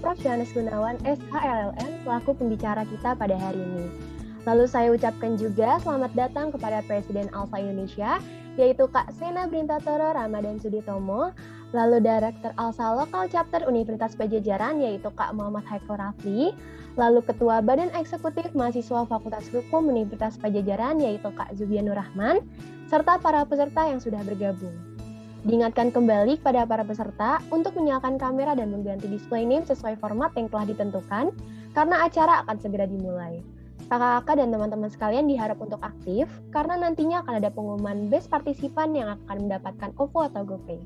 Prof. Yohanes Gunawan, SHLLM, selaku pembicara kita pada hari ini. Lalu saya ucapkan juga selamat datang kepada Presiden Alfa Indonesia, yaitu Kak Sena Brintatoro Ramadan Suditomo, lalu Direktur ALSA Lokal Chapter Universitas Pajajaran yaitu Kak Muhammad Haiko Rafli, lalu Ketua Badan Eksekutif Mahasiswa Fakultas Hukum Universitas Pajajaran yaitu Kak Zubianur Rahman, serta para peserta yang sudah bergabung. Diingatkan kembali kepada para peserta untuk menyalakan kamera dan mengganti display name sesuai format yang telah ditentukan, karena acara akan segera dimulai. Kakak-kakak dan teman-teman sekalian diharap untuk aktif, karena nantinya akan ada pengumuman best partisipan yang akan mendapatkan OVO atau GoPay.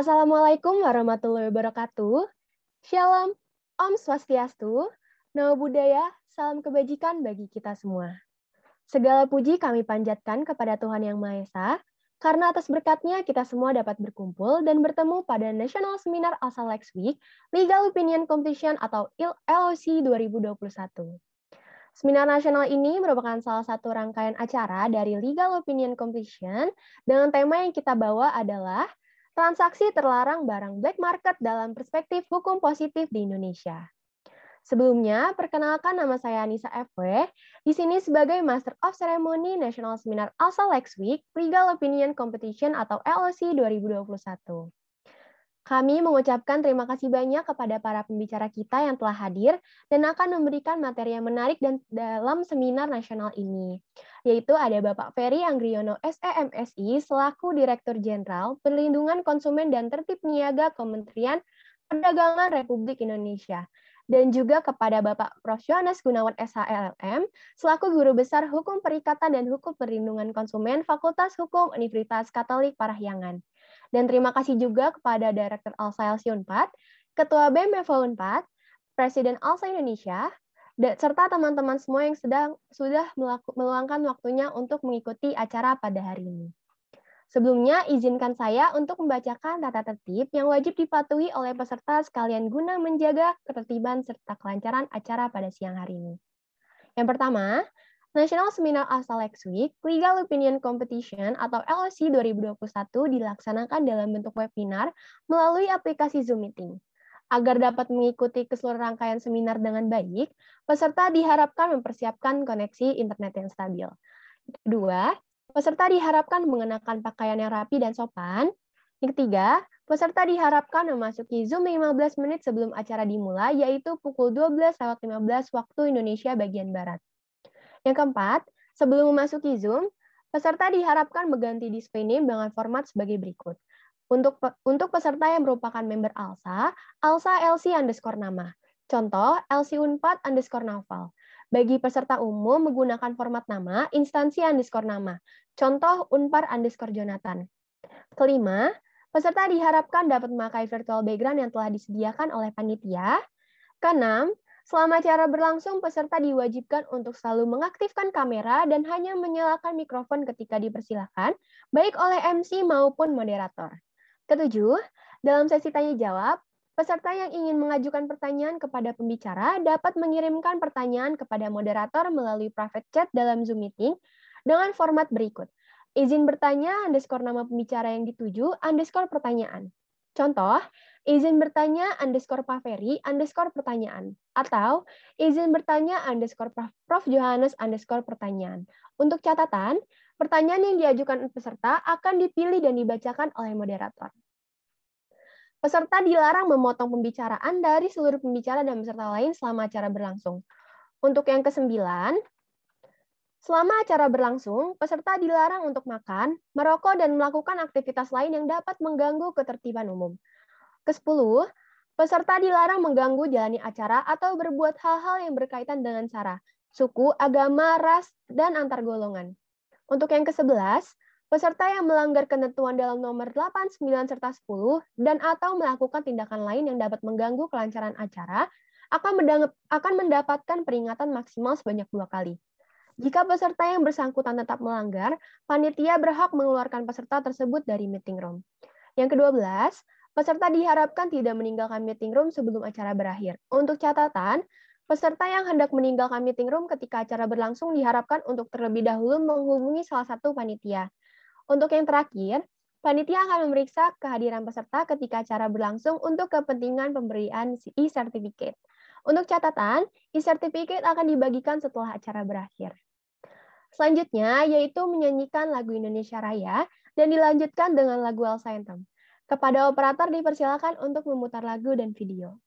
Assalamualaikum warahmatullahi wabarakatuh. Shalom, Om Swastiastu, Nama Budaya, salam kebajikan bagi kita semua. Segala puji kami panjatkan kepada Tuhan Yang Maha Esa, karena atas berkatnya kita semua dapat berkumpul dan bertemu pada National Seminar Asal Lex Week Legal Opinion Competition atau LOC 2021. Seminar nasional ini merupakan salah satu rangkaian acara dari Legal Opinion Competition dengan tema yang kita bawa adalah transaksi terlarang barang black market dalam perspektif hukum positif di Indonesia. Sebelumnya, perkenalkan nama saya Anissa FW, di sini sebagai Master of Ceremony National Seminar ALSA Lex Week Legal Opinion Competition atau LOC 2021. Kami mengucapkan terima kasih banyak kepada para pembicara kita yang telah hadir dan akan memberikan materi yang menarik dan dalam seminar nasional ini yaitu ada Bapak Ferry Anggriono SEMSI selaku Direktur Jenderal Perlindungan Konsumen dan Tertib Niaga Kementerian Perdagangan Republik Indonesia dan juga kepada Bapak Prof. Yohanes Gunawan SHLM, selaku Guru Besar Hukum Perikatan dan Hukum Perlindungan Konsumen Fakultas Hukum Universitas Katolik Parahyangan. Dan terima kasih juga kepada Direktur Alsail Unpad, Ketua BEM Unpad, Presiden Alsa Indonesia, serta teman-teman semua yang sedang sudah meluangkan waktunya untuk mengikuti acara pada hari ini. Sebelumnya, izinkan saya untuk membacakan tata tertib yang wajib dipatuhi oleh peserta sekalian guna menjaga ketertiban serta kelancaran acara pada siang hari ini. Yang pertama, National Seminar Astalex Week Legal Opinion Competition atau LOC 2021 dilaksanakan dalam bentuk webinar melalui aplikasi Zoom Meeting. Agar dapat mengikuti keseluruhan rangkaian seminar dengan baik, peserta diharapkan mempersiapkan koneksi internet yang stabil. Kedua, peserta diharapkan mengenakan pakaian yang rapi dan sopan. Yang ketiga, peserta diharapkan memasuki Zoom 15 menit sebelum acara dimulai, yaitu pukul 12.15 waktu Indonesia bagian Barat. Yang keempat, sebelum memasuki Zoom, peserta diharapkan mengganti display name dengan format sebagai berikut. Untuk, untuk peserta yang merupakan member ALSA, ALSA LC underscore nama. Contoh, LC UNPAD underscore naval. Bagi peserta umum menggunakan format nama, instansi underscore nama. Contoh, UNPAR underscore Jonathan. Kelima, peserta diharapkan dapat memakai virtual background yang telah disediakan oleh panitia. Keenam, Selama acara berlangsung, peserta diwajibkan untuk selalu mengaktifkan kamera dan hanya menyalakan mikrofon ketika dipersilakan, baik oleh MC maupun moderator. Ketujuh, dalam sesi tanya jawab, peserta yang ingin mengajukan pertanyaan kepada pembicara dapat mengirimkan pertanyaan kepada moderator melalui private chat dalam Zoom meeting dengan format berikut. Izin bertanya underscore nama pembicara yang dituju underscore pertanyaan. Contoh, izin bertanya underscore Paveri underscore pertanyaan. Atau izin bertanya underscore Prof. Johannes underscore pertanyaan. Untuk catatan, Pertanyaan yang diajukan peserta akan dipilih dan dibacakan oleh moderator. Peserta dilarang memotong pembicaraan dari seluruh pembicara dan peserta lain selama acara berlangsung. Untuk yang kesembilan, selama acara berlangsung, peserta dilarang untuk makan, merokok, dan melakukan aktivitas lain yang dapat mengganggu ketertiban umum. Kesepuluh, peserta dilarang mengganggu jalani acara atau berbuat hal-hal yang berkaitan dengan cara, suku, agama, ras, dan antar golongan. Untuk yang ke-11, peserta yang melanggar ketentuan dalam nomor 8, 9, serta 10, dan atau melakukan tindakan lain yang dapat mengganggu kelancaran acara, akan, akan mendapatkan peringatan maksimal sebanyak dua kali. Jika peserta yang bersangkutan tetap melanggar, panitia berhak mengeluarkan peserta tersebut dari meeting room. Yang ke-12, peserta diharapkan tidak meninggalkan meeting room sebelum acara berakhir. Untuk catatan, Peserta yang hendak meninggalkan meeting room ketika acara berlangsung diharapkan untuk terlebih dahulu menghubungi salah satu panitia. Untuk yang terakhir, panitia akan memeriksa kehadiran peserta ketika acara berlangsung untuk kepentingan pemberian e-certificate. Untuk catatan, e-certificate akan dibagikan setelah acara berakhir. Selanjutnya, yaitu menyanyikan lagu Indonesia Raya dan dilanjutkan dengan lagu El Anthem. Kepada operator dipersilakan untuk memutar lagu dan video.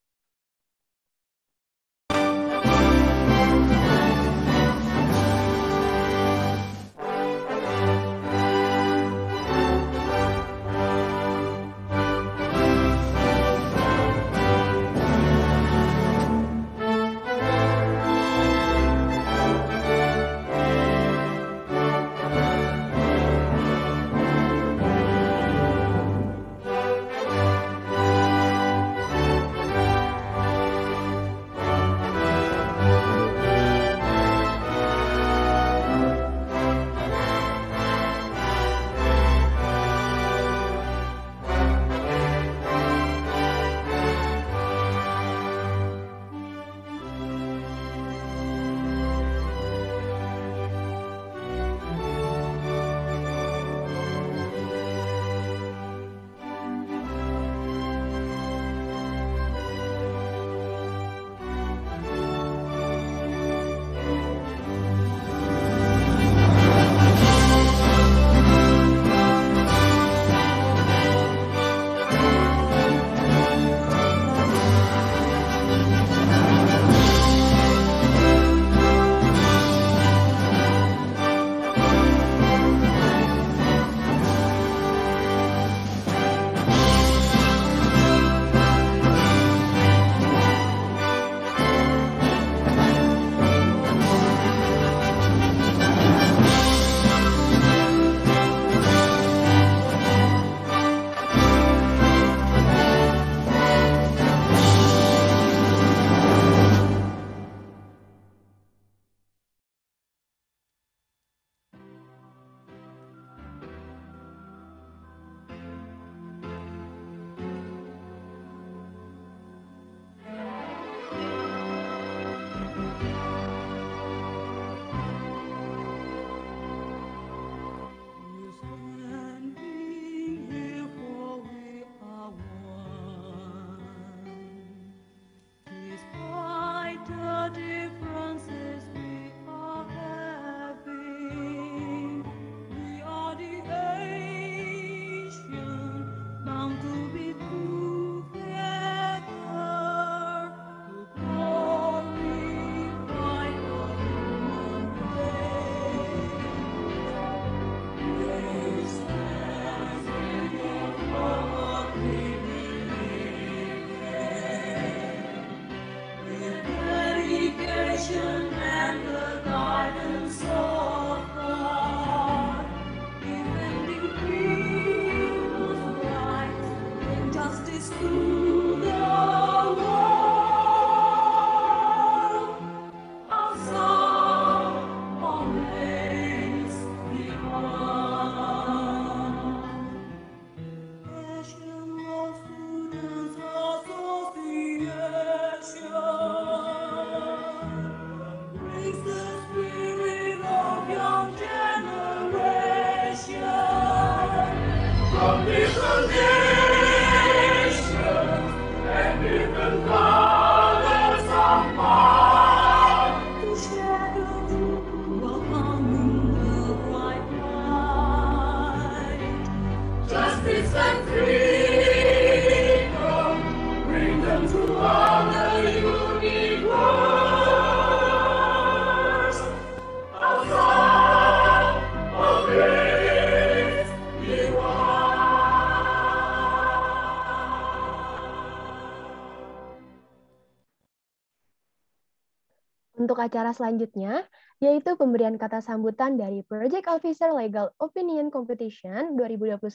Acara selanjutnya yaitu pemberian kata sambutan dari Project Officer Legal Opinion Competition 2021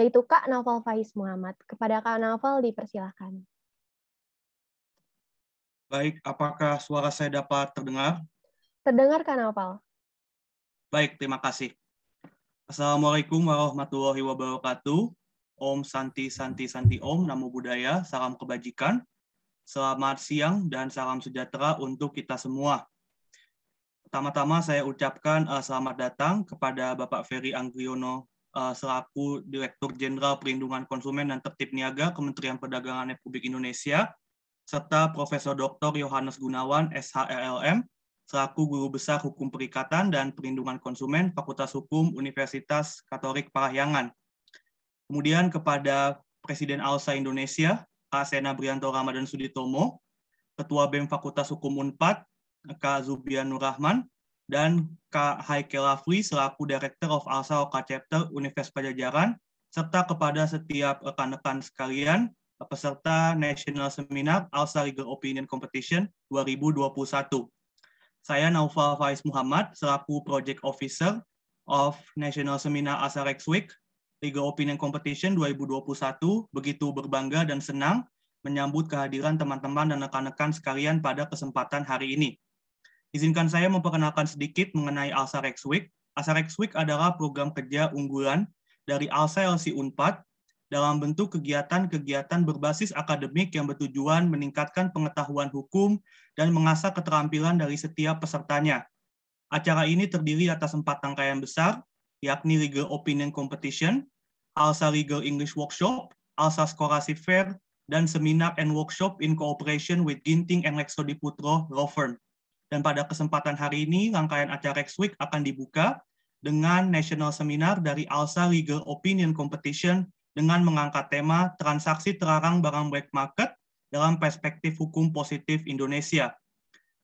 yaitu Kak Naval Faiz Muhammad. Kepada Kak Naval dipersilahkan. Baik, apakah suara saya dapat terdengar? Terdengar Kak Naval. Baik, terima kasih. Assalamualaikum warahmatullahi wabarakatuh. Om Santi Santi Santi Om, Namo Buddhaya, Salam Kebajikan. Selamat siang dan salam sejahtera untuk kita semua. Pertama-tama saya ucapkan uh, selamat datang kepada Bapak Ferry Anggriono uh, selaku Direktur Jenderal Perlindungan Konsumen dan Tertib Niaga Kementerian Perdagangan Republik Indonesia serta Profesor Dr. Yohanes Gunawan SHLLM selaku Guru Besar Hukum Perikatan dan Perlindungan Konsumen Fakultas Hukum Universitas Katolik Parahyangan. Kemudian kepada Presiden ALSA Indonesia, Kak Sena Brianto Ramadan Suditomo, Ketua BEM Fakultas Hukum UNPAD, Kak Zubianur Rahman, dan Kak Haike Rafli selaku Director of ALSA OKA Chapter Universitas Pajajaran, serta kepada setiap rekan-rekan sekalian peserta National Seminar ALSA Legal Opinion Competition 2021. Saya Naufal Faiz Muhammad, selaku Project Officer of National Seminar ALSA Rex Week Liga Opinion Competition 2021 begitu berbangga dan senang menyambut kehadiran teman-teman dan rekan-rekan sekalian pada kesempatan hari ini. Izinkan saya memperkenalkan sedikit mengenai ALSA Rexwick. ALSA Rexwick adalah program kerja unggulan dari ALSA LC UNPAD dalam bentuk kegiatan-kegiatan berbasis akademik yang bertujuan meningkatkan pengetahuan hukum dan mengasah keterampilan dari setiap pesertanya. Acara ini terdiri atas empat rangkaian besar, yakni Legal Opinion Competition, ALSA Legal English Workshop, ALSA Skorasi Fair, dan seminar and workshop in cooperation with Ginting and Lexo Diputro Law Firm. Dan pada kesempatan hari ini, rangkaian acara Rex Week akan dibuka dengan national seminar dari ALSA Legal Opinion Competition dengan mengangkat tema transaksi terlarang barang black market dalam perspektif hukum positif Indonesia.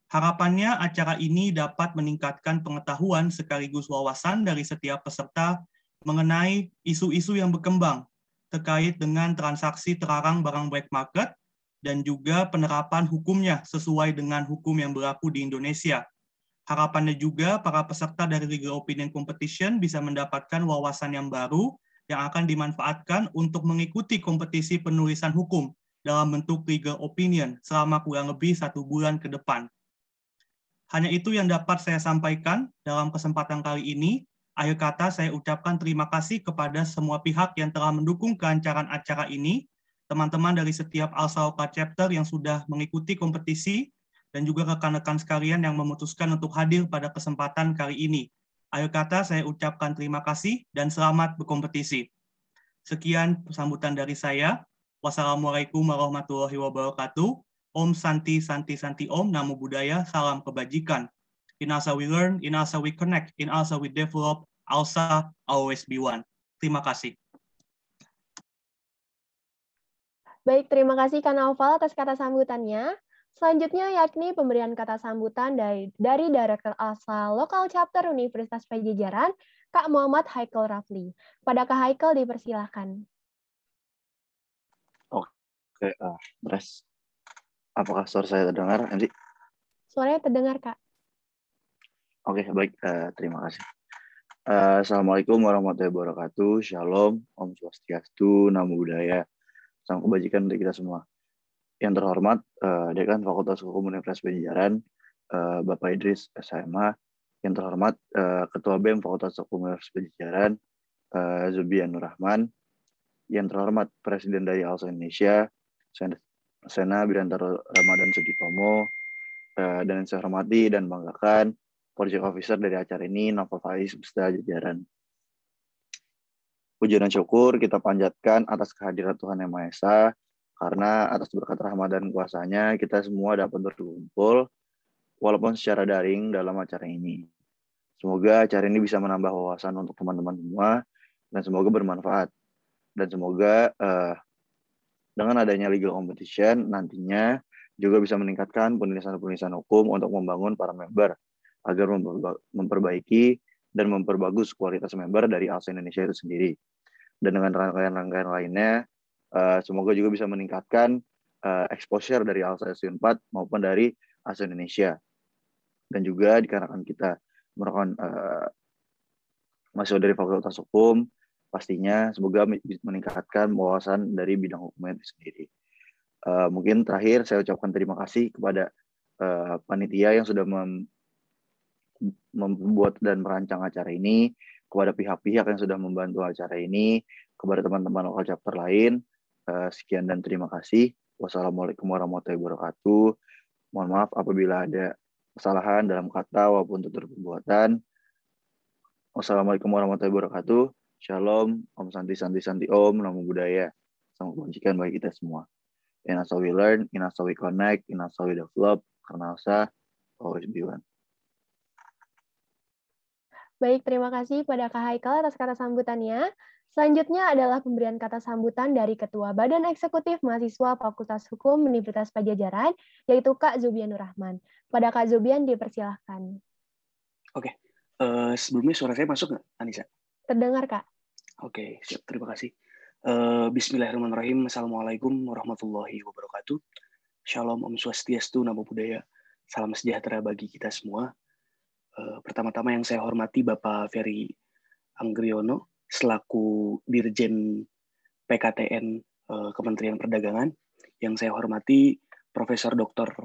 Harapannya acara ini dapat meningkatkan pengetahuan sekaligus wawasan dari setiap peserta mengenai isu-isu yang berkembang terkait dengan transaksi terlarang barang black market dan juga penerapan hukumnya sesuai dengan hukum yang berlaku di Indonesia. Harapannya juga para peserta dari Legal Opinion Competition bisa mendapatkan wawasan yang baru yang akan dimanfaatkan untuk mengikuti kompetisi penulisan hukum dalam bentuk legal opinion selama kurang lebih satu bulan ke depan. Hanya itu yang dapat saya sampaikan dalam kesempatan kali ini. Akhir kata, saya ucapkan terima kasih kepada semua pihak yang telah mendukung kelancaran acara ini, teman-teman dari setiap Alsaoka Chapter yang sudah mengikuti kompetisi, dan juga rekan-rekan sekalian yang memutuskan untuk hadir pada kesempatan kali ini. Akhir kata, saya ucapkan terima kasih dan selamat berkompetisi. Sekian sambutan dari saya. Wassalamualaikum warahmatullahi wabarakatuh. Om Santi Santi Santi Om, Namo Buddhaya, Salam Kebajikan. In ASA we learn, in ASA we connect, in ASA we develop, ALSA always be one. Terima kasih. Baik, terima kasih Kak Naufal atas kata sambutannya. Selanjutnya yakni pemberian kata sambutan dari, dari Direktur ALSA Lokal Chapter Universitas Pajajaran, Kak Muhammad Haikal Rafli. Pada Kak Haikal dipersilahkan. Oke, uh, ah, Beres. Apakah suara saya terdengar, Andi? Suaranya terdengar, Kak. Oke, okay, baik. Uh, terima kasih. Uh, Assalamualaikum warahmatullahi wabarakatuh. Shalom, Om Swastiastu, Namo Buddhaya. Salam kebajikan untuk kita semua. Yang terhormat, uh, Dekan Fakultas Hukum Universitas Banjaran, uh, Bapak Idris SMA. Yang terhormat, uh, Ketua BEM Fakultas Hukum Universitas Banjaran, uh, Zubian Nurrahman. Yang terhormat, Presiden dari Alsa Indonesia, Sen Sena Birantar Ramadan Sudipomo. uh, dan saya hormati dan banggakan, project officer dari acara ini, Nova Faiz beserta jajaran. Puji dan syukur kita panjatkan atas kehadiran Tuhan Yang Maha Esa, karena atas berkat rahmat dan kuasanya kita semua dapat berkumpul walaupun secara daring dalam acara ini. Semoga acara ini bisa menambah wawasan untuk teman-teman semua dan semoga bermanfaat. Dan semoga uh, dengan adanya legal competition nantinya juga bisa meningkatkan penulisan-penulisan hukum untuk membangun para member agar memperbaiki dan memperbagus kualitas member dari ALSA e Indonesia itu sendiri. Dan dengan rangkaian-rangkaian lainnya, eh, semoga juga bisa meningkatkan eh, exposure dari ALSA SU4 e maupun dari ALSA e Indonesia. Dan juga dikarenakan kita merupakan uh, eh, masuk dari Fakultas Hukum, pastinya semoga meningkatkan wawasan dari bidang hukum itu sendiri. mungkin terakhir saya ucapkan terima kasih kepada panitia yang sudah membuat dan merancang acara ini, kepada pihak-pihak yang sudah membantu acara ini, kepada teman-teman lokal chapter lain. Eh, sekian dan terima kasih. Wassalamualaikum warahmatullahi wabarakatuh. Mohon maaf apabila ada kesalahan dalam kata maupun tutur perbuatan. Wassalamualaikum warahmatullahi wabarakatuh. Shalom, Om Santi Santi Santi Om, Namo Buddhaya. Sama kebajikan bagi kita semua. In us learn, in us connect, in us develop. Karena usah always be one. Baik, terima kasih pada Kak Haikal atas kata sambutannya. Selanjutnya adalah pemberian kata sambutan dari Ketua Badan Eksekutif Mahasiswa Fakultas Hukum Universitas Pajajaran, yaitu Kak Zubian Rahman. Pada Kak Zubian, dipersilahkan. Oke, uh, sebelumnya suara saya masuk nggak, Anissa? Terdengar, Kak. Oke, siap. Terima kasih. Uh, Bismillahirrahmanirrahim. Assalamualaikum warahmatullahi wabarakatuh. Shalom, Om Swastiastu, Namo Buddhaya. Salam sejahtera bagi kita semua. Eh, pertama-tama yang saya hormati Bapak Ferry Anggriono selaku Dirjen PKTN eh, Kementerian Perdagangan, yang saya hormati Profesor Dr.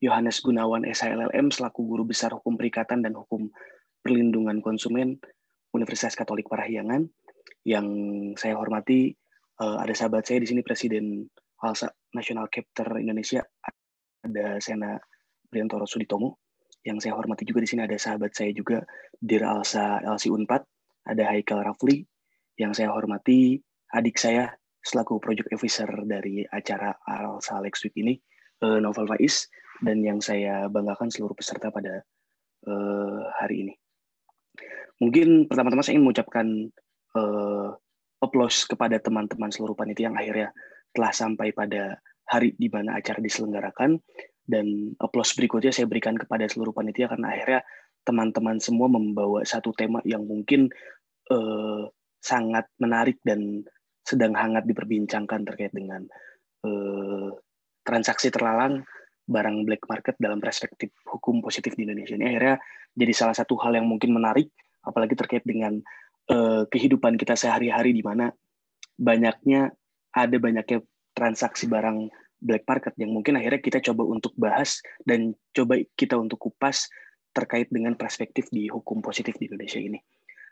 Yohanes Gunawan SHLLM selaku Guru Besar Hukum Perikatan dan Hukum Perlindungan Konsumen Universitas Katolik Parahyangan, yang saya hormati eh, ada sahabat saya di sini Presiden Halsa National Chapter Indonesia, ada Sena Briantoro Suditomo, yang saya hormati juga di sini ada sahabat saya juga Dir Alsa LC Unpad, ada Haikal Rafli yang saya hormati, adik saya selaku project officer dari acara Alsa Lex Week ini, eh, Novel Faiz, dan yang saya banggakan seluruh peserta pada eh, hari ini. Mungkin pertama-tama saya ingin mengucapkan uh, applause kepada teman-teman seluruh panitia yang akhirnya telah sampai pada hari di mana acara diselenggarakan dan aplaus berikutnya saya berikan kepada seluruh panitia karena akhirnya teman-teman semua membawa satu tema yang mungkin eh, sangat menarik dan sedang hangat diperbincangkan terkait dengan eh, transaksi terlarang barang black market dalam perspektif hukum positif di Indonesia ini akhirnya jadi salah satu hal yang mungkin menarik apalagi terkait dengan uh, kehidupan kita sehari-hari di mana banyaknya ada banyaknya transaksi barang black market yang mungkin akhirnya kita coba untuk bahas dan coba kita untuk kupas terkait dengan perspektif di hukum positif di Indonesia ini.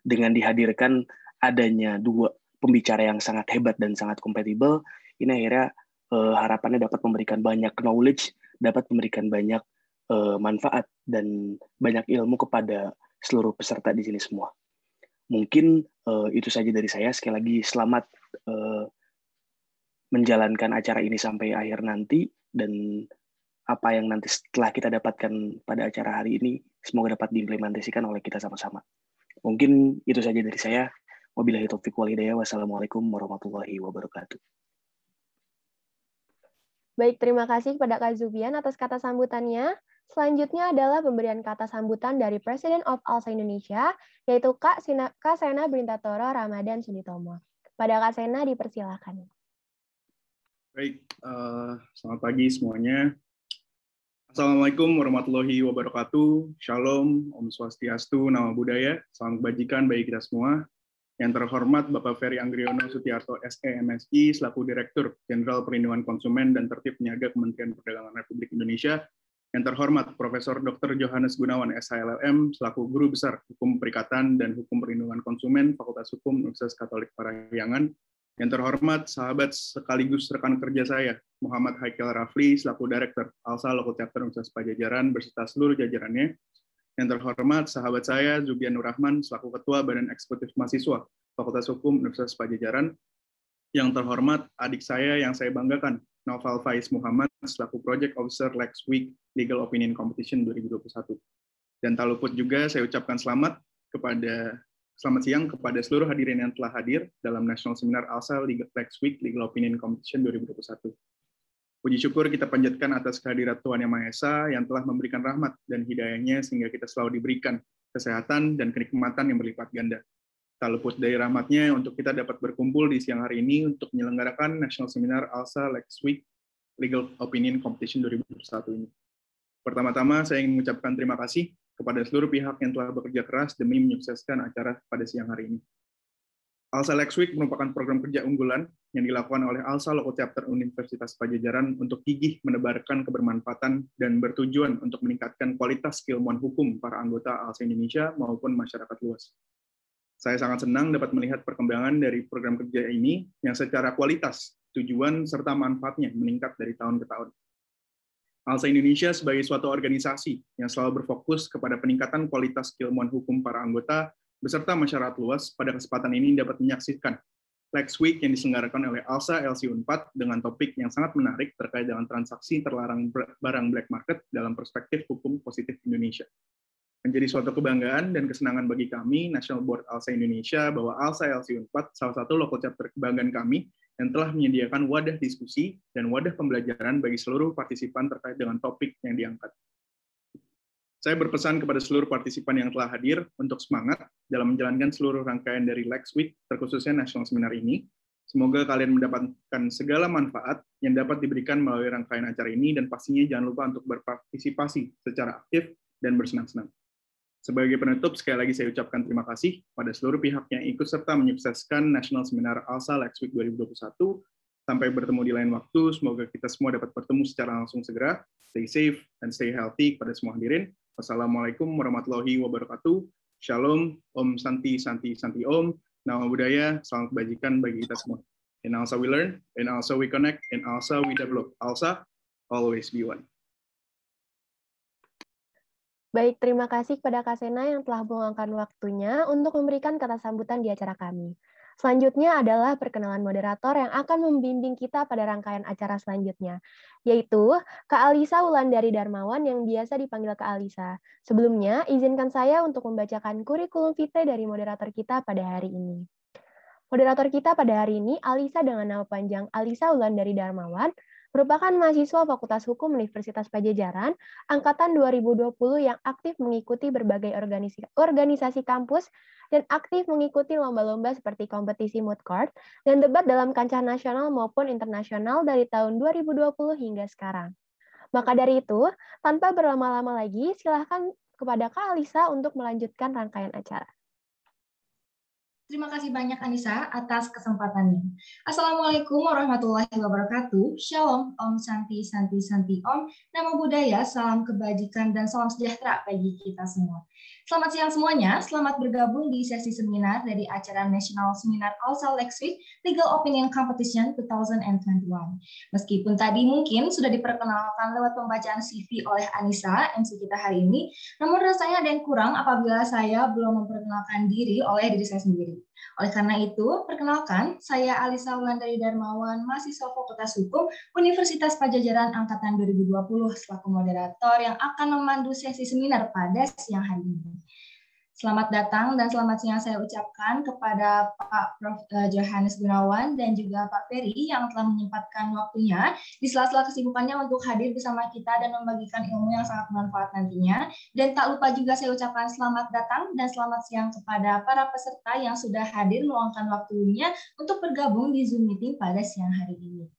Dengan dihadirkan adanya dua pembicara yang sangat hebat dan sangat kompatibel, ini akhirnya uh, harapannya dapat memberikan banyak knowledge, dapat memberikan banyak uh, manfaat dan banyak ilmu kepada seluruh peserta di sini semua. Mungkin uh, itu saja dari saya. Sekali lagi selamat uh, menjalankan acara ini sampai akhir nanti dan apa yang nanti setelah kita dapatkan pada acara hari ini semoga dapat diimplementasikan oleh kita sama-sama. Mungkin itu saja dari saya. Wabillahi taufiq wal hidayah. Wassalamualaikum warahmatullahi wabarakatuh. Baik, terima kasih kepada Kak Zubian atas kata sambutannya. Selanjutnya adalah pemberian kata sambutan dari President of ALSA Indonesia, yaitu Kak, Sina, Kak Sena Brintatoro Ramadan Sunitomo. Pada Kak Sena dipersilakan. Baik, uh, selamat pagi semuanya. Assalamualaikum warahmatullahi wabarakatuh. Shalom, Om Swastiastu, Nama Budaya, Salam Kebajikan bagi kita semua. Yang terhormat Bapak Ferry Anggriono Sutiarto SEMSI, selaku Direktur Jenderal Perlindungan Konsumen dan Tertib Niaga Kementerian Perdagangan Republik Indonesia. Yang terhormat Profesor Dr. Johannes Gunawan SHLLM, selaku Guru Besar Hukum Perikatan dan Hukum Perlindungan Konsumen Fakultas Hukum Universitas Katolik Parahyangan yang terhormat sahabat sekaligus rekan kerja saya, Muhammad Haikal Rafli, selaku Direktur ALSA Local Chapter Universitas Pajajaran berserta seluruh jajarannya. Yang terhormat sahabat saya, Zubian Nur Rahman, selaku Ketua Badan Eksekutif Mahasiswa Fakultas Hukum Universitas Pajajaran. Yang terhormat adik saya yang saya banggakan, Novel Faiz Muhammad, selaku Project Officer Lex Week Legal Opinion Competition 2021. Dan tak luput juga saya ucapkan selamat kepada Selamat siang kepada seluruh hadirin yang telah hadir dalam National Seminar ALSA Legal Tax Week Legal Opinion Competition 2021. Puji syukur kita panjatkan atas kehadiran Tuhan Yang Maha Esa yang telah memberikan rahmat dan hidayahnya sehingga kita selalu diberikan kesehatan dan kenikmatan yang berlipat ganda. Tak luput dari rahmatnya untuk kita dapat berkumpul di siang hari ini untuk menyelenggarakan National Seminar ALSA Lex Week Legal Opinion Competition 2021 ini. Pertama-tama saya ingin mengucapkan terima kasih kepada seluruh pihak yang telah bekerja keras demi menyukseskan acara pada siang hari ini. ALSA Lex Week merupakan program kerja unggulan yang dilakukan oleh ALSA Local Chapter Universitas Pajajaran untuk gigih menebarkan kebermanfaatan dan bertujuan untuk meningkatkan kualitas keilmuan hukum para anggota ALSA Indonesia maupun masyarakat luas. Saya sangat senang dapat melihat perkembangan dari program kerja ini yang secara kualitas, tujuan, serta manfaatnya meningkat dari tahun ke tahun. Alsa Indonesia sebagai suatu organisasi yang selalu berfokus kepada peningkatan kualitas keilmuan hukum para anggota beserta masyarakat luas pada kesempatan ini dapat menyaksikan Lex Week yang diselenggarakan oleh ALSA LC Unpad dengan topik yang sangat menarik terkait dengan transaksi terlarang barang black market dalam perspektif hukum positif Indonesia. Menjadi suatu kebanggaan dan kesenangan bagi kami, National Board ALSA Indonesia, bahwa ALSA LC Unpad, salah satu local chapter kebanggaan kami, dan telah menyediakan wadah diskusi dan wadah pembelajaran bagi seluruh partisipan terkait dengan topik yang diangkat. Saya berpesan kepada seluruh partisipan yang telah hadir untuk semangat dalam menjalankan seluruh rangkaian dari Lex Week, terkhususnya National Seminar ini. Semoga kalian mendapatkan segala manfaat yang dapat diberikan melalui rangkaian acara ini, dan pastinya jangan lupa untuk berpartisipasi secara aktif dan bersenang-senang. Sebagai penutup, sekali lagi saya ucapkan terima kasih pada seluruh pihak yang ikut serta menyukseskan National Seminar ALSA Lex Week 2021. Sampai bertemu di lain waktu, semoga kita semua dapat bertemu secara langsung segera. Stay safe and stay healthy kepada semua hadirin. Wassalamualaikum warahmatullahi wabarakatuh. Shalom, Om Santi, Santi, Santi Om. Nama budaya, salam kebajikan bagi kita semua. In ALSA we learn, in ALSA we connect, in ALSA we develop. ALSA, always be one. Baik, terima kasih kepada Kak Sena yang telah meluangkan waktunya untuk memberikan kata sambutan di acara kami. Selanjutnya adalah perkenalan moderator yang akan membimbing kita pada rangkaian acara selanjutnya, yaitu Kak Alisa dari Darmawan yang biasa dipanggil Kak Alisa. Sebelumnya, izinkan saya untuk membacakan kurikulum vitae dari moderator kita pada hari ini. Moderator kita pada hari ini, Alisa dengan nama panjang Alisa dari Darmawan, merupakan mahasiswa Fakultas Hukum Universitas Pajajaran angkatan 2020 yang aktif mengikuti berbagai organisasi, organisasi kampus dan aktif mengikuti lomba-lomba seperti kompetisi mood court dan debat dalam kancah nasional maupun internasional dari tahun 2020 hingga sekarang. Maka dari itu, tanpa berlama-lama lagi, silahkan kepada Kak Alisa untuk melanjutkan rangkaian acara. Terima kasih banyak Anissa atas kesempatannya. Assalamualaikum warahmatullahi wabarakatuh. Shalom, Om Santi, Santi, Santi, Om. Nama budaya, salam kebajikan dan salam sejahtera bagi kita semua. Selamat siang semuanya, selamat bergabung di sesi seminar dari acara National Seminar Causal Lexwick Legal Opinion Competition 2021. Meskipun tadi mungkin sudah diperkenalkan lewat pembacaan CV oleh Anissa, MC kita hari ini, namun rasanya ada yang kurang apabila saya belum memperkenalkan diri oleh diri saya sendiri. Oleh karena itu, perkenalkan, saya Alisa Wulandari Darmawan, mahasiswa Fakultas Hukum Universitas Pajajaran Angkatan 2020 selaku moderator yang akan memandu sesi seminar pada siang hari ini. Selamat datang dan selamat siang saya ucapkan kepada Pak Prof. Eh, Johannes Gunawan dan juga Pak Ferry yang telah menyempatkan waktunya di sela-sela kesibukannya untuk hadir bersama kita dan membagikan ilmu yang sangat bermanfaat nantinya. Dan tak lupa juga saya ucapkan selamat datang dan selamat siang kepada para peserta yang sudah hadir meluangkan waktunya untuk bergabung di Zoom meeting pada siang hari ini.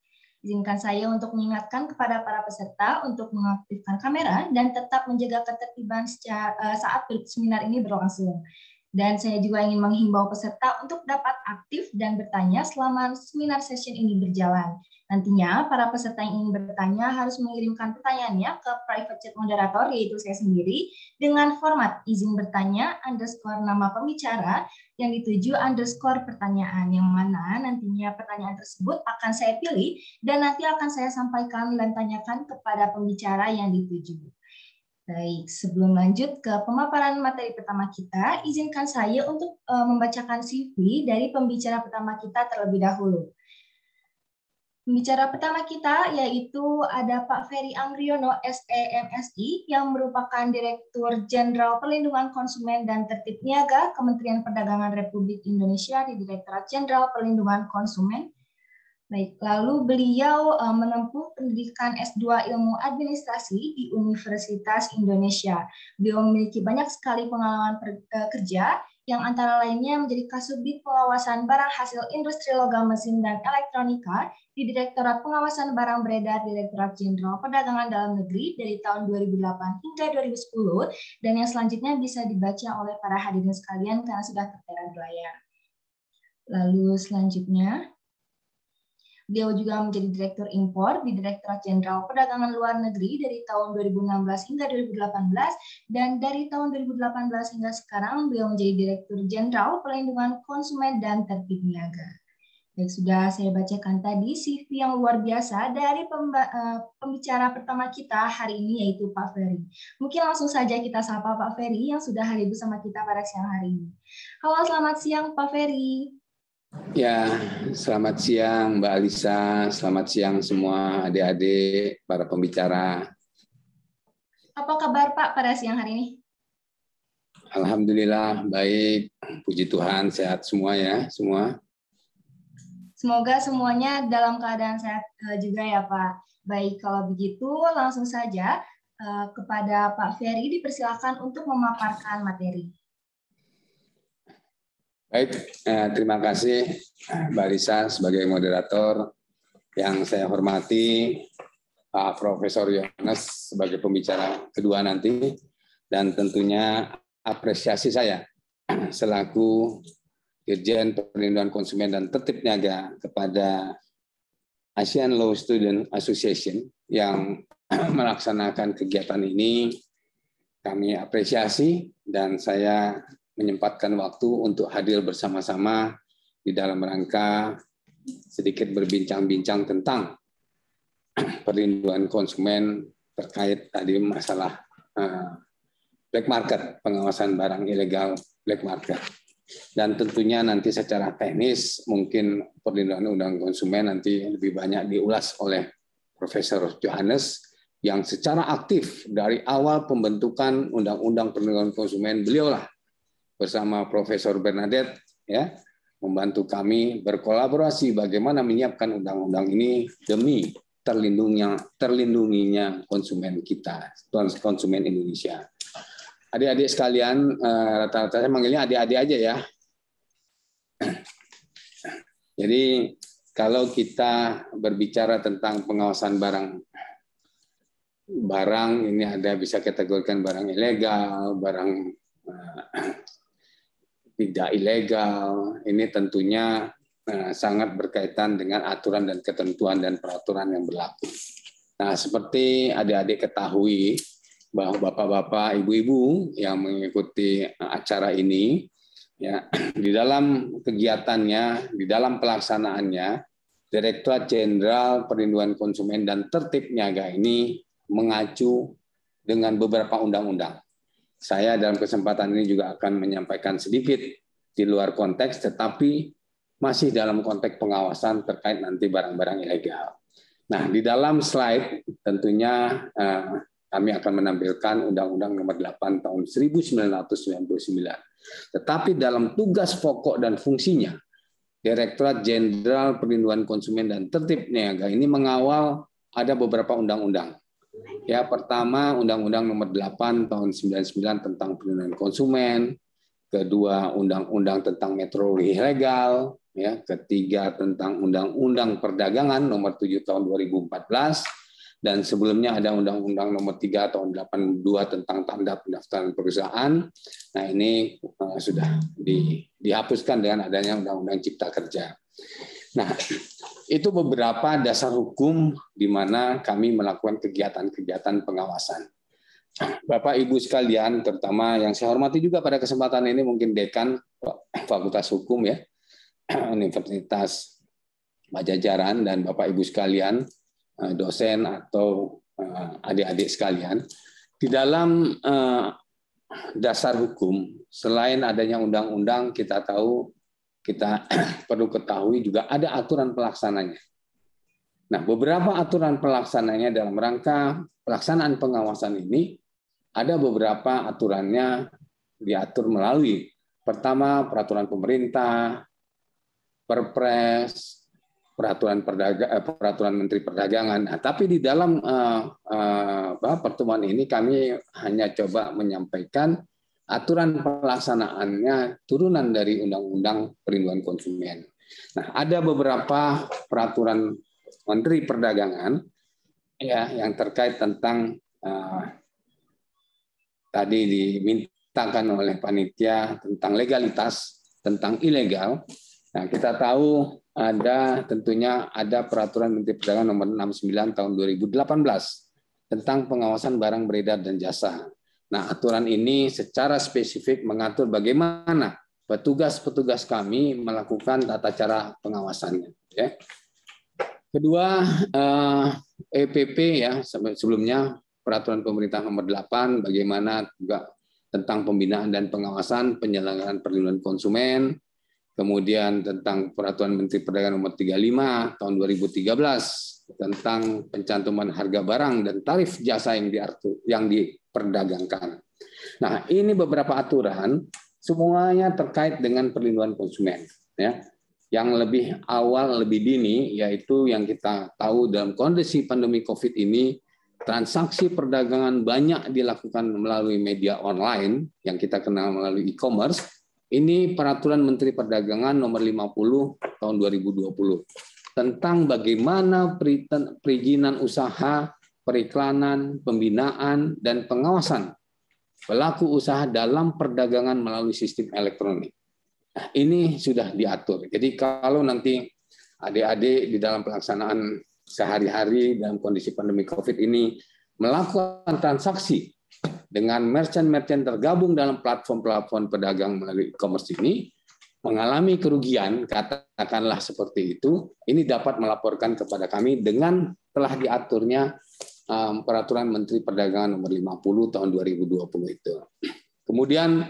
Izinkan saya untuk mengingatkan kepada para peserta untuk mengaktifkan kamera dan tetap menjaga ketertiban eh, saat seminar ini berlangsung. Dan saya juga ingin menghimbau peserta untuk dapat aktif dan bertanya selama seminar session ini berjalan. Nantinya, para peserta yang ingin bertanya harus mengirimkan pertanyaannya ke private chat moderator, yaitu saya sendiri, dengan format izin bertanya underscore nama pembicara yang dituju underscore pertanyaan, yang mana nantinya pertanyaan tersebut akan saya pilih dan nanti akan saya sampaikan dan tanyakan kepada pembicara yang dituju. Baik, sebelum lanjut ke pemaparan materi pertama kita, izinkan saya untuk eh, membacakan CV dari pembicara pertama kita terlebih dahulu. Pembicara pertama kita yaitu ada Pak Ferry Angriono SEMSI, yang merupakan Direktur Jenderal Perlindungan Konsumen dan Tertib Niaga Kementerian Perdagangan Republik Indonesia di Direktorat Jenderal Perlindungan Konsumen. Baik, lalu beliau eh, menempuh pendidikan S2 Ilmu Administrasi di Universitas Indonesia. Beliau memiliki banyak sekali pengalaman eh, kerja, yang antara lainnya menjadi Kasubdit Pengawasan Barang Hasil Industri Logam Mesin dan Elektronika di Direktorat Pengawasan Barang Beredar Direktorat Jenderal Perdagangan Dalam Negeri dari tahun 2008 hingga 2010 dan yang selanjutnya bisa dibaca oleh para hadirin sekalian karena sudah tertera di layar. Lalu selanjutnya, Beliau juga menjadi Direktur Impor di Direktorat Jenderal Perdagangan Luar Negeri dari tahun 2016 hingga 2018 dan dari tahun 2018 hingga sekarang beliau menjadi Direktur Jenderal Perlindungan Konsumen dan Tertib Niaga. Baik, sudah saya bacakan tadi CV yang luar biasa dari eh, pembicara pertama kita hari ini yaitu Pak Ferry. Mungkin langsung saja kita sapa Pak Ferry yang sudah hadir bersama kita pada siang hari ini. Halo, selamat siang Pak Ferry. Ya, selamat siang Mbak Alisa, selamat siang semua adik-adik, para pembicara. Apa kabar Pak pada siang hari ini? Alhamdulillah baik, puji Tuhan sehat semua ya, semua. Semoga semuanya dalam keadaan sehat eh, juga ya Pak. Baik, kalau begitu langsung saja eh, kepada Pak Ferry dipersilakan untuk memaparkan materi. Baik, eh, terima kasih eh, Mbak Lisa sebagai moderator yang saya hormati, Pak Profesor Yohanes sebagai pembicara kedua nanti, dan tentunya apresiasi saya selaku Dirjen Perlindungan Konsumen dan Tertib Niaga kepada ASEAN Law Student Association yang melaksanakan kegiatan ini kami apresiasi dan saya menyempatkan waktu untuk hadir bersama-sama di dalam rangka sedikit berbincang-bincang tentang perlindungan konsumen terkait tadi masalah eh, black market, pengawasan barang ilegal black market. Dan tentunya nanti secara teknis mungkin perlindungan undang konsumen nanti lebih banyak diulas oleh Profesor Johannes yang secara aktif dari awal pembentukan Undang-Undang Perlindungan Konsumen beliaulah bersama Profesor Bernadette ya membantu kami berkolaborasi bagaimana menyiapkan undang-undang ini demi terlindungnya terlindunginya konsumen kita konsumen Indonesia. Adik-adik sekalian eh, rata-rata saya manggilnya adik-adik aja ya. Jadi kalau kita berbicara tentang pengawasan barang barang ini ada bisa kategorikan barang ilegal, barang eh, tidak ilegal. Ini tentunya eh, sangat berkaitan dengan aturan dan ketentuan dan peraturan yang berlaku. Nah, seperti adik-adik ketahui bahwa bapak-bapak, ibu-ibu yang mengikuti eh, acara ini, ya di dalam kegiatannya, di dalam pelaksanaannya, Direktorat Jenderal Perlindungan Konsumen dan Tertib Niaga ini mengacu dengan beberapa undang-undang saya dalam kesempatan ini juga akan menyampaikan sedikit di luar konteks, tetapi masih dalam konteks pengawasan terkait nanti barang-barang ilegal. Nah, di dalam slide tentunya eh, kami akan menampilkan Undang-Undang Nomor 8 Tahun 1999. Tetapi dalam tugas pokok dan fungsinya, Direktorat Jenderal Perlindungan Konsumen dan Tertib Niaga ini mengawal ada beberapa undang-undang. Ya, pertama Undang-Undang Nomor 8 tahun 99 tentang perlindungan konsumen, kedua Undang-Undang tentang metro Legal, ya, ketiga tentang Undang-Undang Perdagangan Nomor 7 tahun 2014 dan sebelumnya ada Undang-Undang Nomor 3 tahun 82 tentang tanda pendaftaran perusahaan. Nah, ini eh, sudah di, dihapuskan dengan adanya Undang-Undang Cipta Kerja. Nah, itu beberapa dasar hukum di mana kami melakukan kegiatan-kegiatan pengawasan. Bapak Ibu sekalian, terutama yang saya hormati juga pada kesempatan ini mungkin dekan Fakultas Hukum ya Universitas Majajaran dan Bapak Ibu sekalian, eh, dosen atau eh, adik-adik sekalian, di dalam eh, dasar hukum selain adanya undang-undang kita tahu kita perlu ketahui juga ada aturan pelaksananya. Nah, beberapa aturan pelaksananya dalam rangka pelaksanaan pengawasan ini ada beberapa aturannya diatur melalui pertama peraturan pemerintah, perpres, peraturan perdaga, eh, peraturan menteri perdagangan. Nah, tapi di dalam uh, uh, pertemuan ini kami hanya coba menyampaikan aturan pelaksanaannya turunan dari Undang-Undang Perlindungan Konsumen. Nah, ada beberapa peraturan Menteri Perdagangan ya yang terkait tentang uh, tadi dimintakan oleh panitia tentang legalitas, tentang ilegal. Nah, kita tahu ada tentunya ada peraturan Menteri Perdagangan nomor 69 tahun 2018 tentang pengawasan barang beredar dan jasa. Nah, aturan ini secara spesifik mengatur bagaimana petugas-petugas kami melakukan tata cara pengawasannya. Ya. Kedua, eh, EPP ya sebelumnya peraturan pemerintah nomor 8 bagaimana juga tentang pembinaan dan pengawasan penyelenggaraan perlindungan konsumen, kemudian tentang peraturan Menteri Perdagangan nomor 35 tahun 2013 tentang pencantuman harga barang dan tarif jasa yang diatur yang di perdagangkan. Nah, ini beberapa aturan semuanya terkait dengan perlindungan konsumen ya. Yang lebih awal, lebih dini yaitu yang kita tahu dalam kondisi pandemi Covid ini transaksi perdagangan banyak dilakukan melalui media online yang kita kenal melalui e-commerce. Ini peraturan Menteri Perdagangan nomor 50 tahun 2020 tentang bagaimana perizinan usaha periklanan, pembinaan, dan pengawasan pelaku usaha dalam perdagangan melalui sistem elektronik. Nah, ini sudah diatur. Jadi kalau nanti adik-adik di dalam pelaksanaan sehari-hari dalam kondisi pandemi COVID ini melakukan transaksi dengan merchant-merchant tergabung dalam platform-platform pedagang melalui e-commerce ini, mengalami kerugian, katakanlah seperti itu, ini dapat melaporkan kepada kami dengan telah diaturnya um, peraturan Menteri Perdagangan nomor 50 tahun 2020 itu. Kemudian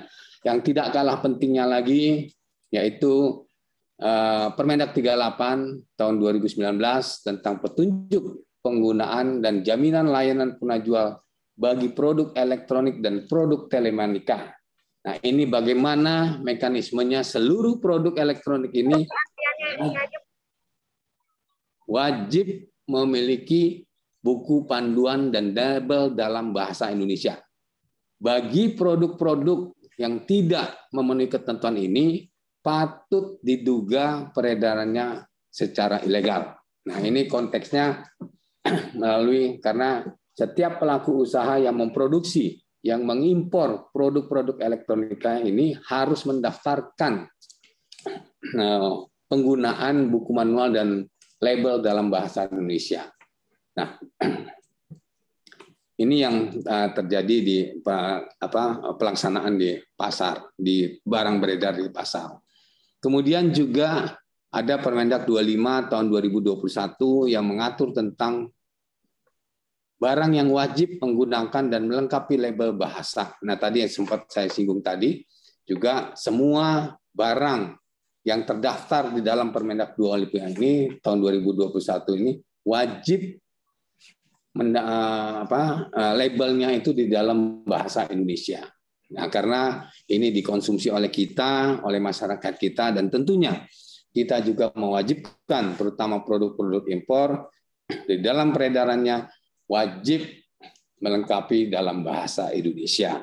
yang tidak kalah pentingnya lagi yaitu uh, Permendak 38 tahun 2019 tentang petunjuk penggunaan dan jaminan layanan penajual bagi produk elektronik dan produk Telemanika. Nah, ini bagaimana mekanismenya seluruh produk elektronik ini iya, iya, iya, wajib memiliki buku panduan dan label dalam bahasa Indonesia. Bagi produk-produk yang tidak memenuhi ketentuan ini, patut diduga peredarannya secara ilegal. Nah, ini konteksnya melalui karena setiap pelaku usaha yang memproduksi, yang mengimpor produk-produk elektronika ini harus mendaftarkan eh, penggunaan buku manual dan label dalam bahasa Indonesia. Nah, ini yang eh, terjadi di apa pelaksanaan di pasar, di barang beredar di pasar. Kemudian juga ada Permendak 25 tahun 2021 yang mengatur tentang barang yang wajib menggunakan dan melengkapi label bahasa. Nah, tadi yang sempat saya singgung tadi juga semua barang yang terdaftar di dalam Permendak 25 ini tahun 2021 ini wajib men, uh, eh, apa, uh, labelnya itu di dalam bahasa Indonesia. Nah, karena ini dikonsumsi oleh kita, oleh masyarakat kita, dan tentunya kita juga mewajibkan, terutama produk-produk impor, di dalam peredarannya wajib melengkapi dalam bahasa Indonesia.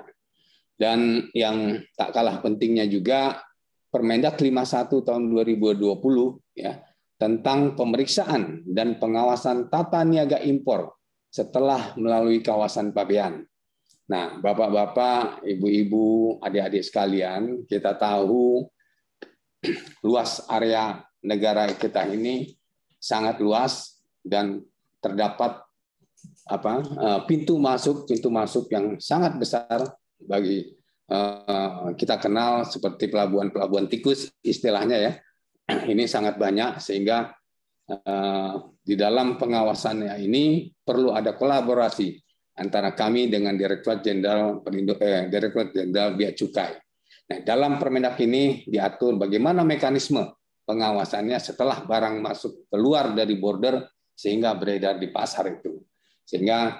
Dan yang tak kalah pentingnya juga Permendak 51 tahun 2020 ya tentang pemeriksaan dan pengawasan tata niaga impor setelah melalui kawasan Pabean. Nah, Bapak-bapak, Ibu-ibu, adik-adik sekalian, kita tahu luas area negara kita ini sangat luas dan terdapat apa eh, pintu masuk pintu masuk yang sangat besar bagi eh, kita kenal seperti pelabuhan-pelabuhan tikus istilahnya ya. Ini sangat banyak sehingga Eh, di dalam pengawasannya ini perlu ada kolaborasi antara kami dengan Direktorat Jenderal eh, Direktorat Jenderal Bea Cukai. Nah, dalam Permendak ini diatur bagaimana mekanisme pengawasannya setelah barang masuk keluar dari border sehingga beredar di pasar itu. Sehingga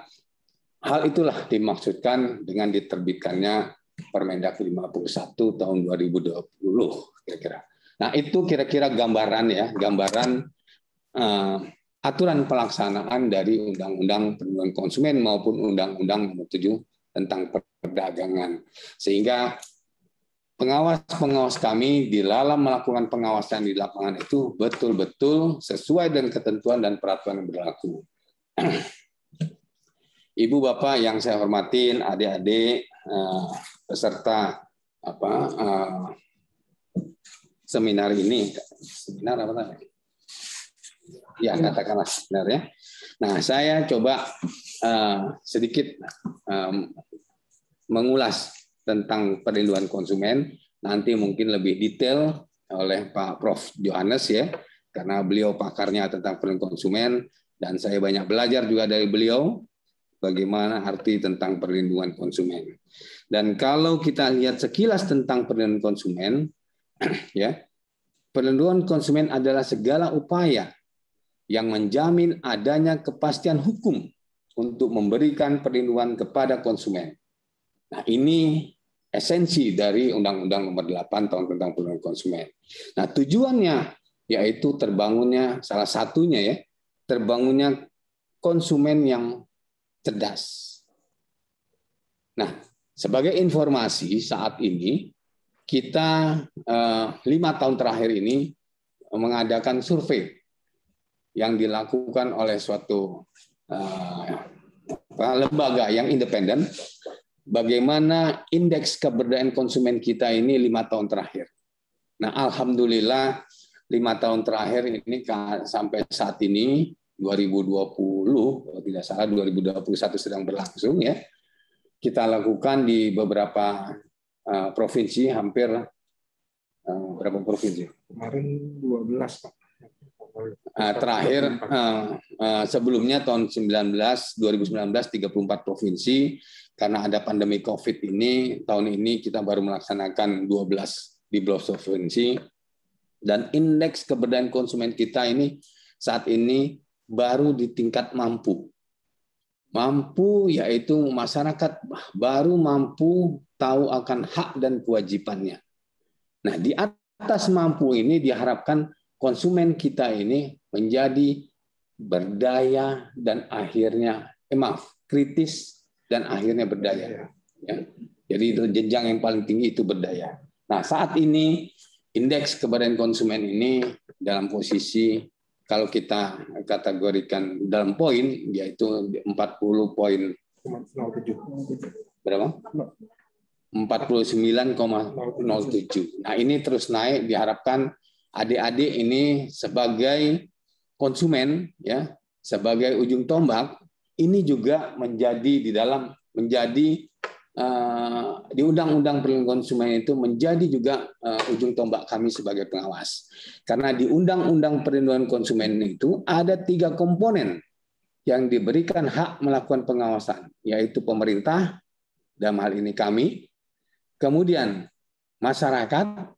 hal itulah dimaksudkan dengan diterbitkannya Permendak 51 tahun 2020 kira-kira. Nah, itu kira-kira gambaran ya, gambaran Eh, aturan pelaksanaan dari Undang-Undang Perlindungan Konsumen maupun Undang-Undang Nomor 7 tentang perdagangan. Sehingga pengawas-pengawas kami di dalam melakukan pengawasan di lapangan itu betul-betul sesuai dengan ketentuan dan peraturan yang berlaku. Ibu Bapak yang saya hormatin, adik-adik eh, peserta apa eh, seminar ini, seminar apa namanya? ya katakanlah benar ya. Nah, saya coba uh, sedikit um, mengulas tentang perlindungan konsumen. Nanti mungkin lebih detail oleh Pak Prof. Johannes ya, karena beliau pakarnya tentang perlindungan konsumen dan saya banyak belajar juga dari beliau bagaimana arti tentang perlindungan konsumen. Dan kalau kita lihat sekilas tentang perlindungan konsumen, ya, perlindungan konsumen adalah segala upaya yang menjamin adanya kepastian hukum untuk memberikan perlindungan kepada konsumen. Nah, ini esensi dari Undang-Undang Nomor 8 Tahun tentang Perlindungan Konsumen. Nah, tujuannya yaitu terbangunnya salah satunya ya, terbangunnya konsumen yang cerdas. Nah, sebagai informasi saat ini kita eh, lima tahun terakhir ini mengadakan survei yang dilakukan oleh suatu uh, lembaga yang independen, bagaimana indeks keberdayaan konsumen kita ini lima tahun terakhir. Nah, alhamdulillah lima tahun terakhir ini sampai saat ini 2020 kalau tidak salah 2021 sedang berlangsung ya kita lakukan di beberapa uh, provinsi hampir uh, berapa provinsi kemarin 12 pak Eh, terakhir uh, uh, sebelumnya tahun 19 2019 34 provinsi karena ada pandemi Covid ini tahun ini kita baru melaksanakan 12 di blok provinsi dan indeks keberdayaan konsumen kita ini saat ini baru di tingkat mampu. Mampu yaitu masyarakat baru mampu tahu akan hak dan kewajibannya. Nah, di atas mampu ini diharapkan konsumen kita ini menjadi berdaya dan akhirnya eh, maaf kritis dan akhirnya berdaya. Iya. Ya. Jadi itu jenjang yang paling tinggi itu berdaya. Nah saat ini indeks keberdayaan konsumen ini dalam posisi kalau kita kategorikan dalam poin yaitu 40 poin berapa? 49,07. Nah ini terus naik diharapkan adik-adik ini sebagai konsumen ya, sebagai ujung tombak ini juga menjadi di dalam menjadi uh, di undang-undang perlindungan konsumen itu menjadi juga uh, ujung tombak kami sebagai pengawas. Karena di undang-undang perlindungan konsumen itu ada tiga komponen yang diberikan hak melakukan pengawasan, yaitu pemerintah, dalam hal ini kami, kemudian masyarakat,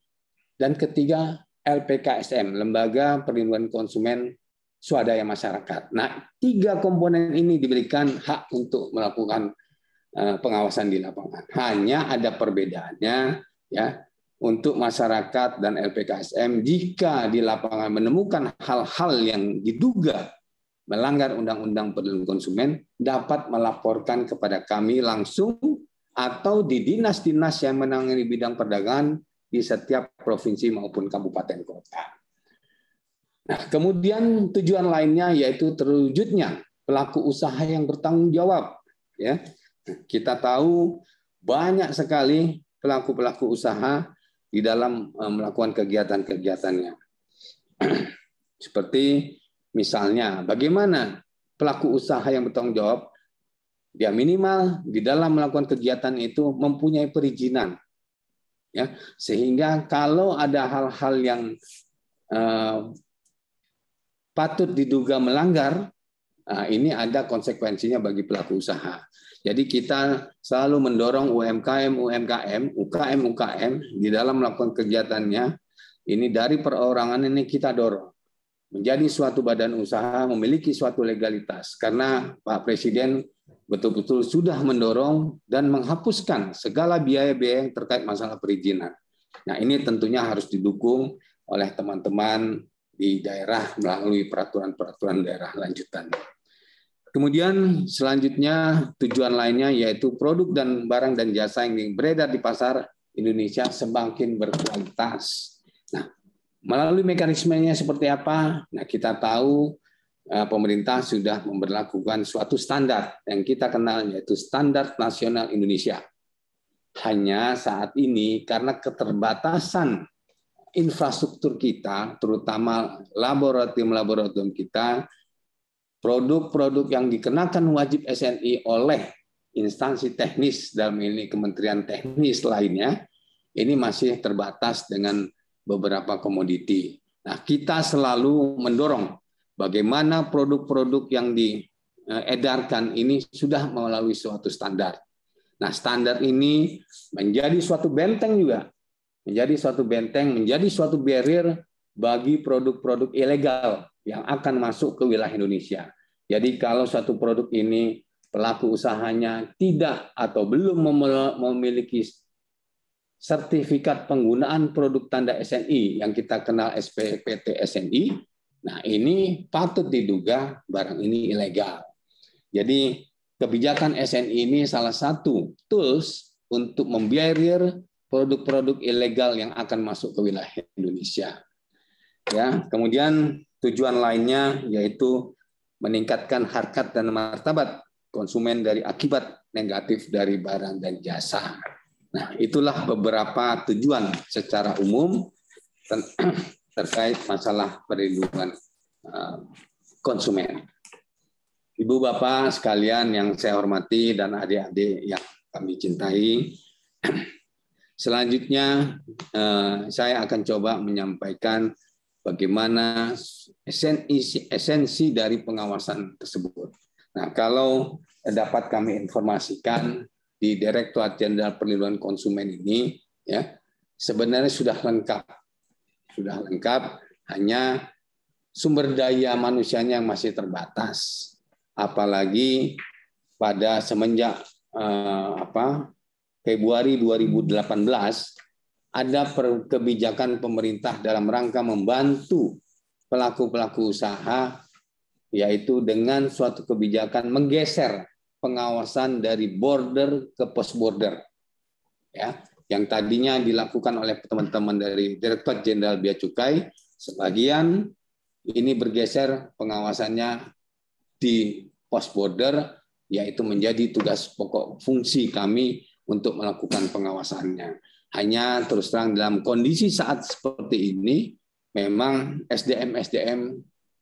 dan ketiga LPKSM, Lembaga Perlindungan Konsumen Swadaya Masyarakat. Nah, tiga komponen ini diberikan hak untuk melakukan eh, pengawasan di lapangan. Hanya ada perbedaannya ya untuk masyarakat dan LPKSM jika di lapangan menemukan hal-hal yang diduga melanggar Undang-Undang Perlindungan Konsumen dapat melaporkan kepada kami langsung atau di dinas-dinas yang menangani bidang perdagangan di setiap provinsi maupun kabupaten kota. Nah, kemudian tujuan lainnya yaitu terwujudnya pelaku usaha yang bertanggung jawab. Ya, kita tahu banyak sekali pelaku-pelaku usaha di dalam eh, melakukan kegiatan-kegiatannya. Seperti misalnya, bagaimana pelaku usaha yang bertanggung jawab dia minimal di dalam melakukan kegiatan itu mempunyai perizinan ya sehingga kalau ada hal-hal yang eh, patut diduga melanggar ah, ini ada konsekuensinya bagi pelaku usaha jadi kita selalu mendorong UMKM UMKM UKM UKM di dalam melakukan kegiatannya ini dari perorangan ini kita dorong menjadi suatu badan usaha memiliki suatu legalitas karena Pak Presiden betul-betul sudah mendorong dan menghapuskan segala biaya-biaya yang terkait masalah perizinan. Nah, ini tentunya harus didukung oleh teman-teman di daerah melalui peraturan-peraturan daerah lanjutan. Kemudian selanjutnya tujuan lainnya yaitu produk dan barang dan jasa yang beredar di pasar Indonesia semakin berkualitas. Nah, Melalui mekanismenya seperti apa? Nah, kita tahu eh, pemerintah sudah memperlakukan suatu standar yang kita kenal yaitu Standar Nasional Indonesia. Hanya saat ini karena keterbatasan infrastruktur kita, terutama laboratorium-laboratorium kita, produk-produk yang dikenakan wajib SNI oleh instansi teknis dalam ini kementerian teknis lainnya, ini masih terbatas dengan beberapa komoditi. Nah, kita selalu mendorong bagaimana produk-produk yang diedarkan ini sudah melalui suatu standar. Nah, standar ini menjadi suatu benteng juga. Menjadi suatu benteng, menjadi suatu barrier bagi produk-produk ilegal yang akan masuk ke wilayah Indonesia. Jadi kalau suatu produk ini pelaku usahanya tidak atau belum memiliki sertifikat penggunaan produk tanda SNI yang kita kenal SPPT SNI. Nah, ini patut diduga barang ini ilegal. Jadi, kebijakan SNI ini salah satu tools untuk membiayai produk-produk ilegal yang akan masuk ke wilayah Indonesia. Ya, kemudian tujuan lainnya yaitu meningkatkan harkat dan martabat konsumen dari akibat negatif dari barang dan jasa. Nah, itulah beberapa tujuan secara umum terkait masalah perlindungan eh, konsumen. Ibu Bapak sekalian yang saya hormati dan adik-adik yang kami cintai, selanjutnya eh, saya akan coba menyampaikan bagaimana esensi, esensi dari pengawasan tersebut. Nah, kalau dapat kami informasikan di Direktorat Jenderal Perlindungan Konsumen ini ya sebenarnya sudah lengkap. Sudah lengkap, hanya sumber daya manusianya yang masih terbatas. Apalagi pada semenjak eh, apa Februari 2018 ada kebijakan pemerintah dalam rangka membantu pelaku-pelaku usaha yaitu dengan suatu kebijakan menggeser pengawasan dari border ke pos border. Ya, yang tadinya dilakukan oleh teman-teman dari Direktorat Jenderal Bea Cukai, sebagian ini bergeser pengawasannya di pos border yaitu menjadi tugas pokok fungsi kami untuk melakukan pengawasannya. Hanya terus terang dalam kondisi saat seperti ini memang SDM SDM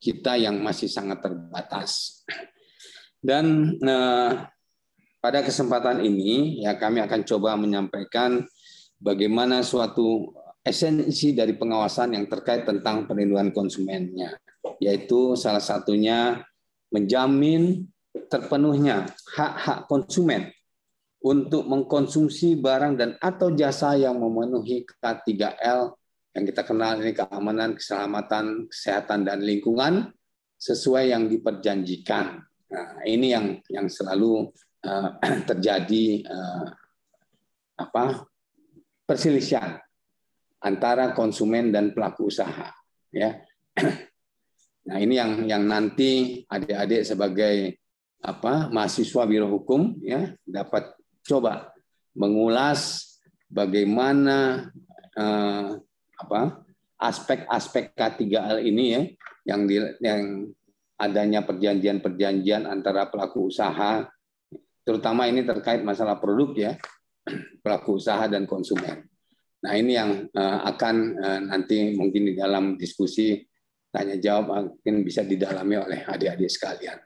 kita yang masih sangat terbatas. Dan eh, pada kesempatan ini ya kami akan coba menyampaikan bagaimana suatu esensi dari pengawasan yang terkait tentang perlindungan konsumennya, yaitu salah satunya menjamin terpenuhnya hak-hak konsumen untuk mengkonsumsi barang dan atau jasa yang memenuhi K3L yang kita kenal ini keamanan, keselamatan, kesehatan, dan lingkungan sesuai yang diperjanjikan. Nah, ini yang yang selalu uh, terjadi uh, apa perselisihan antara konsumen dan pelaku usaha ya nah ini yang yang nanti adik-adik sebagai apa mahasiswa biro hukum ya dapat coba mengulas bagaimana eh, apa aspek-aspek K3L ini ya yang di, yang adanya perjanjian-perjanjian antara pelaku usaha, terutama ini terkait masalah produk ya, pelaku usaha dan konsumen. Nah ini yang eh, akan eh, nanti mungkin di dalam diskusi tanya jawab mungkin bisa didalami oleh adik-adik sekalian.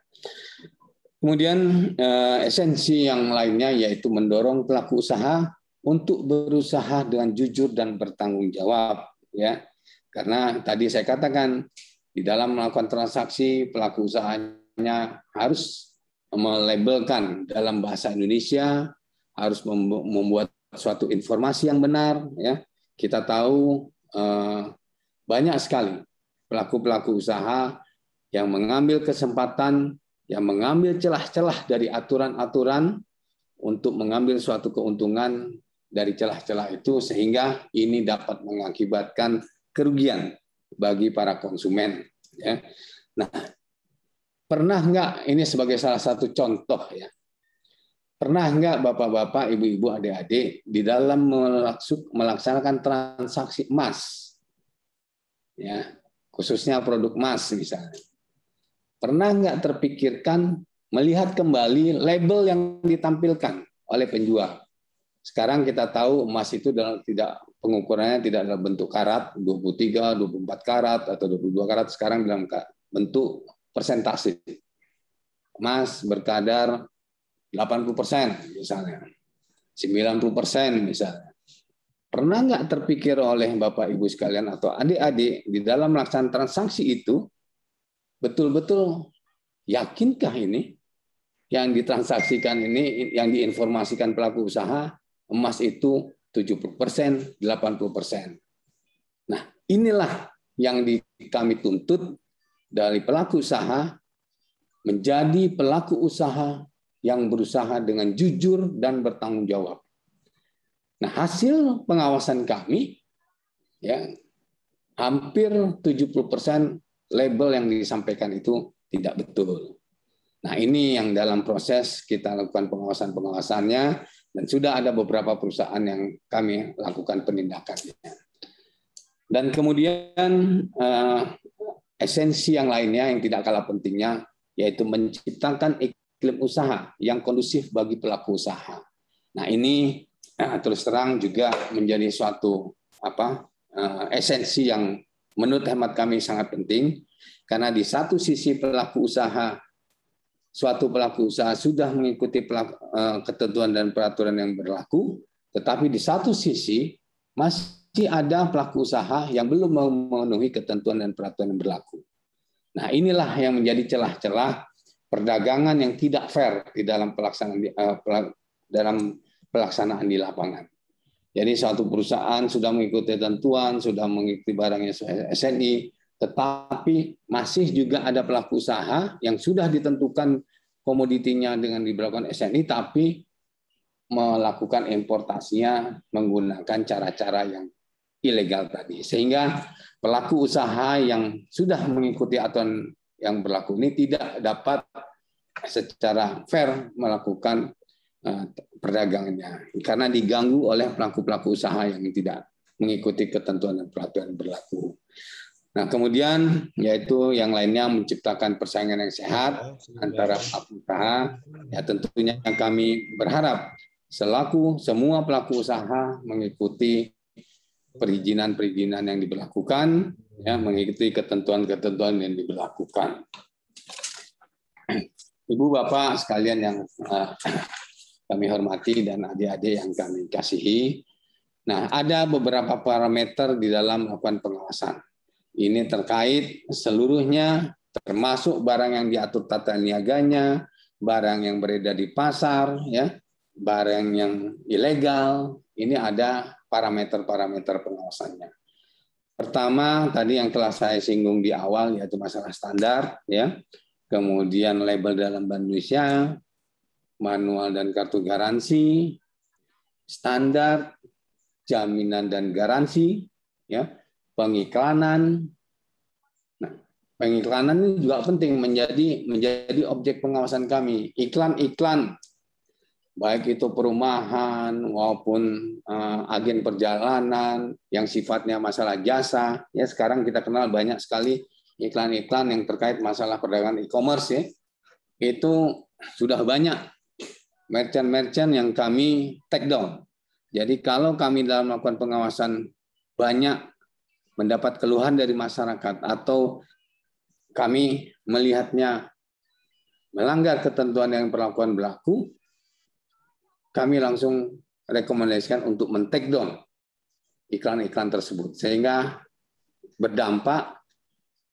Kemudian eh, esensi yang lainnya yaitu mendorong pelaku usaha untuk berusaha dengan jujur dan bertanggung jawab ya. Karena tadi saya katakan di dalam melakukan transaksi, pelaku usahanya harus melabelkan dalam bahasa Indonesia, harus membuat suatu informasi yang benar. Ya, kita tahu eh, banyak sekali pelaku-pelaku usaha yang mengambil kesempatan, yang mengambil celah-celah dari aturan-aturan untuk mengambil suatu keuntungan dari celah-celah itu sehingga ini dapat mengakibatkan kerugian bagi para konsumen. Ya. Nah, pernah nggak ini sebagai salah satu contoh ya? Pernah nggak bapak-bapak, ibu-ibu, adik-adik di dalam melaksanakan transaksi emas, ya khususnya produk emas misalnya, pernah nggak terpikirkan melihat kembali label yang ditampilkan oleh penjual? Sekarang kita tahu emas itu dalam tidak pengukurannya tidak dalam bentuk karat 23, 24 karat atau 22 karat sekarang dalam bentuk persentase. Emas berkadar 80% misalnya. 90% misalnya. Pernah nggak terpikir oleh Bapak Ibu sekalian atau adik-adik di dalam melaksanakan transaksi itu betul-betul yakinkah ini yang ditransaksikan ini yang diinformasikan pelaku usaha emas itu 70 80 Nah, inilah yang di, kami tuntut dari pelaku usaha menjadi pelaku usaha yang berusaha dengan jujur dan bertanggung jawab. Nah, hasil pengawasan kami ya hampir 70% label yang disampaikan itu tidak betul. Nah, ini yang dalam proses kita lakukan pengawasan-pengawasannya dan sudah ada beberapa perusahaan yang kami lakukan penindakannya. Dan kemudian eh, esensi yang lainnya yang tidak kalah pentingnya yaitu menciptakan iklim usaha yang kondusif bagi pelaku usaha. Nah ini eh, terus terang juga menjadi suatu apa eh, esensi yang menurut hemat kami sangat penting karena di satu sisi pelaku usaha suatu pelaku usaha sudah mengikuti eh, ketentuan dan peraturan yang berlaku, tetapi di satu sisi masih ada pelaku usaha yang belum memenuhi ketentuan dan peraturan yang berlaku. Nah, inilah yang menjadi celah-celah perdagangan yang tidak fair di dalam pelaksanaan di, eh, dalam pelaksanaan di lapangan. Jadi suatu perusahaan sudah mengikuti ketentuan, sudah mengikuti barangnya SNI, tetapi masih juga ada pelaku usaha yang sudah ditentukan komoditinya dengan diberlakukan SNI, tapi melakukan importasinya menggunakan cara-cara yang ilegal tadi. Sehingga pelaku usaha yang sudah mengikuti aturan yang berlaku ini tidak dapat secara fair melakukan eh, perdagangannya karena diganggu oleh pelaku-pelaku usaha yang tidak mengikuti ketentuan dan peraturan berlaku. Nah, kemudian yaitu yang lainnya menciptakan persaingan yang sehat antara pelaku usaha. Ya, tentunya yang kami berharap selaku semua pelaku usaha mengikuti perizinan-perizinan yang diberlakukan, ya, mengikuti ketentuan-ketentuan yang diberlakukan. Ibu Bapak sekalian yang uh, kami hormati dan adik-adik yang kami kasihi. Nah, ada beberapa parameter di dalam melakukan pengawasan. Ini terkait seluruhnya termasuk barang yang diatur tata niaganya, barang yang beredar di pasar, ya, barang yang ilegal, ini ada parameter-parameter pengawasannya. Pertama, tadi yang telah saya singgung di awal yaitu masalah standar, ya. Kemudian label dalam Bank Indonesia, manual dan kartu garansi, standar, jaminan dan garansi, ya pengiklanan. Nah, pengiklanan ini juga penting menjadi menjadi objek pengawasan kami. Iklan-iklan baik itu perumahan maupun uh, agen perjalanan yang sifatnya masalah jasa ya sekarang kita kenal banyak sekali iklan-iklan yang terkait masalah perdagangan e-commerce ya itu sudah banyak merchant-merchant yang kami take down. Jadi kalau kami dalam melakukan pengawasan banyak mendapat keluhan dari masyarakat atau kami melihatnya melanggar ketentuan yang perlakuan berlaku, kami langsung rekomendasikan untuk men down iklan-iklan tersebut. Sehingga berdampak,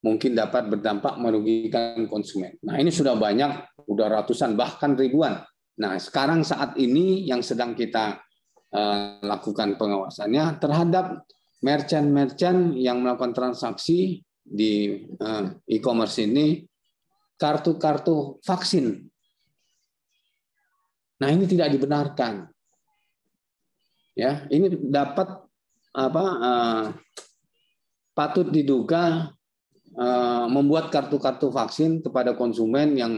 mungkin dapat berdampak merugikan konsumen. Nah ini sudah banyak, sudah ratusan, bahkan ribuan. Nah sekarang saat ini yang sedang kita eh, lakukan pengawasannya terhadap merchant-merchant yang melakukan transaksi di eh, e-commerce ini kartu-kartu vaksin. Nah, ini tidak dibenarkan. Ya, ini dapat apa eh, patut diduga eh, membuat kartu-kartu vaksin kepada konsumen yang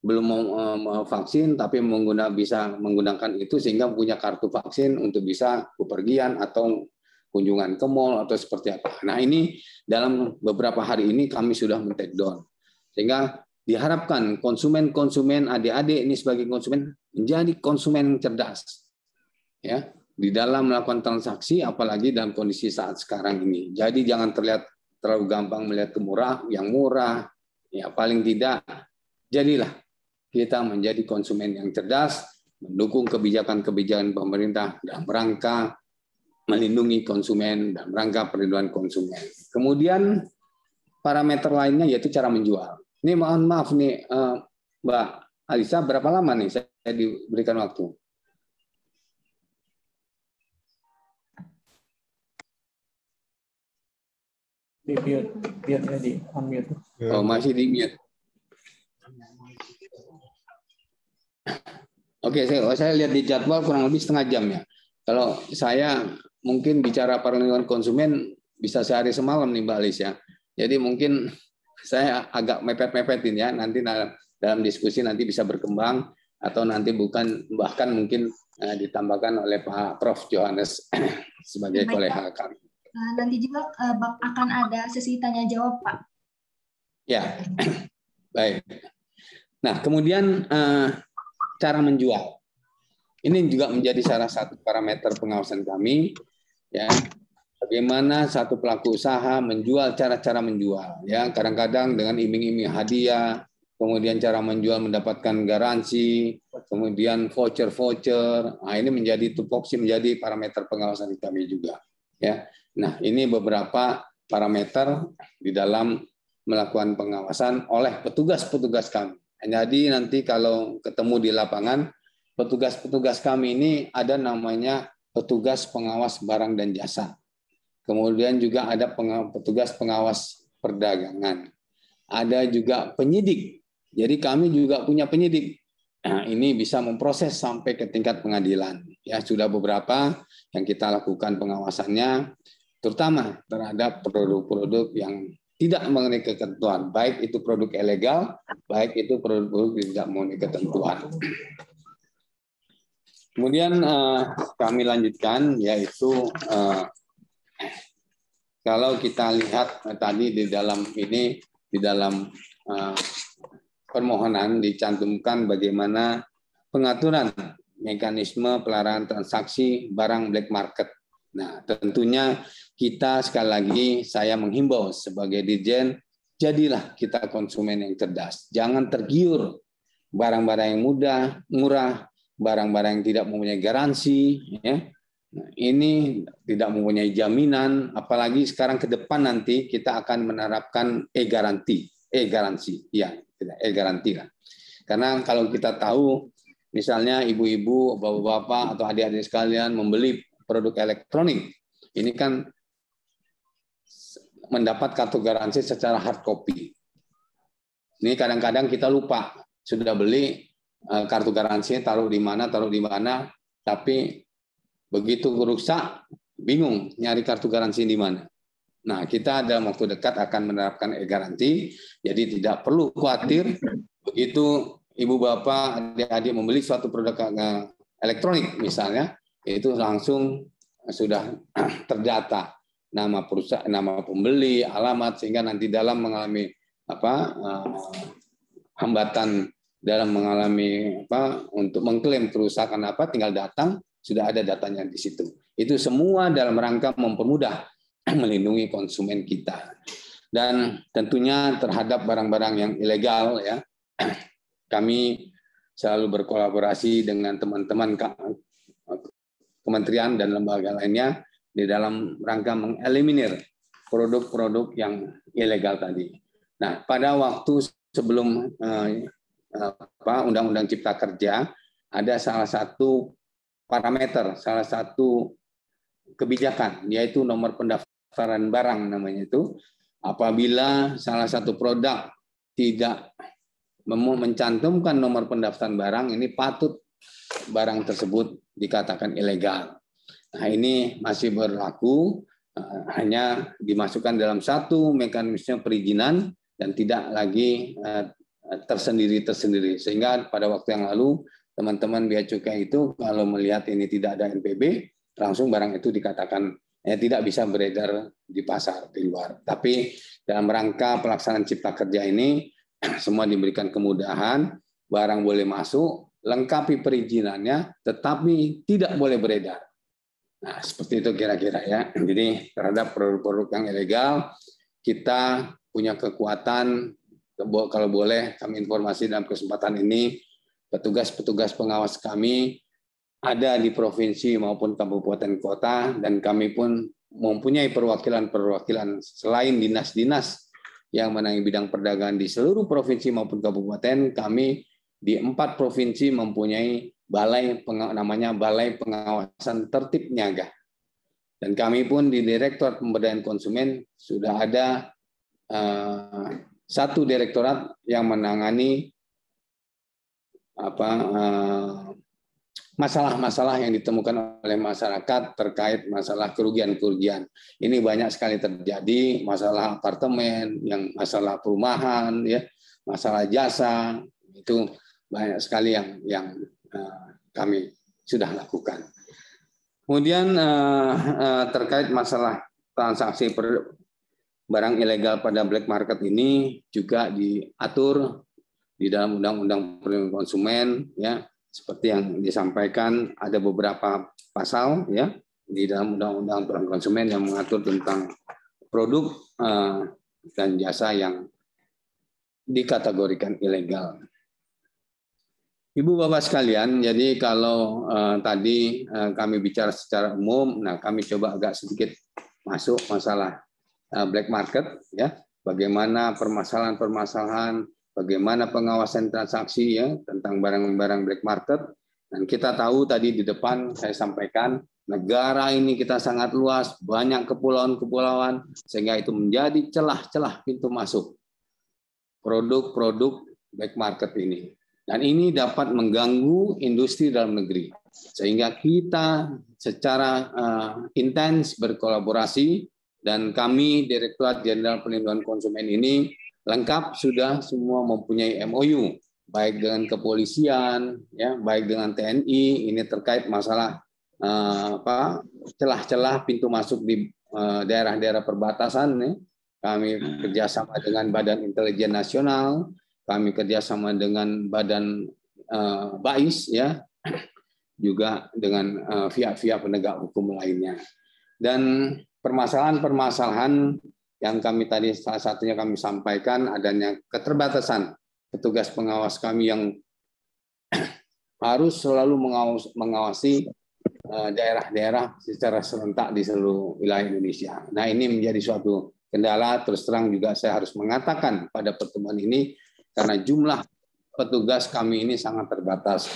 belum mau vaksin tapi menggunakan bisa menggunakan itu sehingga punya kartu vaksin untuk bisa bepergian atau kunjungan ke mall atau seperti apa. Nah ini dalam beberapa hari ini kami sudah men take down. Sehingga diharapkan konsumen-konsumen adik-adik ini sebagai konsumen menjadi konsumen cerdas. Ya, di dalam melakukan transaksi apalagi dalam kondisi saat sekarang ini. Jadi jangan terlihat terlalu gampang melihat kemurah, yang murah. Ya paling tidak jadilah kita menjadi konsumen yang cerdas, mendukung kebijakan-kebijakan pemerintah dalam rangka melindungi konsumen dan rangka perlindungan konsumen. Kemudian parameter lainnya yaitu cara menjual. Ini mohon maaf nih eh, Mbak Alisa, berapa lama nih saya diberikan waktu? Di mute, mute ya, di unmute. Oh, masih di mute. Oke, saya, oh, saya lihat di jadwal kurang lebih setengah jam ya. Kalau saya mungkin bicara perlindungan konsumen bisa sehari semalam nih Mbak Alis ya. Jadi mungkin saya agak mepet-mepetin ya nanti dalam, diskusi nanti bisa berkembang atau nanti bukan bahkan mungkin eh, ditambahkan oleh Pak Prof Johannes sebagai Baik, kolega kami. Eh, nanti juga eh, akan ada sesi tanya jawab Pak. Ya. Baik. Nah, kemudian cara menjual. Ini juga menjadi salah satu parameter pengawasan kami ya bagaimana satu pelaku usaha menjual cara-cara menjual ya kadang-kadang dengan iming-iming hadiah kemudian cara menjual mendapatkan garansi kemudian voucher-voucher nah ini menjadi tupoksi menjadi parameter pengawasan di kami juga ya nah ini beberapa parameter di dalam melakukan pengawasan oleh petugas-petugas kami jadi nanti kalau ketemu di lapangan petugas-petugas kami ini ada namanya petugas pengawas barang dan jasa. Kemudian juga ada petugas pengawas perdagangan. Ada juga penyidik. Jadi kami juga punya penyidik. Nah, ini bisa memproses sampai ke tingkat pengadilan. Ya, sudah beberapa yang kita lakukan pengawasannya terutama terhadap produk-produk yang tidak mengenai ketentuan, baik itu produk ilegal, baik itu produk-produk yang tidak memenuhi ketentuan. Kemudian uh, kami lanjutkan yaitu uh, kalau kita lihat uh, tadi di dalam ini di dalam uh, permohonan dicantumkan bagaimana pengaturan mekanisme pelarangan transaksi barang black market. Nah, tentunya kita sekali lagi saya menghimbau sebagai dirjen jadilah kita konsumen yang cerdas. Jangan tergiur barang-barang yang mudah, murah, barang-barang yang tidak mempunyai garansi, ya. Nah, ini tidak mempunyai jaminan, apalagi sekarang ke depan nanti kita akan menerapkan e garansi e-garansi, ya, e garansi lah. Karena kalau kita tahu, misalnya ibu-ibu, bapak-bapak atau adik-adik sekalian membeli produk elektronik, ini kan mendapat kartu garansi secara hard copy. Ini kadang-kadang kita lupa sudah beli Eh, kartu garansinya taruh di mana, taruh di mana, tapi begitu rusak, bingung nyari kartu garansi di mana. Nah, kita dalam waktu dekat akan menerapkan e-garansi, jadi tidak perlu khawatir begitu ibu bapak adik-adik membeli suatu produk eh, elektronik misalnya, itu langsung sudah terdata nama perusahaan, nama pembeli, alamat sehingga nanti dalam mengalami apa eh, hambatan dalam mengalami apa untuk mengklaim kerusakan apa tinggal datang sudah ada datanya di situ. Itu semua dalam rangka mempermudah melindungi konsumen kita. Dan tentunya terhadap barang-barang yang ilegal ya kami selalu berkolaborasi dengan teman-teman kementerian dan lembaga lainnya di dalam rangka mengeliminir produk-produk yang ilegal tadi. Nah, pada waktu sebelum eh, apa Undang-Undang Cipta Kerja ada salah satu parameter, salah satu kebijakan yaitu nomor pendaftaran barang namanya itu. Apabila salah satu produk tidak mencantumkan nomor pendaftaran barang ini patut barang tersebut dikatakan ilegal. Nah, ini masih berlaku eh, hanya dimasukkan dalam satu mekanisme perizinan dan tidak lagi eh, tersendiri-tersendiri. Sehingga pada waktu yang lalu, teman-teman Bea Cukai itu kalau melihat ini tidak ada NPB, langsung barang itu dikatakan eh, tidak bisa beredar di pasar, di luar. Tapi dalam rangka pelaksanaan cipta kerja ini, semua diberikan kemudahan, barang boleh masuk, lengkapi perizinannya, tetapi tidak boleh beredar. Nah, seperti itu kira-kira ya. Jadi terhadap produk-produk yang ilegal, kita punya kekuatan kalau boleh kami informasi dalam kesempatan ini, petugas-petugas pengawas kami ada di provinsi maupun kabupaten kota, dan kami pun mempunyai perwakilan-perwakilan selain dinas-dinas yang menangani bidang perdagangan di seluruh provinsi maupun kabupaten, kami di empat provinsi mempunyai balai namanya Balai Pengawasan Tertib Niaga. Dan kami pun di Direktorat Pemberdayaan Konsumen sudah ada eh, satu direktorat yang menangani apa eh, masalah-masalah yang ditemukan oleh masyarakat terkait masalah kerugian-kerugian. Ini banyak sekali terjadi masalah apartemen, yang masalah perumahan ya, masalah jasa itu banyak sekali yang yang eh, kami sudah lakukan. Kemudian eh, terkait masalah transaksi barang ilegal pada black market ini juga diatur di dalam Undang-Undang Perlindungan Konsumen ya seperti yang disampaikan ada beberapa pasal ya di dalam Undang-Undang Perlindungan Konsumen yang mengatur tentang produk uh, dan jasa yang dikategorikan ilegal. Ibu Bapak sekalian, jadi kalau uh, tadi uh, kami bicara secara umum, nah kami coba agak sedikit masuk masalah Eh, black market ya bagaimana permasalahan-permasalahan bagaimana pengawasan transaksi ya tentang barang-barang black market dan kita tahu tadi di depan saya sampaikan negara ini kita sangat luas banyak kepulauan-kepulauan sehingga itu menjadi celah-celah pintu masuk produk-produk black market ini dan ini dapat mengganggu industri dalam negeri sehingga kita secara uh, intens berkolaborasi dan kami, Direktorat Jenderal Perlindungan Konsumen ini lengkap sudah semua mempunyai MOU, baik dengan kepolisian, ya, baik dengan TNI. Ini terkait masalah uh, apa celah-celah pintu masuk di eh, daerah-daerah perbatasan. Ya. Kami kerjasama dengan Badan Intelijen Nasional, kami kerjasama dengan Badan uh, Bais, ya, juga dengan via pihak-pihak penegak hukum lainnya. Dan permasalahan-permasalahan yang kami tadi salah satunya kami sampaikan adanya keterbatasan petugas pengawas kami yang harus selalu mengawasi eh, daerah-daerah secara serentak di seluruh wilayah Indonesia. Nah ini menjadi suatu kendala terus terang juga saya harus mengatakan pada pertemuan ini karena jumlah petugas kami ini sangat terbatas.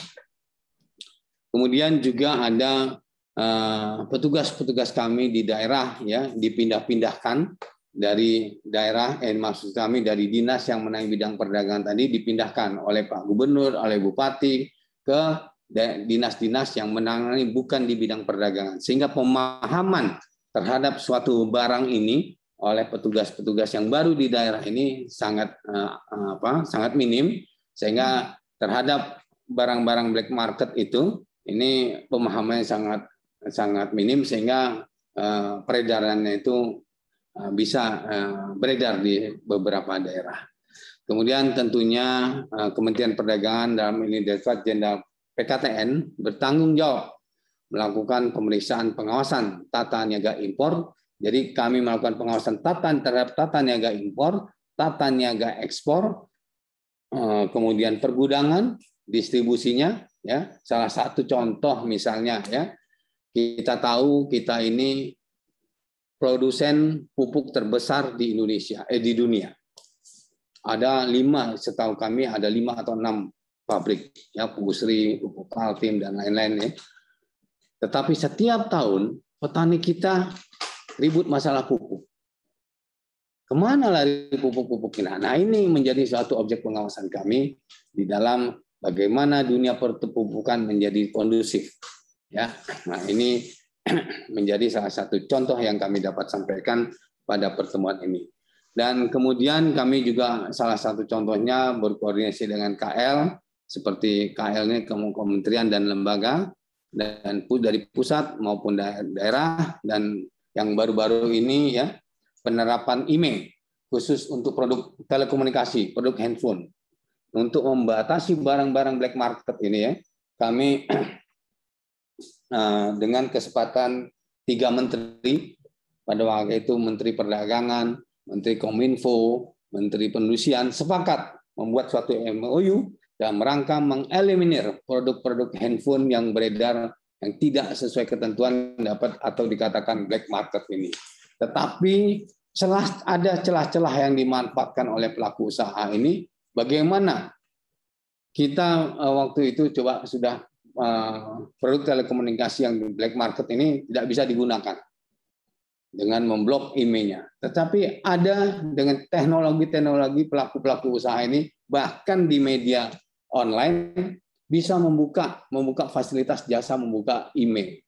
Kemudian juga ada Eh, petugas-petugas kami di daerah ya dipindah-pindahkan dari daerah eh maksud kami dari dinas yang menangani bidang perdagangan tadi dipindahkan oleh Pak Gubernur, oleh Bupati ke dinas-dinas yang menangani bukan di bidang perdagangan sehingga pemahaman terhadap suatu barang ini oleh petugas-petugas yang baru di daerah ini sangat eh, eh, apa sangat minim sehingga terhadap barang-barang black market itu ini pemahamannya sangat sangat minim sehingga uh, peredarannya itu eh, bisa eh, beredar di beberapa daerah. Kemudian tentunya Kementerian Perdagangan dalam ini Direktorat Jenderal PKTN bertanggung jawab melakukan pemeriksaan pengawasan tata niaga impor. Jadi kami melakukan pengawasan tata terhadap tata niaga impor, tata niaga ekspor, kemudian pergudangan, distribusinya ya salah satu contoh misalnya ya kita tahu kita ini produsen pupuk terbesar di Indonesia, eh di dunia. Ada lima, setahu kami ada lima atau enam pabrik, ya pupuk Sri, pupuk Kaltim dan lain-lain ya. Tetapi setiap tahun petani kita ribut masalah pupuk. Kemana lari pupuk-pupuk ini? Nah ini menjadi suatu objek pengawasan kami di dalam bagaimana dunia perpupukan menjadi kondusif Ya, nah ini menjadi salah satu contoh yang kami dapat sampaikan pada pertemuan ini. Dan kemudian kami juga salah satu contohnya berkoordinasi dengan KL, seperti KL ini kementerian dan lembaga, dan dari pusat maupun daerah, dan yang baru-baru ini ya penerapan IME khusus untuk produk telekomunikasi, produk handphone. Untuk membatasi barang-barang black market ini ya, kami Eh, dengan kesempatan tiga menteri pada waktu itu Menteri Perdagangan, Menteri Kominfo, Menteri Pendustrian sepakat membuat suatu MOU dalam rangka mengeliminir produk-produk handphone yang beredar yang tidak sesuai ketentuan dapat atau dikatakan black market ini. Tetapi celah ada celah-celah yang dimanfaatkan oleh pelaku usaha ini bagaimana kita eh, waktu itu coba sudah Eh, produk telekomunikasi yang di black market ini tidak bisa digunakan dengan memblok IMEI-nya. Tetapi ada dengan teknologi-teknologi pelaku-pelaku usaha ini bahkan di media online bisa membuka membuka fasilitas jasa membuka IMEI.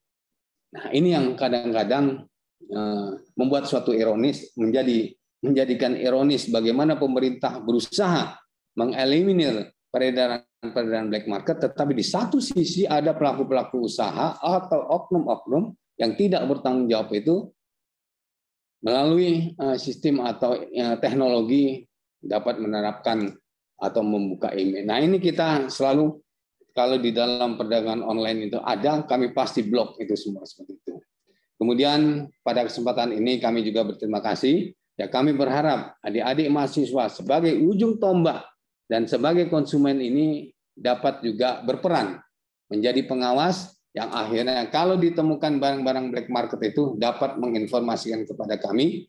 Nah, ini yang kadang-kadang eh, membuat suatu ironis menjadi menjadikan ironis bagaimana pemerintah berusaha mengeliminir peredaran peredaran black market, tetapi di satu sisi ada pelaku-pelaku usaha atau oknum-oknum yang tidak bertanggung jawab itu melalui eh, sistem atau eh, teknologi dapat menerapkan atau membuka email. Nah ini kita selalu kalau di dalam perdagangan online itu ada, kami pasti blok itu semua seperti itu. Kemudian pada kesempatan ini kami juga berterima kasih. Ya kami berharap adik-adik mahasiswa sebagai ujung tombak dan sebagai konsumen ini dapat juga berperan menjadi pengawas yang akhirnya kalau ditemukan barang-barang black market itu dapat menginformasikan kepada kami,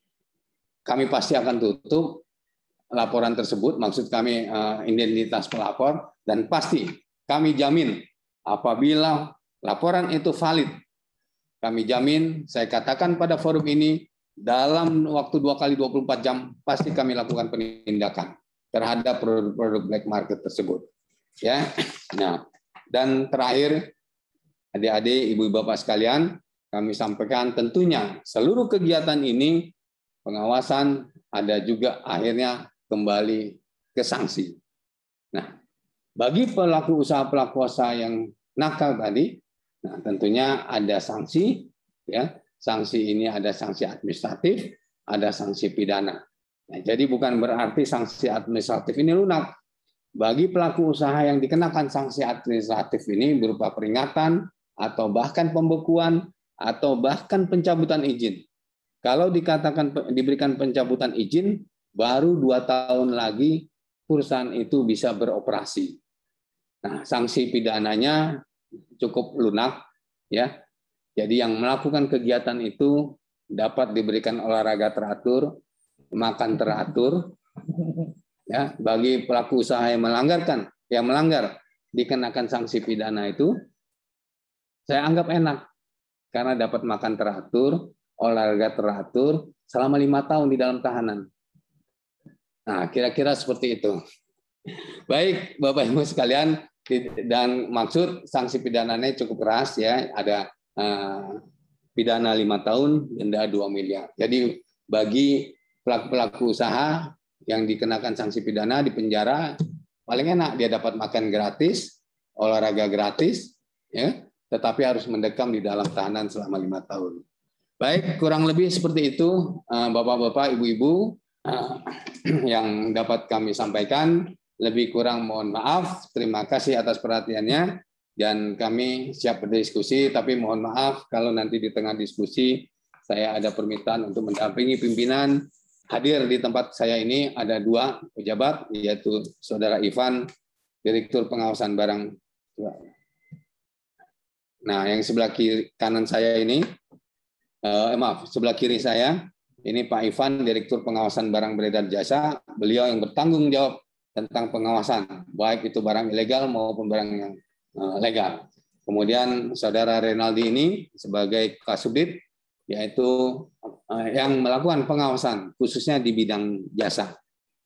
kami pasti akan tutup laporan tersebut, maksud kami eh, identitas pelapor, dan pasti kami jamin apabila laporan itu valid, kami jamin, saya katakan pada forum ini, dalam waktu dua kali 24 jam pasti kami lakukan penindakan terhadap produk-produk black market tersebut. Ya. Nah, dan terakhir adik-adik, ibu ibu bapak sekalian, kami sampaikan tentunya seluruh kegiatan ini pengawasan ada juga akhirnya kembali ke sanksi. Nah, bagi pelaku usaha pelaku usaha yang nakal tadi, nah tentunya ada sanksi ya. Sanksi ini ada sanksi administratif, ada sanksi pidana. Nah, jadi bukan berarti sanksi administratif ini lunak, bagi pelaku usaha yang dikenakan sanksi administratif ini berupa peringatan atau bahkan pembekuan atau bahkan pencabutan izin. Kalau dikatakan diberikan pencabutan izin, baru dua tahun lagi perusahaan itu bisa beroperasi. Nah, sanksi pidananya cukup lunak, ya. Jadi yang melakukan kegiatan itu dapat diberikan olahraga teratur, makan teratur, ya bagi pelaku usaha yang melanggarkan yang melanggar dikenakan sanksi pidana itu saya anggap enak karena dapat makan teratur olahraga teratur selama lima tahun di dalam tahanan nah kira-kira seperti itu baik bapak ibu sekalian dan maksud sanksi pidananya cukup keras ya ada eh, pidana lima tahun denda dua miliar jadi bagi pelaku-pelaku usaha yang dikenakan sanksi pidana di penjara paling enak dia dapat makan gratis, olahraga gratis, ya, tetapi harus mendekam di dalam tahanan selama lima tahun. Baik, kurang lebih seperti itu, eh, bapak-bapak, ibu-ibu eh, yang dapat kami sampaikan. Lebih kurang mohon maaf. Terima kasih atas perhatiannya dan kami siap berdiskusi. Tapi mohon maaf kalau nanti di tengah diskusi saya ada permintaan untuk mendampingi pimpinan hadir di tempat saya ini ada dua pejabat, yaitu Saudara Ivan, Direktur Pengawasan Barang. Nah, yang sebelah kiri kanan saya ini, eh, eh, maaf, sebelah kiri saya, ini Pak Ivan, Direktur Pengawasan Barang Beredar Jasa, beliau yang bertanggung jawab tentang pengawasan, baik itu barang ilegal maupun barang yang eh, legal. Kemudian Saudara Renaldi ini sebagai Kasubdit, yaitu eh, yang melakukan pengawasan khususnya di bidang jasa.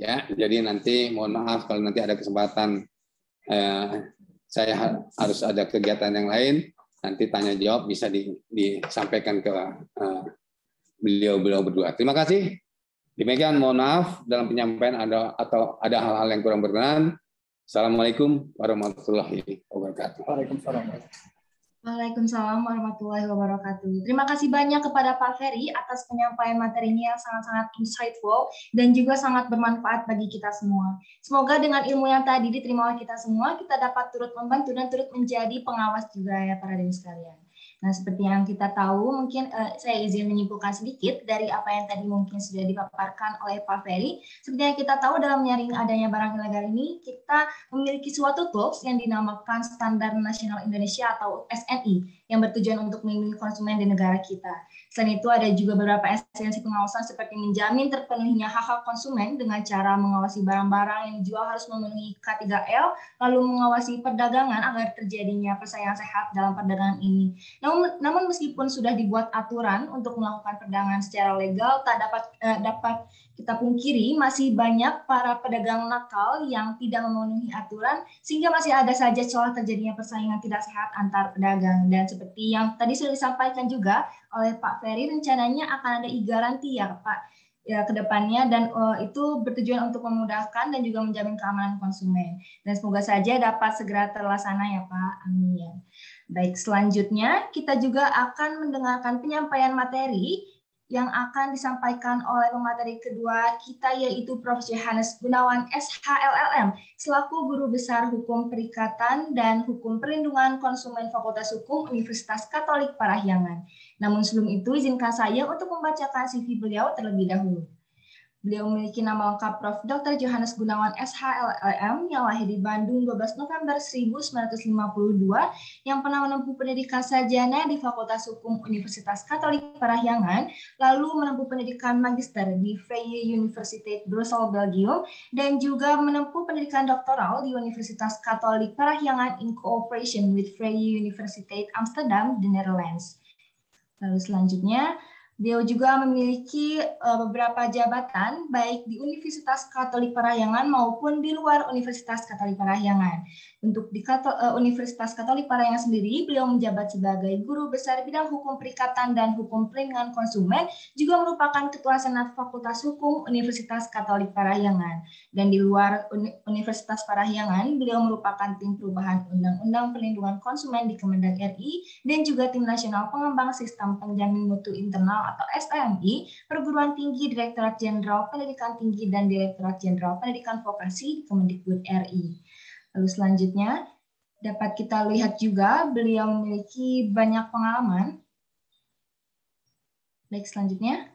Ya, jadi nanti mohon maaf kalau nanti ada kesempatan eh, saya harus ada kegiatan yang lain, nanti tanya jawab bisa di, disampaikan ke eh, beliau-beliau berdua. Terima kasih. Demikian mohon maaf dalam penyampaian ada atau ada hal-hal yang kurang berkenan. Assalamualaikum warahmatullahi wabarakatuh. Waalaikumsalam warahmatullahi wabarakatuh. Terima kasih banyak kepada Pak Ferry atas penyampaian materinya yang sangat-sangat insightful dan juga sangat bermanfaat bagi kita semua. Semoga dengan ilmu yang tadi diterima oleh kita semua, kita dapat turut membantu dan turut menjadi pengawas juga ya para dan sekalian. Nah, seperti yang kita tahu, mungkin uh, saya izin menyimpulkan sedikit dari apa yang tadi mungkin sudah dipaparkan oleh Pak Ferry. Seperti yang kita tahu dalam menyaring adanya barang ilegal ini, kita memiliki suatu tools yang dinamakan Standar Nasional Indonesia atau SNI yang bertujuan untuk melindungi konsumen di negara kita. Selain itu ada juga beberapa esensi pengawasan seperti menjamin terpenuhinya hak-hak konsumen dengan cara mengawasi barang-barang yang dijual harus memenuhi K3L, lalu mengawasi perdagangan agar terjadinya persaingan sehat dalam perdagangan ini. Namun, namun meskipun sudah dibuat aturan untuk melakukan perdagangan secara legal, tak dapat eh, dapat kita pungkiri masih banyak para pedagang nakal yang tidak memenuhi aturan sehingga masih ada saja celah terjadinya persaingan tidak sehat antar pedagang. Dan seperti yang tadi sudah disampaikan juga oleh Pak Ferry, rencananya akan ada e-garanti ya Pak ya, ke depannya dan uh, itu bertujuan untuk memudahkan dan juga menjamin keamanan konsumen. Dan semoga saja dapat segera terlaksana ya Pak. Amin. Baik, selanjutnya kita juga akan mendengarkan penyampaian materi yang akan disampaikan oleh pemateri kedua kita yaitu Prof. Johannes Gunawan SHLLM selaku Guru Besar Hukum Perikatan dan Hukum Perlindungan Konsumen Fakultas Hukum Universitas Katolik Parahyangan. Namun sebelum itu izinkan saya untuk membacakan CV beliau terlebih dahulu. Beliau memiliki nama lengkap Prof. Dr. Johannes Gunawan SHLM yang lahir di Bandung 12 November 1952 yang pernah menempuh pendidikan sarjana di Fakultas Hukum Universitas Katolik Parahyangan, lalu menempuh pendidikan magister di Vrije Universiteit Brussel, Belgium, dan juga menempuh pendidikan doktoral di Universitas Katolik Parahyangan in cooperation with Vrije Universiteit Amsterdam, the Netherlands. Lalu selanjutnya, Beliau juga memiliki eh, beberapa jabatan baik di Universitas Katolik Parahyangan maupun di luar Universitas Katolik Parahyangan. Untuk di eh, Universitas Katolik Parahyangan sendiri, beliau menjabat sebagai guru besar bidang hukum perikatan dan hukum perlindungan konsumen, juga merupakan ketua senat Fakultas Hukum Universitas Katolik Parahyangan. Dan di luar Universitas Parahyangan, beliau merupakan tim perubahan Undang-Undang Perlindungan Konsumen di Kemendag RI dan juga tim nasional pengembang sistem penjamin mutu internal atau STMI, Perguruan Tinggi Direktorat Jenderal Pendidikan Tinggi dan Direktorat Jenderal Pendidikan Vokasi Kemendikbud RI. Lalu selanjutnya, dapat kita lihat juga beliau memiliki banyak pengalaman. Baik, selanjutnya.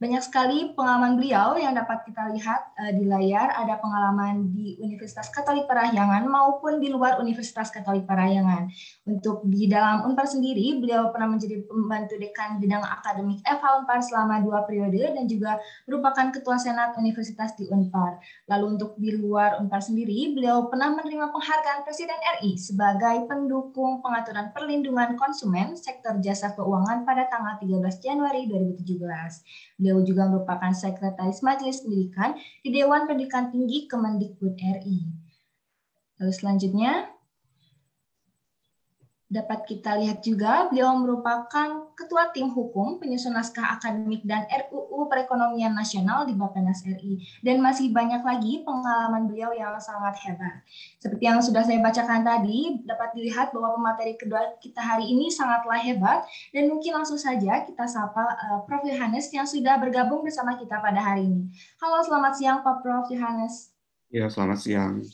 Banyak sekali pengalaman beliau yang dapat kita lihat uh, di layar, ada pengalaman di Universitas Katolik Parahyangan maupun di luar Universitas Katolik Parahyangan. Untuk di dalam Unpar sendiri, beliau pernah menjadi pembantu dekan bidang akademik FH Unpar selama dua periode dan juga merupakan ketua senat universitas di Unpar. Lalu untuk di luar Unpar sendiri, beliau pernah menerima penghargaan Presiden RI sebagai pendukung pengaturan perlindungan konsumen sektor jasa keuangan pada tanggal 13 Januari 2017. Beliau Beliau juga merupakan Sekretaris Majelis Pendidikan di Dewan Pendidikan Tinggi Kemendikbud RI. Lalu selanjutnya, dapat kita lihat juga beliau merupakan Ketua Tim Hukum Penyusun Naskah Akademik dan RUU Perekonomian Nasional di Bappenas RI. Dan masih banyak lagi pengalaman beliau yang sangat hebat. Seperti yang sudah saya bacakan tadi, dapat dilihat bahwa pemateri kedua kita hari ini sangatlah hebat. Dan mungkin langsung saja kita sapa uh, Prof. Yohanes yang sudah bergabung bersama kita pada hari ini. Halo, selamat siang Pak Prof. Yohanes. Ya, selamat siang.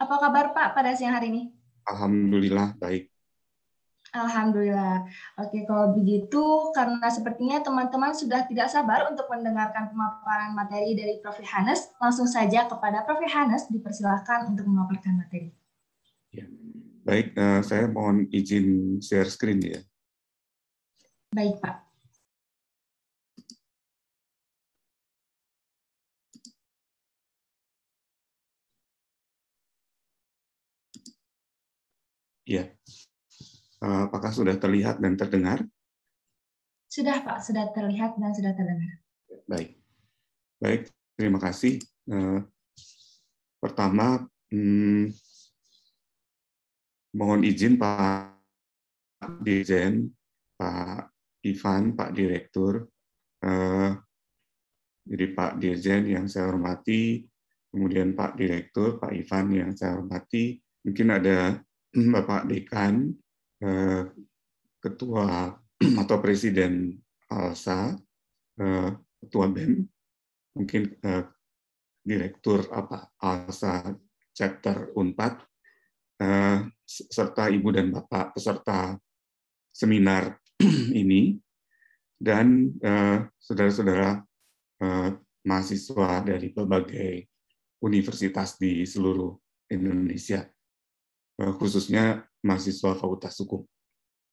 Apa kabar Pak pada siang hari ini? Alhamdulillah, baik. Alhamdulillah. Oke, kalau begitu karena sepertinya teman-teman sudah tidak sabar untuk mendengarkan pemaparan materi dari Prof. Hanes, langsung saja kepada Prof. Hanes dipersilahkan untuk memaparkan materi. Ya. Baik, eh, saya mohon izin share screen ya. Baik, Pak. Ya, Eh, apakah sudah terlihat dan terdengar? Sudah Pak, sudah terlihat dan sudah terdengar. Baik, baik. Terima kasih. Eh, pertama, hmm, mohon izin Pak Dirjen, Pak Ivan, Pak Direktur, eh, jadi Pak Dirjen yang saya hormati, kemudian Pak Direktur, Pak Ivan yang saya hormati, mungkin ada Bapak Dekan, Eh, ketua atau presiden ALSA, eh, ketua BEM, mungkin eh, direktur apa ALSA chapter Unpad, serta ibu dan bapak peserta seminar ini, dan saudara-saudara eh, mahasiswa dari berbagai universitas di seluruh Indonesia, khususnya mahasiswa Fakultas Hukum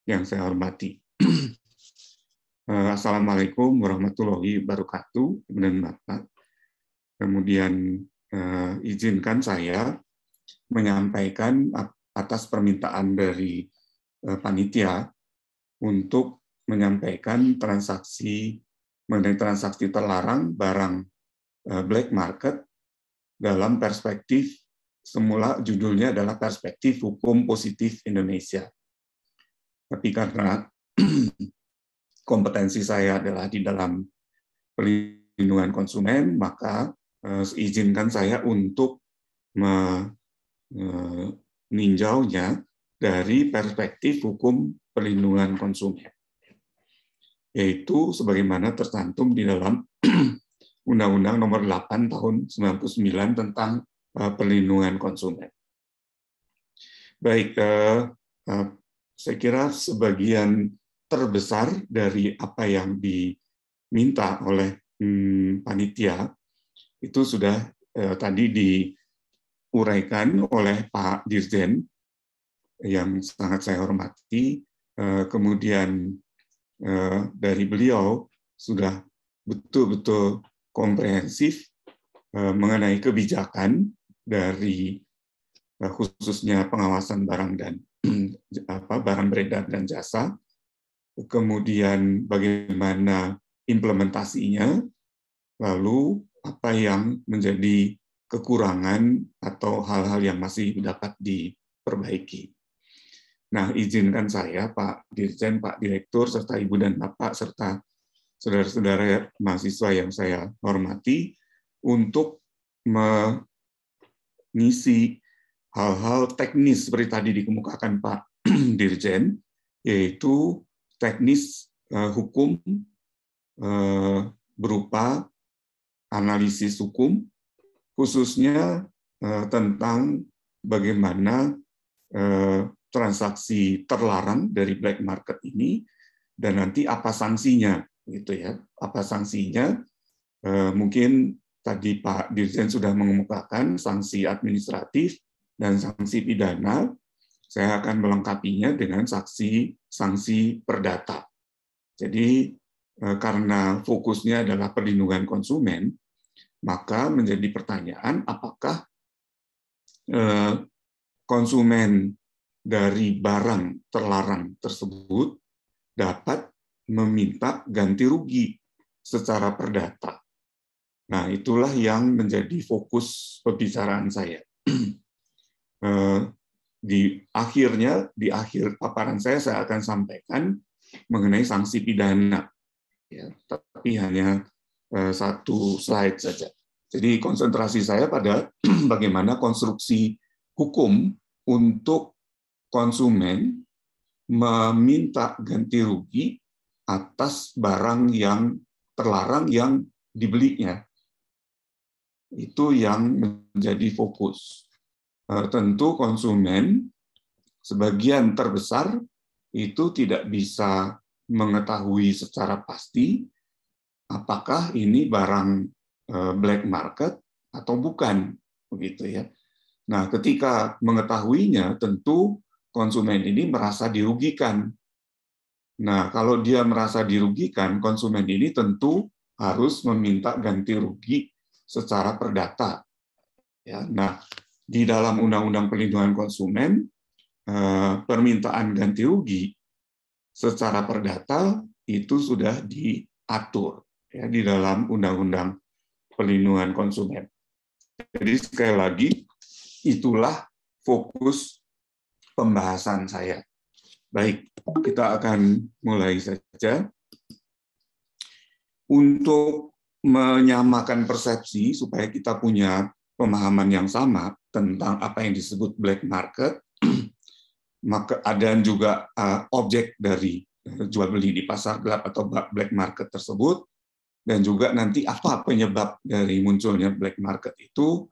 yang saya hormati. Eh, Assalamualaikum warahmatullahi wabarakatuh, dan Bapak. Kemudian eh, izinkan saya menyampaikan atas permintaan dari eh, panitia untuk menyampaikan transaksi mengenai transaksi terlarang barang black market dalam perspektif semula judulnya adalah perspektif hukum positif Indonesia. Tapi karena kompetensi saya adalah di dalam perlindungan konsumen, maka eh, izinkan saya untuk eh, meninjaunya dari perspektif hukum perlindungan konsumen, yaitu sebagaimana tercantum di dalam Undang-Undang Nomor 8 Tahun 99 tentang Eh, perlindungan konsumen. Baik, eh, eh, saya kira sebagian terbesar dari apa yang diminta oleh hmm, panitia itu sudah tadi diuraikan oleh Pak Dirjen yang sangat saya hormati. Kemudian dari beliau sudah betul-betul komprehensif mengenai kebijakan dari eh, khususnya pengawasan barang dan apa barang beredar dan jasa, kemudian bagaimana implementasinya, lalu apa yang menjadi kekurangan atau hal-hal yang masih dapat diperbaiki. Nah, izinkan saya, Pak Dirjen, Pak Direktur, serta Ibu dan Bapak, serta saudara-saudara mahasiswa yang saya hormati, untuk ngisi hal-hal teknis seperti tadi dikemukakan Pak Dirjen, yaitu teknis eh, hukum eh, berupa analisis hukum, khususnya eh, tentang bagaimana transaksi terlarang dari black market ini dan nanti apa sanksinya gitu ya apa sanksinya mungkin tadi Pak Dirjen sudah mengemukakan sanksi administratif dan sanksi pidana, saya akan melengkapinya dengan saksi sanksi perdata. Jadi eh, karena fokusnya adalah perlindungan konsumen, maka menjadi pertanyaan apakah eh, konsumen dari barang terlarang tersebut dapat meminta ganti rugi secara perdata Nah, itulah yang menjadi fokus pembicaraan saya. Eh, di akhirnya, di akhir paparan saya, saya akan sampaikan mengenai sanksi pidana. Ya, tapi hanya eh, satu slide saja. Jadi konsentrasi saya pada bagaimana konstruksi hukum untuk konsumen meminta ganti rugi atas barang yang terlarang yang dibelinya itu yang menjadi fokus. Eh, tentu konsumen sebagian terbesar itu tidak bisa mengetahui secara pasti apakah ini barang eh, black market atau bukan, begitu ya. Nah, ketika mengetahuinya, tentu konsumen ini merasa dirugikan. Nah, kalau dia merasa dirugikan, konsumen ini tentu harus meminta ganti rugi secara perdata. Ya, nah, di dalam Undang-Undang Perlindungan Konsumen, eh, permintaan ganti rugi secara perdata itu sudah diatur ya, di dalam Undang-Undang Perlindungan Konsumen. Jadi sekali lagi, itulah fokus pembahasan saya. Baik, kita akan mulai saja. Untuk menyamakan persepsi supaya kita punya pemahaman yang sama tentang apa yang disebut black market, maka ada juga eh, objek dari eh, jual beli di pasar gelap atau black market tersebut, dan juga nanti apa penyebab dari munculnya black market itu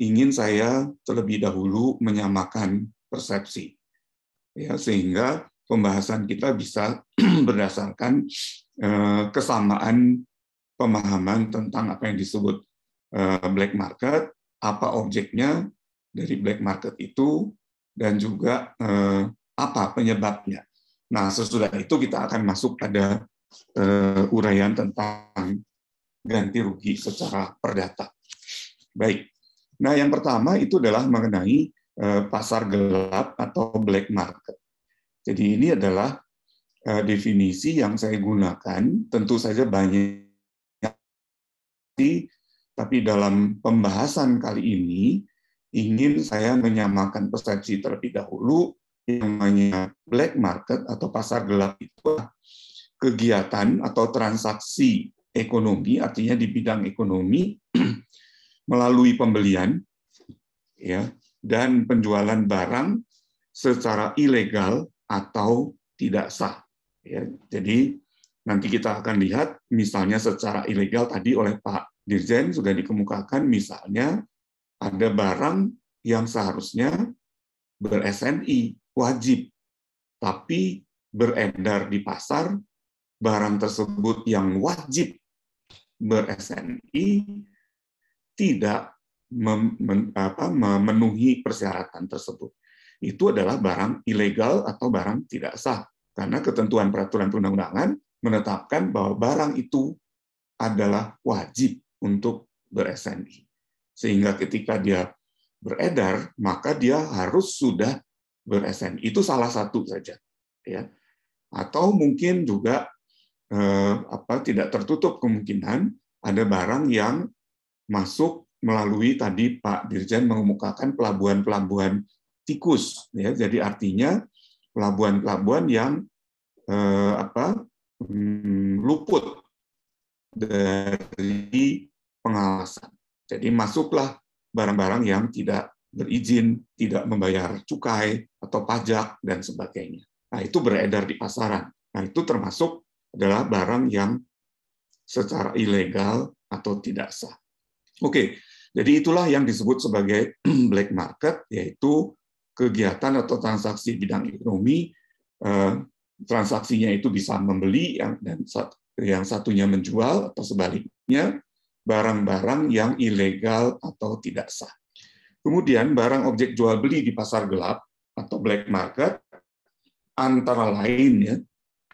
ingin saya terlebih dahulu menyamakan persepsi, ya sehingga pembahasan kita bisa berdasarkan eh, kesamaan pemahaman tentang apa yang disebut eh, black market, apa objeknya dari black market itu, dan juga eh, apa penyebabnya. Nah, sesudah itu kita akan masuk pada eh, uraian tentang ganti rugi secara perdata. Baik. Nah, yang pertama itu adalah mengenai pasar gelap atau black market. Jadi ini adalah definisi yang saya gunakan, tentu saja banyak tapi dalam pembahasan kali ini ingin saya menyamakan persepsi terlebih dahulu yang namanya black market atau pasar gelap itu kegiatan atau transaksi ekonomi artinya di bidang ekonomi melalui pembelian ya dan penjualan barang secara ilegal atau tidak sah ya jadi Nanti kita akan lihat misalnya secara ilegal tadi oleh Pak Dirjen sudah dikemukakan misalnya ada barang yang seharusnya ber-SNI, wajib, tapi beredar di pasar, barang tersebut yang wajib ber-SNI tidak memenuhi persyaratan tersebut. Itu adalah barang ilegal atau barang tidak sah. Karena ketentuan peraturan perundang-undangan menetapkan bahwa barang itu adalah wajib untuk ber-SNI. Sehingga ketika dia beredar, maka dia harus sudah ber-SNI. Itu salah satu saja. ya Atau mungkin juga eh, apa tidak tertutup kemungkinan ada barang yang masuk melalui tadi Pak Dirjen mengemukakan pelabuhan-pelabuhan tikus ya jadi artinya pelabuhan-pelabuhan yang eh, apa Hmm, luput dari pengawasan. Jadi masuklah barang-barang yang tidak berizin, tidak membayar cukai atau pajak dan sebagainya. Nah, itu beredar di pasaran. Nah, itu termasuk adalah barang yang secara ilegal atau tidak sah. Oke, jadi itulah yang disebut sebagai black market, yaitu kegiatan atau transaksi bidang ekonomi eh, transaksinya itu bisa membeli yang dan yang satunya menjual atau sebaliknya barang-barang yang ilegal atau tidak sah. Kemudian barang objek jual beli di pasar gelap atau black market antara lain ya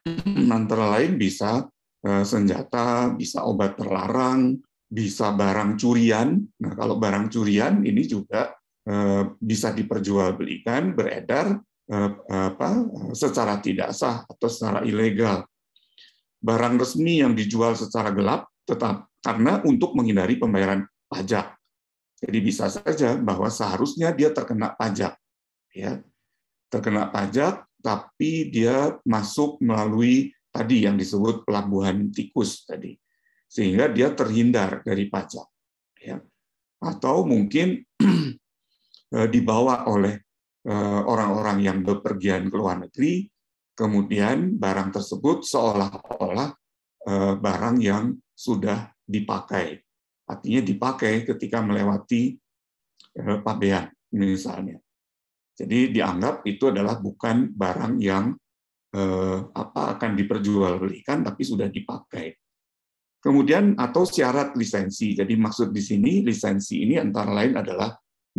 antara lain bisa eh, senjata, bisa obat terlarang, bisa barang curian. Nah, kalau barang curian ini juga eh, bisa diperjualbelikan, beredar Eh, apa, secara tidak sah atau secara ilegal. Barang resmi yang dijual secara gelap tetap karena untuk menghindari pembayaran pajak. Jadi bisa saja bahwa seharusnya dia terkena pajak, ya terkena pajak, tapi dia masuk melalui tadi yang disebut pelabuhan tikus tadi, sehingga dia terhindar dari pajak, ya atau mungkin eh, dibawa oleh Eh, orang-orang yang bepergian ke luar negeri, kemudian barang tersebut seolah-olah eh, barang yang sudah dipakai. Artinya dipakai ketika melewati eh, pabean misalnya. Jadi dianggap itu adalah bukan barang yang apa akan diperjualbelikan tapi sudah dipakai. Kemudian atau syarat lisensi. Jadi maksud di sini lisensi ini antara lain adalah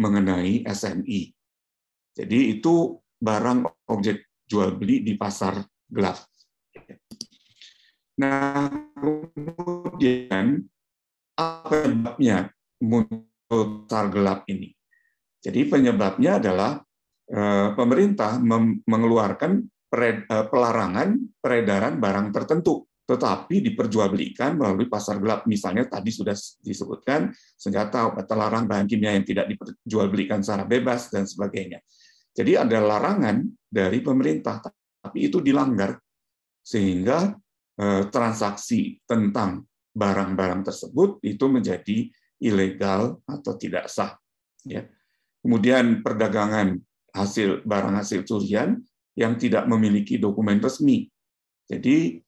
mengenai SNI jadi itu barang objek jual beli di pasar gelap. Nah, kemudian apa penyebabnya muncul pasar gelap ini? Jadi penyebabnya adalah eh, pemerintah mengeluarkan eh, pelarangan peredaran barang tertentu, tetapi diperjualbelikan melalui pasar gelap. Misalnya tadi sudah disebutkan senjata, obat terlarang, bahan kimia yang tidak diperjualbelikan secara bebas dan sebagainya. Jadi ada larangan dari pemerintah, tapi itu dilanggar sehingga eh, transaksi tentang barang-barang tersebut itu menjadi ilegal atau tidak sah. Ya. Kemudian perdagangan hasil barang hasil curian yang tidak memiliki dokumen resmi. Jadi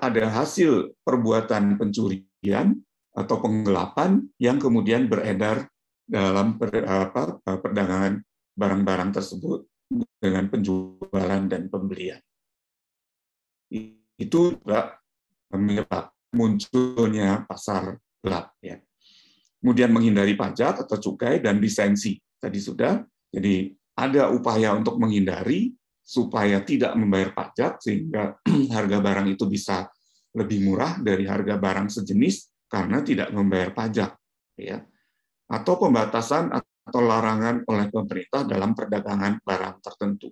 ada hasil perbuatan pencurian atau penggelapan yang kemudian beredar dalam eh, perdagangan barang-barang tersebut dengan penjualan dan pembelian. Itu juga menyebab munculnya pasar gelap. Ya. Kemudian menghindari pajak atau cukai dan lisensi. Tadi sudah, jadi ada upaya untuk menghindari supaya tidak membayar pajak sehingga harga barang itu bisa lebih murah dari harga barang sejenis karena tidak membayar pajak ya atau pembatasan atau larangan oleh pemerintah dalam perdagangan barang tertentu.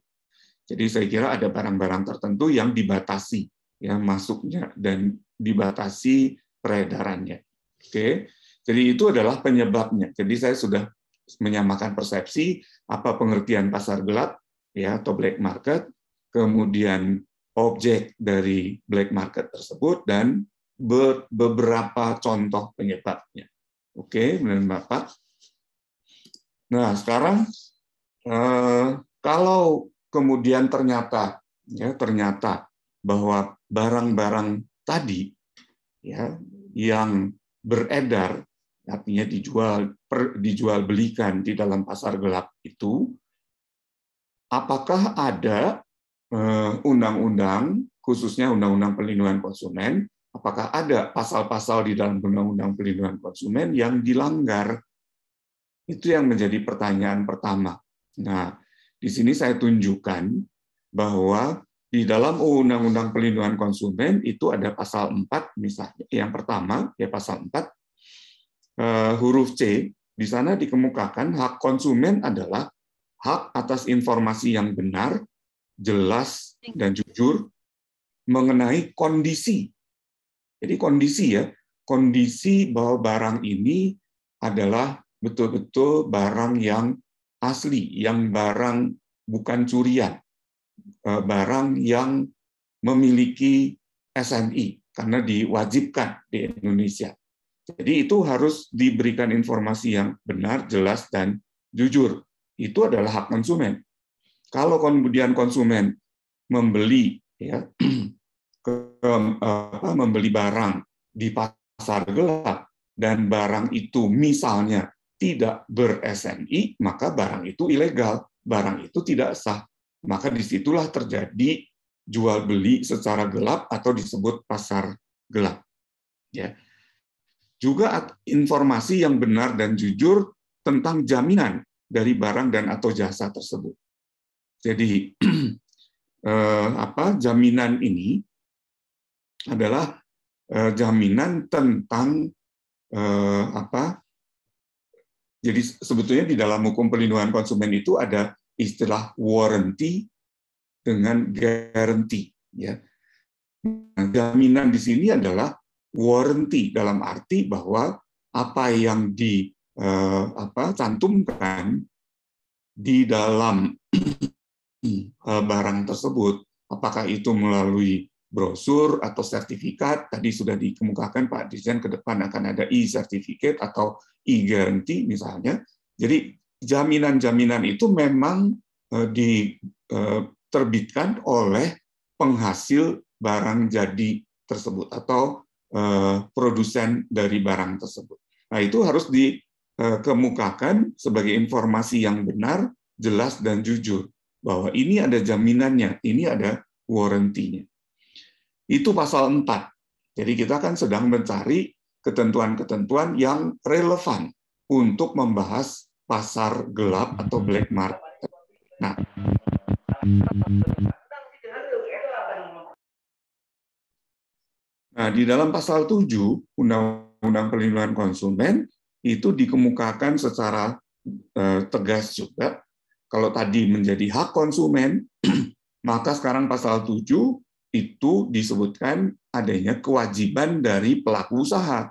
Jadi saya kira ada barang-barang tertentu yang dibatasi ya masuknya dan dibatasi peredarannya. Oke. Jadi itu adalah penyebabnya. Jadi saya sudah menyamakan persepsi apa pengertian pasar gelap ya atau black market, kemudian objek dari black market tersebut dan beberapa contoh penyebabnya. Oke, benar Bapak. Nah, sekarang eh, kalau kemudian ternyata ya ternyata bahwa barang-barang tadi ya yang beredar artinya dijual per, dijual belikan di dalam pasar gelap itu apakah ada eh, undang-undang khususnya undang-undang perlindungan konsumen apakah ada pasal-pasal di dalam undang-undang perlindungan konsumen yang dilanggar itu yang menjadi pertanyaan pertama. Nah, di sini saya tunjukkan bahwa di dalam Undang-Undang Pelindungan Konsumen itu ada pasal 4 misalnya. Yang pertama, ya pasal 4 eh, huruf C, di sana dikemukakan hak konsumen adalah hak atas informasi yang benar, jelas dan jujur mengenai kondisi. Jadi kondisi ya, kondisi bahwa barang ini adalah betul-betul barang yang asli, yang barang bukan curian, eh, barang yang memiliki SNI karena diwajibkan di Indonesia. Jadi itu harus diberikan informasi yang benar, jelas dan jujur. Itu adalah hak konsumen. Kalau kemudian konsumen membeli ya ke, apa, membeli barang di pasar gelap dan barang itu misalnya tidak ber-SNI, maka barang itu ilegal, barang itu tidak sah. Maka disitulah terjadi jual beli secara gelap atau disebut pasar gelap. Ya. Juga informasi yang benar dan jujur tentang jaminan dari barang dan atau jasa tersebut. Jadi eh, apa jaminan ini adalah eh, jaminan tentang eh, apa jadi sebetulnya di dalam hukum perlindungan konsumen itu ada istilah warranty dengan garanti. Ya. Nah, jaminan di sini adalah warranty dalam arti bahwa apa yang di eh, di dalam eh, barang tersebut, apakah itu melalui brosur atau sertifikat. Tadi sudah dikemukakan Pak Dirjen ke depan akan ada e sertifikat atau e-guarantee misalnya. Jadi jaminan-jaminan itu memang eh, diterbitkan eh, oleh penghasil barang jadi tersebut atau eh, produsen dari barang tersebut. Nah, itu harus dikemukakan sebagai informasi yang benar, jelas dan jujur bahwa ini ada jaminannya, ini ada warrantinya. Itu pasal 4. Jadi kita kan sedang mencari ketentuan-ketentuan yang relevan untuk membahas pasar gelap atau black market. Nah, Nah, di dalam pasal 7 Undang-Undang Perlindungan Konsumen itu dikemukakan secara eh, tegas juga kalau tadi menjadi hak konsumen, maka sekarang pasal 7 itu disebutkan adanya kewajiban dari pelaku usaha.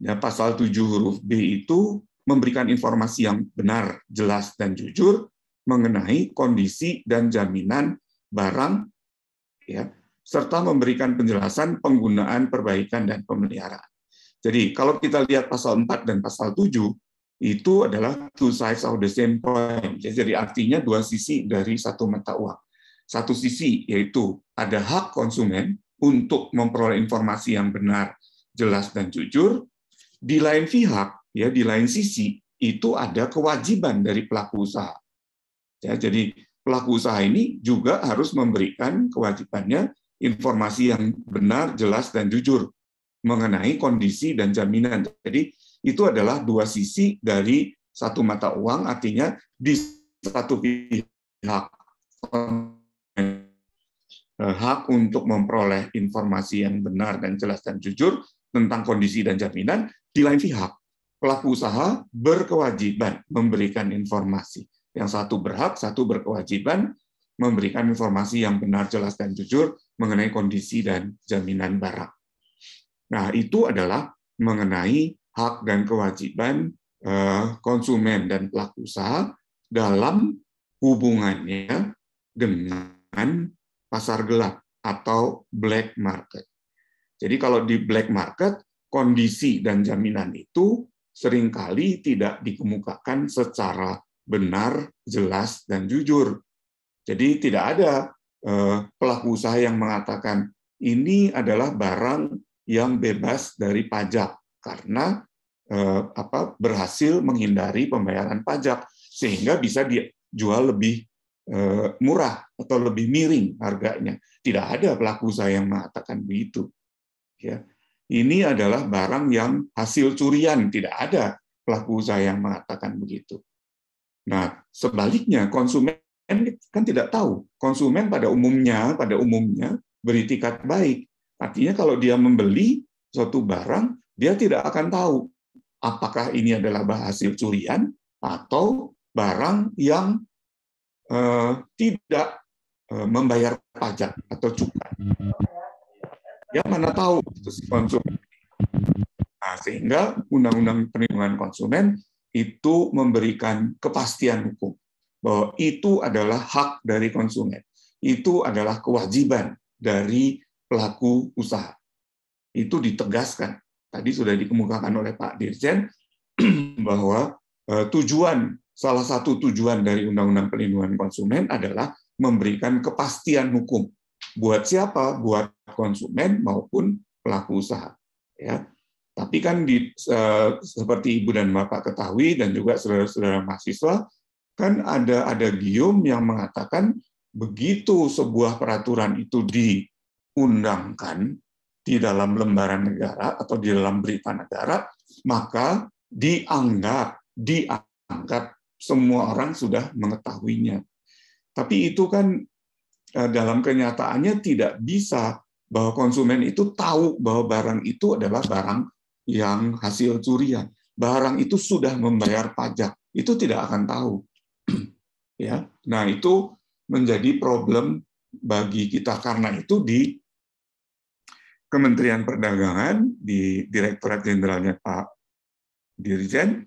Ya, pasal 7 huruf B itu memberikan informasi yang benar, jelas, dan jujur mengenai kondisi dan jaminan barang, ya, serta memberikan penjelasan penggunaan perbaikan dan pemeliharaan. Jadi kalau kita lihat pasal 4 dan pasal 7, itu adalah two sides of the same point ya, Jadi artinya dua sisi dari satu mata uang. Satu sisi yaitu ada hak konsumen untuk memperoleh informasi yang benar, jelas dan jujur. Di lain pihak, ya di lain sisi itu ada kewajiban dari pelaku usaha. Ya, jadi pelaku usaha ini juga harus memberikan kewajibannya informasi yang benar, jelas dan jujur mengenai kondisi dan jaminan. Jadi itu adalah dua sisi dari satu mata uang artinya di satu pihak Eh, hak untuk memperoleh informasi yang benar dan jelas dan jujur tentang kondisi dan jaminan. Di lain pihak, pelaku usaha berkewajiban memberikan informasi. Yang satu berhak, satu berkewajiban memberikan informasi yang benar, jelas, dan jujur mengenai kondisi dan jaminan barang. Nah, itu adalah mengenai hak dan kewajiban eh, konsumen dan pelaku usaha dalam hubungannya dengan pasar gelap atau black market. Jadi kalau di black market, kondisi dan jaminan itu seringkali tidak dikemukakan secara benar, jelas, dan jujur. Jadi tidak ada eh, pelaku usaha yang mengatakan ini adalah barang yang bebas dari pajak karena eh, berhasil menghindari pembayaran pajak sehingga bisa dijual lebih Eh, murah atau lebih miring harganya. Tidak ada pelaku usaha yang mengatakan begitu. Ya, ini adalah barang yang hasil curian, tidak ada pelaku usaha yang mengatakan begitu. Nah, sebaliknya konsumen kan tidak tahu. Konsumen pada umumnya, pada umumnya beri tiket baik. Artinya kalau dia membeli suatu barang, dia tidak akan tahu apakah ini adalah hasil curian atau barang yang Eh, tidak eh, membayar pajak atau cukai. Ya mana tahu itu si konsumen. Nah, sehingga Undang-Undang Perlindungan Konsumen itu memberikan kepastian hukum bahwa itu adalah hak dari konsumen, itu adalah kewajiban dari pelaku usaha. Itu ditegaskan. Tadi sudah dikemukakan oleh Pak Dirjen bahwa eh, tujuan salah satu tujuan dari Undang-Undang Perlindungan Konsumen adalah memberikan kepastian hukum buat siapa, buat konsumen maupun pelaku usaha. Ya, tapi kan di, eh, seperti ibu dan bapak ketahui dan juga saudara-saudara mahasiswa kan ada ada gium yang mengatakan begitu sebuah peraturan itu diundangkan di dalam lembaran negara atau di dalam berita negara maka dianggap dianggap semua orang sudah mengetahuinya. Tapi itu kan eh, dalam kenyataannya tidak bisa bahwa konsumen itu tahu bahwa barang itu adalah barang yang hasil curian. Barang itu sudah membayar pajak, itu tidak akan tahu. ya. Nah, itu menjadi problem bagi kita karena itu di Kementerian Perdagangan di Direktorat Jenderalnya Pak Dirjen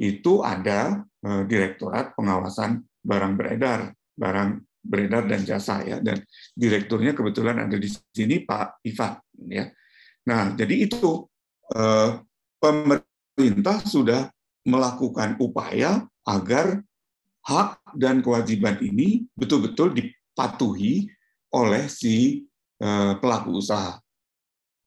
itu ada e, Direktorat Pengawasan Barang Beredar, barang beredar dan jasa ya dan direkturnya kebetulan ada di sini Pak Ivan ya. Nah, jadi itu e, pemerintah sudah melakukan upaya agar hak dan kewajiban ini betul-betul dipatuhi oleh si e, pelaku usaha.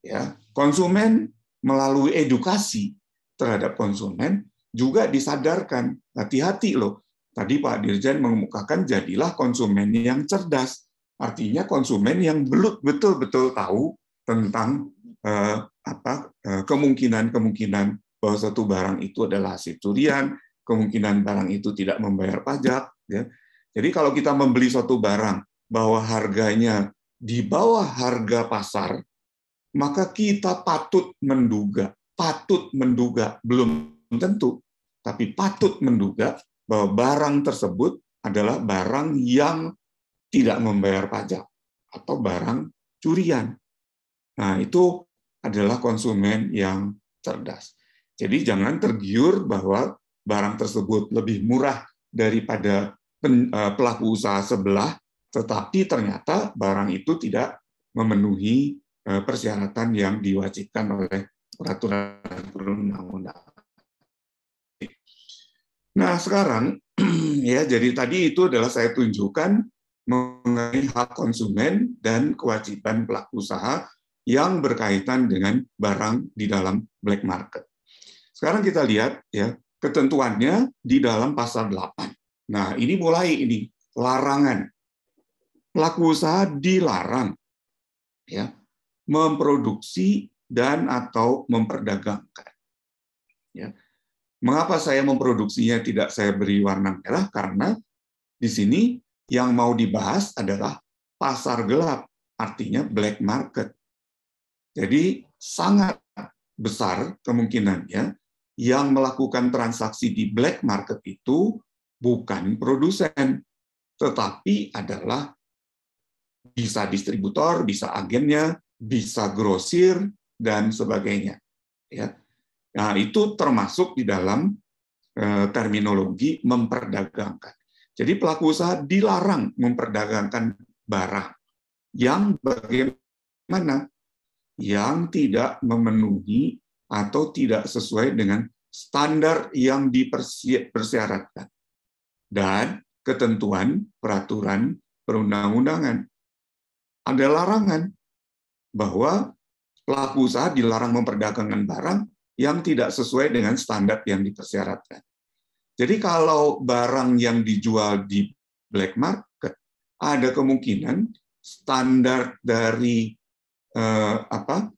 Ya, konsumen melalui edukasi terhadap konsumen juga disadarkan hati-hati loh. Tadi Pak Dirjen mengemukakan jadilah konsumen yang cerdas. Artinya konsumen yang belut betul-betul tahu tentang eh, apa eh, kemungkinan-kemungkinan bahwa satu barang itu adalah hasil curian, kemungkinan barang itu tidak membayar pajak. Ya. Jadi kalau kita membeli suatu barang bahwa harganya di bawah harga pasar, maka kita patut menduga, patut menduga, belum tentu tapi patut menduga bahwa barang tersebut adalah barang yang tidak membayar pajak atau barang curian. Nah, itu adalah konsumen yang cerdas. Jadi jangan tergiur bahwa barang tersebut lebih murah daripada e, pelaku usaha sebelah, tetapi ternyata barang itu tidak memenuhi e, persyaratan yang diwajibkan oleh peraturan perundang-undang. Nah, sekarang ya jadi tadi itu adalah saya tunjukkan mengenai hak konsumen dan kewajiban pelaku usaha yang berkaitan dengan barang di dalam black market. Sekarang kita lihat ya ketentuannya di dalam pasal 8. Nah, ini mulai ini larangan. Pelaku usaha dilarang ya memproduksi dan atau memperdagangkan ya Mengapa saya memproduksinya tidak saya beri warna merah? Karena di sini yang mau dibahas adalah pasar gelap, artinya black market. Jadi sangat besar kemungkinannya yang melakukan transaksi di black market itu bukan produsen, tetapi adalah bisa distributor, bisa agennya, bisa grosir dan sebagainya. Ya, Nah, itu termasuk di dalam eh, terminologi memperdagangkan. Jadi pelaku usaha dilarang memperdagangkan barang yang bagaimana yang tidak memenuhi atau tidak sesuai dengan standar yang dipersyaratkan dan ketentuan peraturan perundang-undangan. Ada larangan bahwa pelaku usaha dilarang memperdagangkan barang yang tidak sesuai dengan standar yang dipersyaratkan. Jadi kalau barang yang dijual di black market ada kemungkinan standar dari eh, apa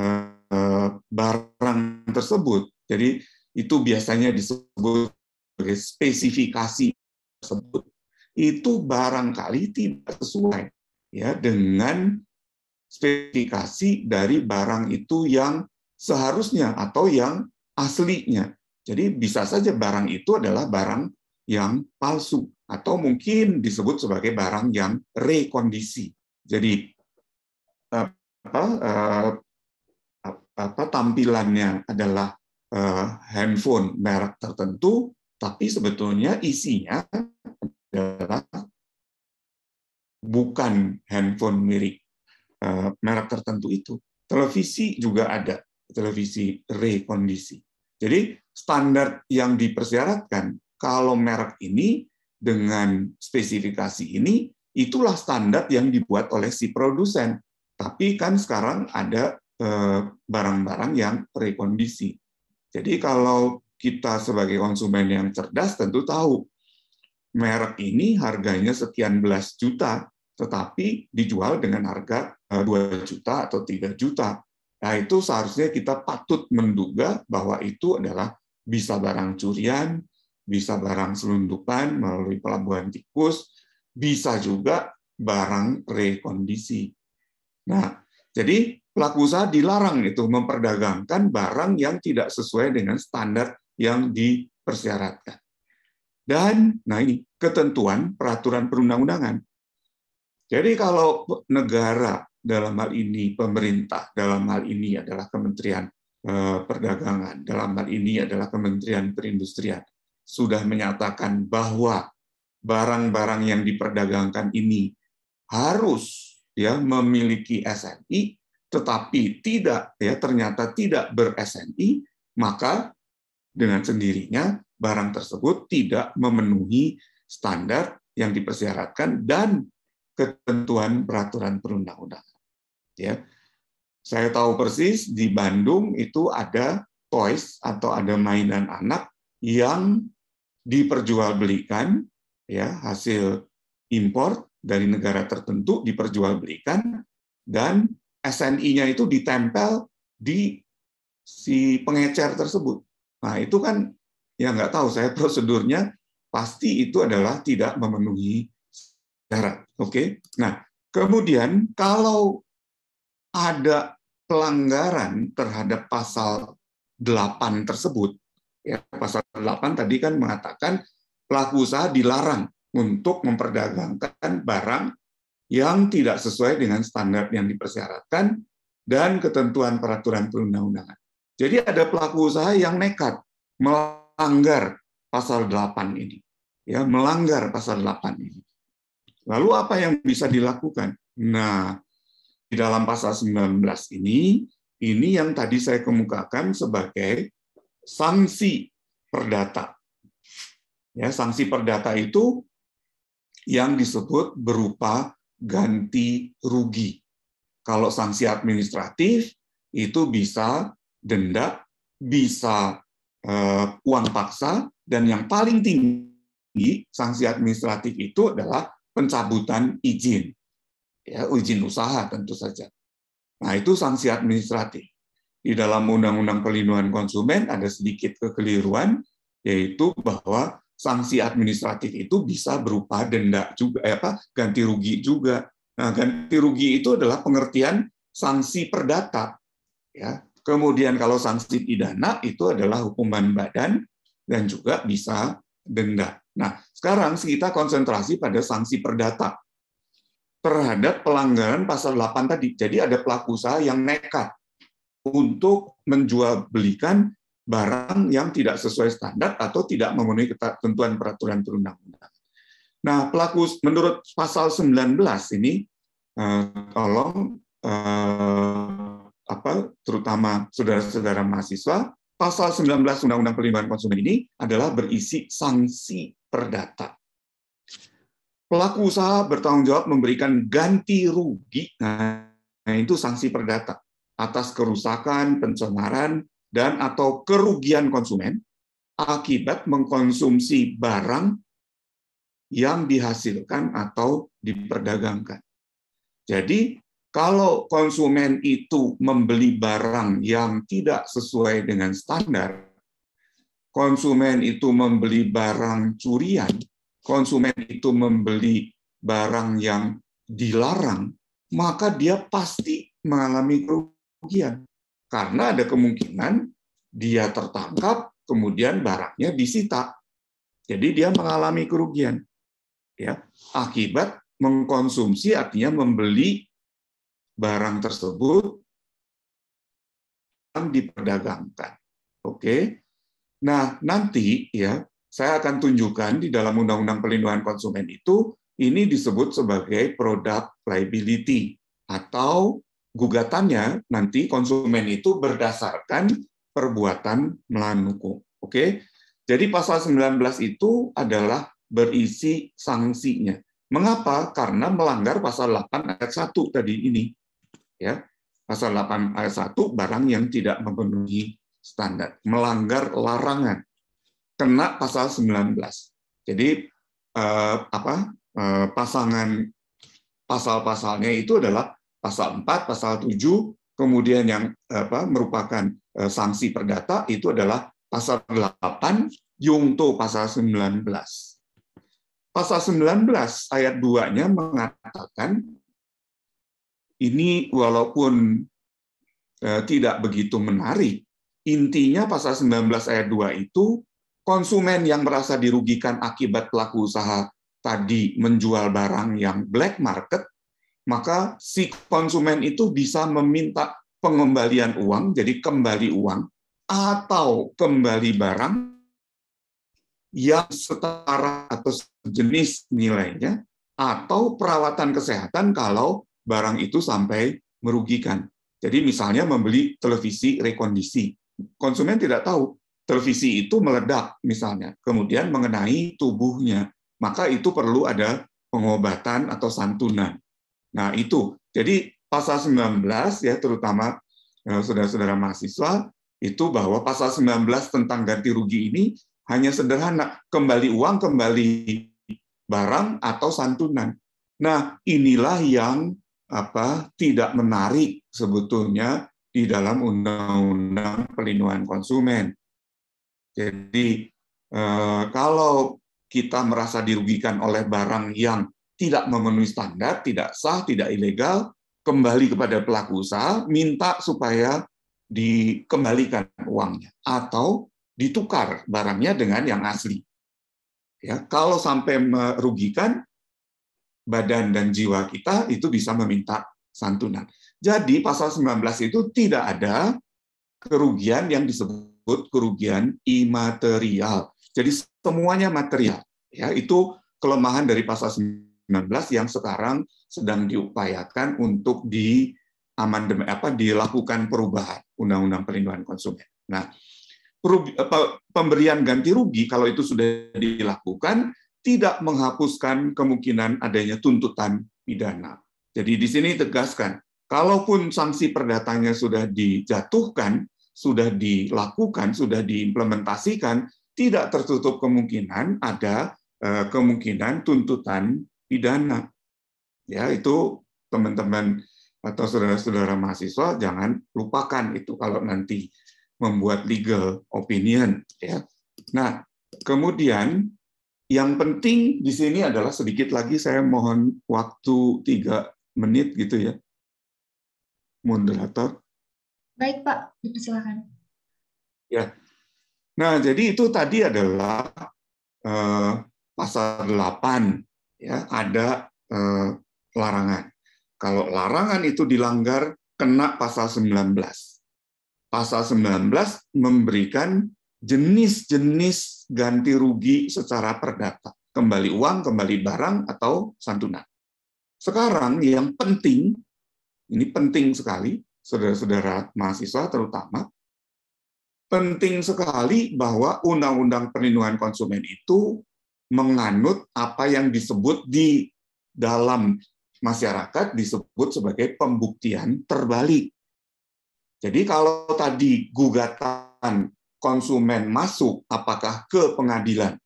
eh, barang tersebut. Jadi itu biasanya disebut sebagai spesifikasi tersebut itu barangkali tidak sesuai ya dengan spesifikasi dari barang itu yang seharusnya atau yang aslinya. Jadi bisa saja barang itu adalah barang yang palsu atau mungkin disebut sebagai barang yang rekondisi. Jadi eh, apa, eh, apa tampilannya adalah eh, handphone merek tertentu, tapi sebetulnya isinya adalah bukan handphone mirip merek tertentu itu. Televisi juga ada televisi rekondisi. Jadi standar yang dipersyaratkan kalau merek ini dengan spesifikasi ini itulah standar yang dibuat oleh si produsen. Tapi kan sekarang ada eh, barang-barang yang rekondisi. Jadi kalau kita sebagai konsumen yang cerdas tentu tahu merek ini harganya sekian belas juta, tetapi dijual dengan harga 2 eh, juta atau 3 juta. Nah, itu seharusnya kita patut menduga bahwa itu adalah bisa barang curian, bisa barang selundupan melalui pelabuhan tikus, bisa juga barang rekondisi. Nah, jadi pelaku usaha dilarang itu memperdagangkan barang yang tidak sesuai dengan standar yang dipersyaratkan. Dan nah ini ketentuan peraturan perundang-undangan. Jadi kalau negara dalam hal ini pemerintah, dalam hal ini adalah Kementerian eh, Perdagangan, dalam hal ini adalah Kementerian Perindustrian, sudah menyatakan bahwa barang-barang yang diperdagangkan ini harus ya memiliki SNI tetapi tidak ya ternyata tidak ber SNI maka dengan sendirinya barang tersebut tidak memenuhi standar yang dipersyaratkan dan ketentuan peraturan perundang-undangan ya. Saya tahu persis di Bandung itu ada toys atau ada mainan anak yang diperjualbelikan ya hasil import dari negara tertentu diperjualbelikan dan SNI-nya itu ditempel di si pengecer tersebut. Nah, itu kan ya nggak tahu saya prosedurnya pasti itu adalah tidak memenuhi syarat. Oke. Okay? Nah, kemudian kalau ada pelanggaran terhadap pasal 8 tersebut, ya, pasal 8 tadi kan mengatakan pelaku usaha dilarang untuk memperdagangkan barang yang tidak sesuai dengan standar yang dipersyaratkan dan ketentuan peraturan perundang-undangan. Jadi ada pelaku usaha yang nekat melanggar pasal 8 ini. Ya, melanggar pasal 8 ini. Lalu apa yang bisa dilakukan? Nah, di dalam pasal 19 ini, ini yang tadi saya kemukakan sebagai sanksi perdata. Ya, sanksi perdata itu yang disebut berupa ganti rugi. Kalau sanksi administratif itu bisa denda, bisa uh, uang paksa, dan yang paling tinggi sanksi administratif itu adalah pencabutan izin ya izin usaha tentu saja. Nah, itu sanksi administratif. Di dalam Undang-Undang Pelindungan Konsumen ada sedikit kekeliruan yaitu bahwa sanksi administratif itu bisa berupa denda juga eh, apa ganti rugi juga. Nah, ganti rugi itu adalah pengertian sanksi perdata ya. Kemudian kalau sanksi pidana itu adalah hukuman badan dan juga bisa denda. Nah, sekarang kita konsentrasi pada sanksi perdata terhadap pelanggaran pasal 8 tadi. Jadi ada pelaku usaha yang nekat untuk menjual belikan barang yang tidak sesuai standar atau tidak memenuhi ketentuan peraturan perundang-undang. Nah, pelaku menurut pasal 19 ini eh, tolong eh, apa terutama saudara-saudara mahasiswa, pasal 19 Undang-Undang Perlindungan Konsumen ini adalah berisi sanksi perdata. Pelaku usaha bertanggung jawab memberikan ganti rugi, nah itu sanksi perdata, atas kerusakan, pencemaran, dan atau kerugian konsumen akibat mengkonsumsi barang yang dihasilkan atau diperdagangkan. Jadi, kalau konsumen itu membeli barang yang tidak sesuai dengan standar, konsumen itu membeli barang curian, konsumen itu membeli barang yang dilarang, maka dia pasti mengalami kerugian. Karena ada kemungkinan dia tertangkap, kemudian barangnya disita. Jadi dia mengalami kerugian. Ya, akibat mengkonsumsi artinya membeli barang tersebut yang diperdagangkan. Oke. Nah, nanti ya saya akan tunjukkan di dalam Undang-Undang pelindungan Konsumen itu, ini disebut sebagai product liability atau gugatannya nanti konsumen itu berdasarkan perbuatan melawan hukum. Oke. Jadi pasal 19 itu adalah berisi sanksinya. Mengapa? Karena melanggar pasal 8 ayat 1 tadi ini. Ya. Pasal 8 ayat 1 barang yang tidak memenuhi standar, melanggar larangan kena pasal 19. Jadi eh, apa eh, pasangan pasal-pasalnya itu adalah pasal 4, pasal 7, kemudian yang apa merupakan eh, sanksi perdata itu adalah pasal 8, Yungto pasal 19. Pasal 19 ayat 2-nya mengatakan ini walaupun eh, tidak begitu menarik, intinya pasal 19 ayat 2 itu konsumen yang merasa dirugikan akibat pelaku usaha tadi menjual barang yang black market, maka si konsumen itu bisa meminta pengembalian uang, jadi kembali uang, atau kembali barang yang setara atau sejenis nilainya, atau perawatan kesehatan kalau barang itu sampai merugikan. Jadi misalnya membeli televisi rekondisi. Konsumen tidak tahu televisi itu meledak misalnya, kemudian mengenai tubuhnya, maka itu perlu ada pengobatan atau santunan. Nah, itu. Jadi pasal 19 ya terutama eh, saudara-saudara mahasiswa itu bahwa pasal 19 tentang ganti rugi ini hanya sederhana, kembali uang, kembali barang atau santunan. Nah, inilah yang apa tidak menarik sebetulnya di dalam undang-undang pelindungan konsumen jadi eh, kalau kita merasa dirugikan oleh barang yang tidak memenuhi standar, tidak sah, tidak ilegal, kembali kepada pelaku usaha, minta supaya dikembalikan uangnya atau ditukar barangnya dengan yang asli. Ya, kalau sampai merugikan badan dan jiwa kita itu bisa meminta santunan. Jadi pasal 19 itu tidak ada kerugian yang disebut disebut kerugian imaterial. Jadi semuanya material. Ya, itu kelemahan dari pasal 19 yang sekarang sedang diupayakan untuk di apa dilakukan perubahan Undang-Undang Perlindungan Konsumen. Nah, eh, pemberian ganti rugi kalau itu sudah dilakukan tidak menghapuskan kemungkinan adanya tuntutan pidana. Jadi di sini tegaskan, kalaupun sanksi perdatanya sudah dijatuhkan, sudah dilakukan, sudah diimplementasikan, tidak tertutup kemungkinan ada eh, kemungkinan tuntutan pidana. Ya, itu teman-teman atau saudara-saudara mahasiswa jangan lupakan itu kalau nanti membuat legal opinion ya. Nah, kemudian yang penting di sini adalah sedikit lagi saya mohon waktu tiga menit gitu ya, moderator. Baik Pak, silakan. Ya, nah jadi itu tadi adalah eh, pasal 8 ya ada eh, larangan. Kalau larangan itu dilanggar kena pasal 19. Pasal 19 memberikan jenis-jenis ganti rugi secara perdata, kembali uang, kembali barang atau santunan. Sekarang yang penting ini penting sekali saudara-saudara mahasiswa terutama, penting sekali bahwa Undang-Undang Perlindungan Konsumen itu menganut apa yang disebut di dalam masyarakat disebut sebagai pembuktian terbalik. Jadi kalau tadi gugatan konsumen masuk apakah ke pengadilan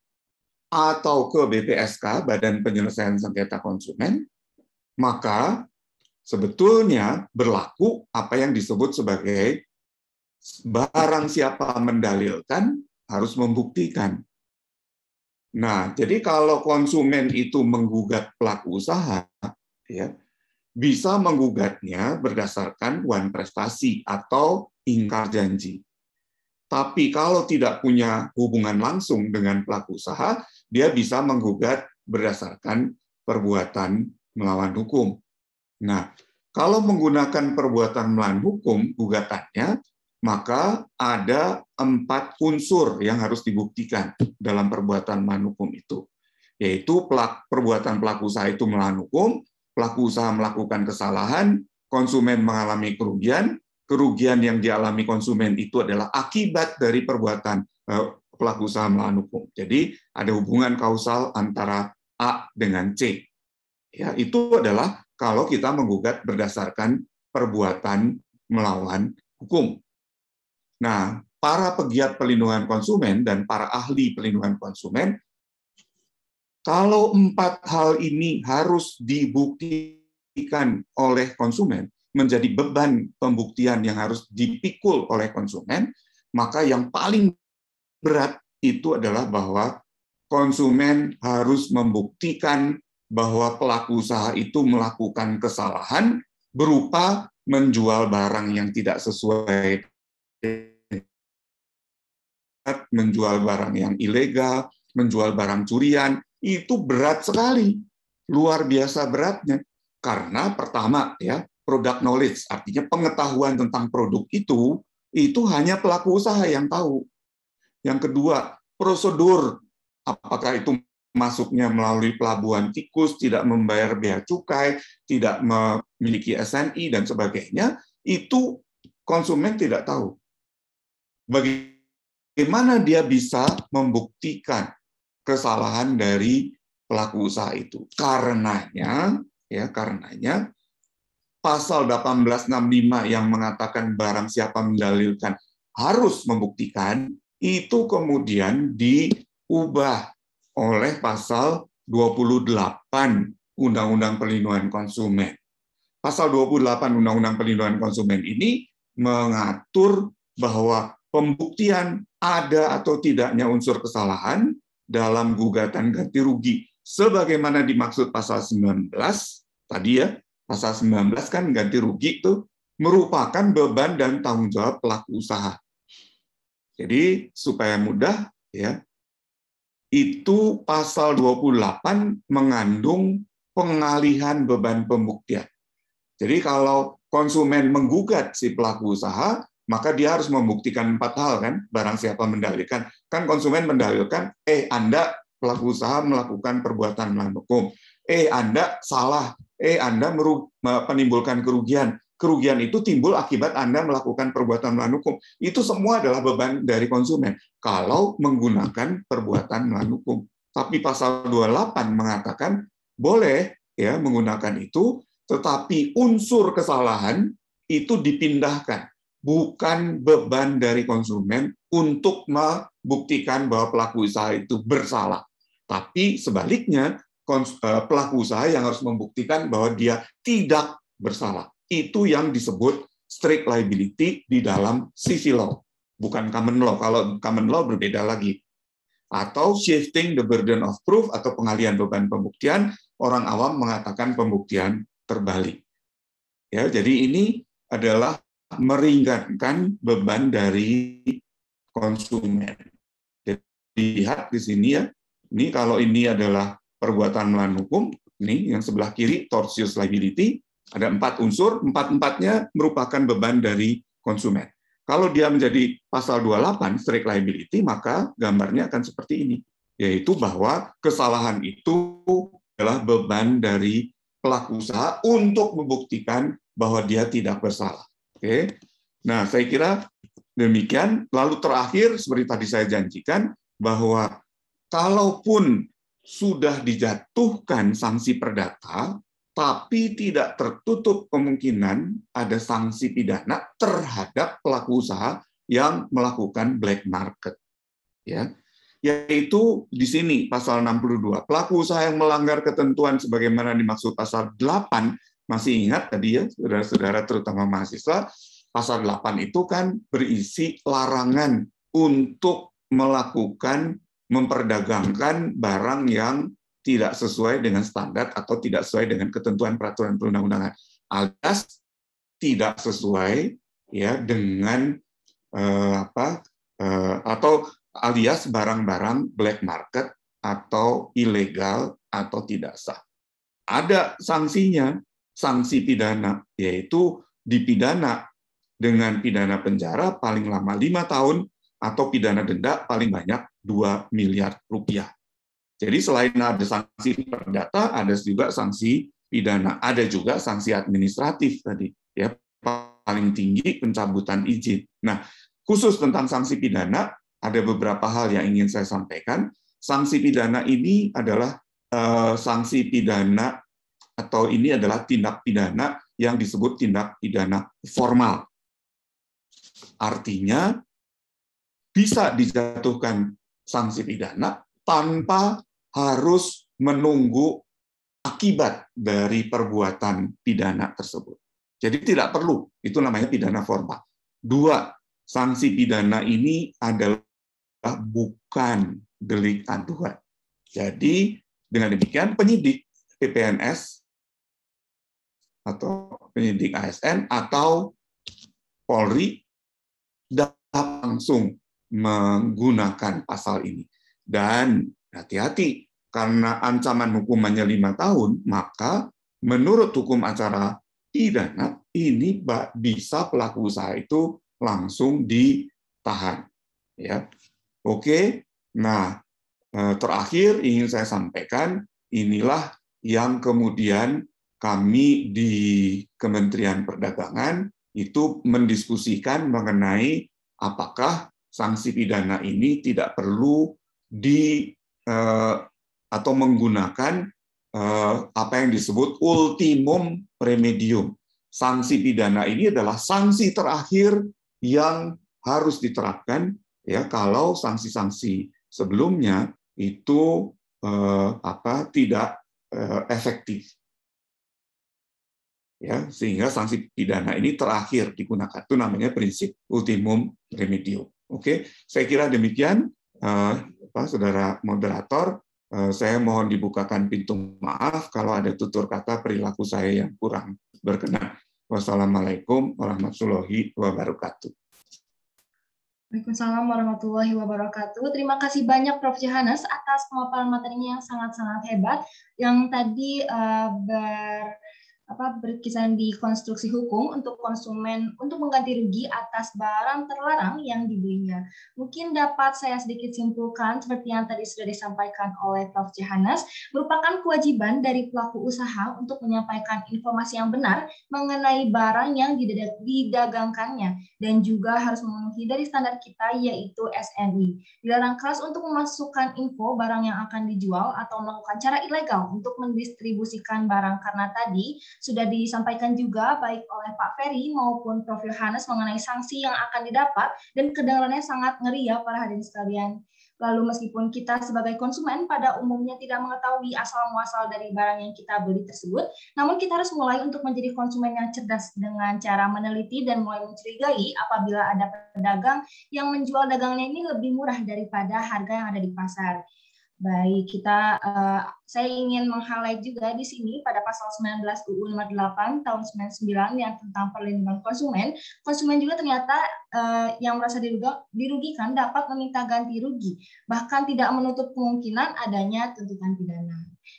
atau ke BPSK, Badan Penyelesaian Sengketa Konsumen, maka sebetulnya berlaku apa yang disebut sebagai barang siapa mendalilkan harus membuktikan. Nah, jadi kalau konsumen itu menggugat pelaku usaha, ya bisa menggugatnya berdasarkan wan prestasi atau ingkar janji. Tapi kalau tidak punya hubungan langsung dengan pelaku usaha, dia bisa menggugat berdasarkan perbuatan melawan hukum Nah, kalau menggunakan perbuatan melawan hukum gugatannya, maka ada empat unsur yang harus dibuktikan dalam perbuatan melawan hukum itu, yaitu perbuatan pelaku usaha itu melawan hukum, pelaku usaha melakukan kesalahan, konsumen mengalami kerugian, kerugian yang dialami konsumen itu adalah akibat dari perbuatan eh, pelaku usaha melawan hukum. Jadi ada hubungan kausal antara A dengan C. Ya, itu adalah kalau kita menggugat berdasarkan perbuatan melawan hukum. Nah, para pegiat pelindungan konsumen dan para ahli pelindungan konsumen, kalau empat hal ini harus dibuktikan oleh konsumen, menjadi beban pembuktian yang harus dipikul oleh konsumen, maka yang paling berat itu adalah bahwa konsumen harus membuktikan bahwa pelaku usaha itu melakukan kesalahan berupa menjual barang yang tidak sesuai menjual barang yang ilegal, menjual barang curian, itu berat sekali. Luar biasa beratnya. Karena pertama ya, product knowledge artinya pengetahuan tentang produk itu itu hanya pelaku usaha yang tahu. Yang kedua, prosedur apakah itu masuknya melalui pelabuhan tikus, tidak membayar bea cukai, tidak memiliki SNI, dan sebagainya, itu konsumen tidak tahu. Bagaimana dia bisa membuktikan kesalahan dari pelaku usaha itu? Karenanya, ya karenanya pasal 1865 yang mengatakan barang siapa mendalilkan harus membuktikan itu kemudian diubah oleh pasal 28 Undang-Undang Perlindungan Konsumen. Pasal 28 Undang-Undang Perlindungan Konsumen ini mengatur bahwa pembuktian ada atau tidaknya unsur kesalahan dalam gugatan ganti rugi sebagaimana dimaksud pasal 19 tadi ya pasal 19 kan ganti rugi itu merupakan beban dan tanggung jawab pelaku usaha. Jadi supaya mudah ya itu pasal 28 mengandung pengalihan beban pembuktian. Jadi kalau konsumen menggugat si pelaku usaha, maka dia harus membuktikan empat hal kan, barang siapa mendalilkan. Kan konsumen mendalilkan, eh Anda pelaku usaha melakukan perbuatan melanggar hukum. Eh Anda salah, eh Anda menimbulkan kerugian kerugian itu timbul akibat Anda melakukan perbuatan melawan hukum. Itu semua adalah beban dari konsumen kalau menggunakan perbuatan melawan hukum. Tapi pasal 28 mengatakan boleh ya menggunakan itu, tetapi unsur kesalahan itu dipindahkan, bukan beban dari konsumen untuk membuktikan bahwa pelaku usaha itu bersalah. Tapi sebaliknya eh, pelaku usaha yang harus membuktikan bahwa dia tidak bersalah. Itu yang disebut strict liability di dalam civil law, bukan common law. Kalau common law berbeda lagi. Atau shifting the burden of proof atau pengalian beban pembuktian, orang awam mengatakan pembuktian terbalik. Ya, jadi ini adalah meringankan beban dari konsumen. Jadi lihat di sini ya, ini kalau ini adalah perbuatan melawan hukum, ini yang sebelah kiri tortious liability, ada empat unsur, empat-empatnya merupakan beban dari konsumen. Kalau dia menjadi pasal 28 strict liability, maka gambarnya akan seperti ini, yaitu bahwa kesalahan itu adalah beban dari pelaku usaha untuk membuktikan bahwa dia tidak bersalah. Oke. Nah, saya kira demikian. Lalu terakhir seperti tadi saya janjikan bahwa kalaupun sudah dijatuhkan sanksi perdata, tapi tidak tertutup kemungkinan ada sanksi pidana terhadap pelaku usaha yang melakukan black market. Ya, yaitu di sini pasal 62. Pelaku usaha yang melanggar ketentuan sebagaimana dimaksud pasal 8, masih ingat tadi ya saudara-saudara terutama mahasiswa, pasal 8 itu kan berisi larangan untuk melakukan memperdagangkan barang yang tidak sesuai dengan standar atau tidak sesuai dengan ketentuan peraturan perundang-undangan alias tidak sesuai ya dengan eh, apa eh, atau alias barang-barang black market atau ilegal atau tidak sah. Ada sanksinya, sanksi pidana yaitu dipidana dengan pidana penjara paling lama lima tahun atau pidana denda paling banyak 2 miliar rupiah. Jadi selain ada sanksi perdata, ada juga sanksi pidana, ada juga sanksi administratif tadi ya paling tinggi pencabutan izin. Nah, khusus tentang sanksi pidana ada beberapa hal yang ingin saya sampaikan. Sanksi pidana ini adalah eh, sanksi pidana atau ini adalah tindak pidana yang disebut tindak pidana formal. Artinya bisa dijatuhkan sanksi pidana tanpa harus menunggu akibat dari perbuatan pidana tersebut. Jadi tidak perlu, itu namanya pidana formal. Dua, sanksi pidana ini adalah bukan delik aduan. Jadi dengan demikian penyidik PPNS atau penyidik ASN atau Polri dapat langsung menggunakan pasal ini. Dan hati-hati karena ancaman hukumannya lima tahun, maka menurut hukum acara pidana ini bisa pelaku usaha itu langsung ditahan. Ya, oke. Nah, eh, terakhir ingin saya sampaikan inilah yang kemudian kami di Kementerian Perdagangan itu mendiskusikan mengenai apakah sanksi pidana ini tidak perlu di eh, atau menggunakan eh, apa yang disebut ultimum remedium. Sanksi pidana ini adalah sanksi terakhir yang harus diterapkan ya kalau sanksi-sanksi sebelumnya itu eh, apa tidak eh, efektif. Ya, sehingga sanksi pidana ini terakhir digunakan. Itu namanya prinsip ultimum remedium. Oke, saya kira demikian eh, apa, saudara moderator Eh, saya mohon dibukakan pintu maaf kalau ada tutur kata perilaku saya yang kurang berkenan. Wassalamualaikum warahmatullahi wabarakatuh. Waalaikumsalam warahmatullahi wabarakatuh. Terima kasih banyak Prof. Johannes atas pemaparan materinya yang sangat-sangat hebat yang tadi uh, ber apa berkisaran di konstruksi hukum untuk konsumen untuk mengganti rugi atas barang terlarang yang dibelinya. Mungkin dapat saya sedikit simpulkan seperti yang tadi sudah disampaikan oleh Prof. Johannes, merupakan kewajiban dari pelaku usaha untuk menyampaikan informasi yang benar mengenai barang yang didagangkannya dan juga harus memenuhi dari standar kita yaitu SNI. Dilarang keras untuk memasukkan info barang yang akan dijual atau melakukan cara ilegal untuk mendistribusikan barang karena tadi sudah disampaikan juga baik oleh Pak Ferry maupun Prof. Yohanes mengenai sanksi yang akan didapat dan kedengarannya sangat ngeri ya para hadirin sekalian. Lalu meskipun kita sebagai konsumen pada umumnya tidak mengetahui asal muasal dari barang yang kita beli tersebut, namun kita harus mulai untuk menjadi konsumen yang cerdas dengan cara meneliti dan mulai mencurigai apabila ada pedagang yang menjual dagangnya ini lebih murah daripada harga yang ada di pasar. Baik, kita uh, saya ingin menghalai juga di sini pada pasal 19 UU 58 tahun 99 yang tentang perlindungan konsumen. Konsumen juga ternyata uh, yang merasa dirugikan dapat meminta ganti rugi, bahkan tidak menutup kemungkinan adanya tuntutan pidana.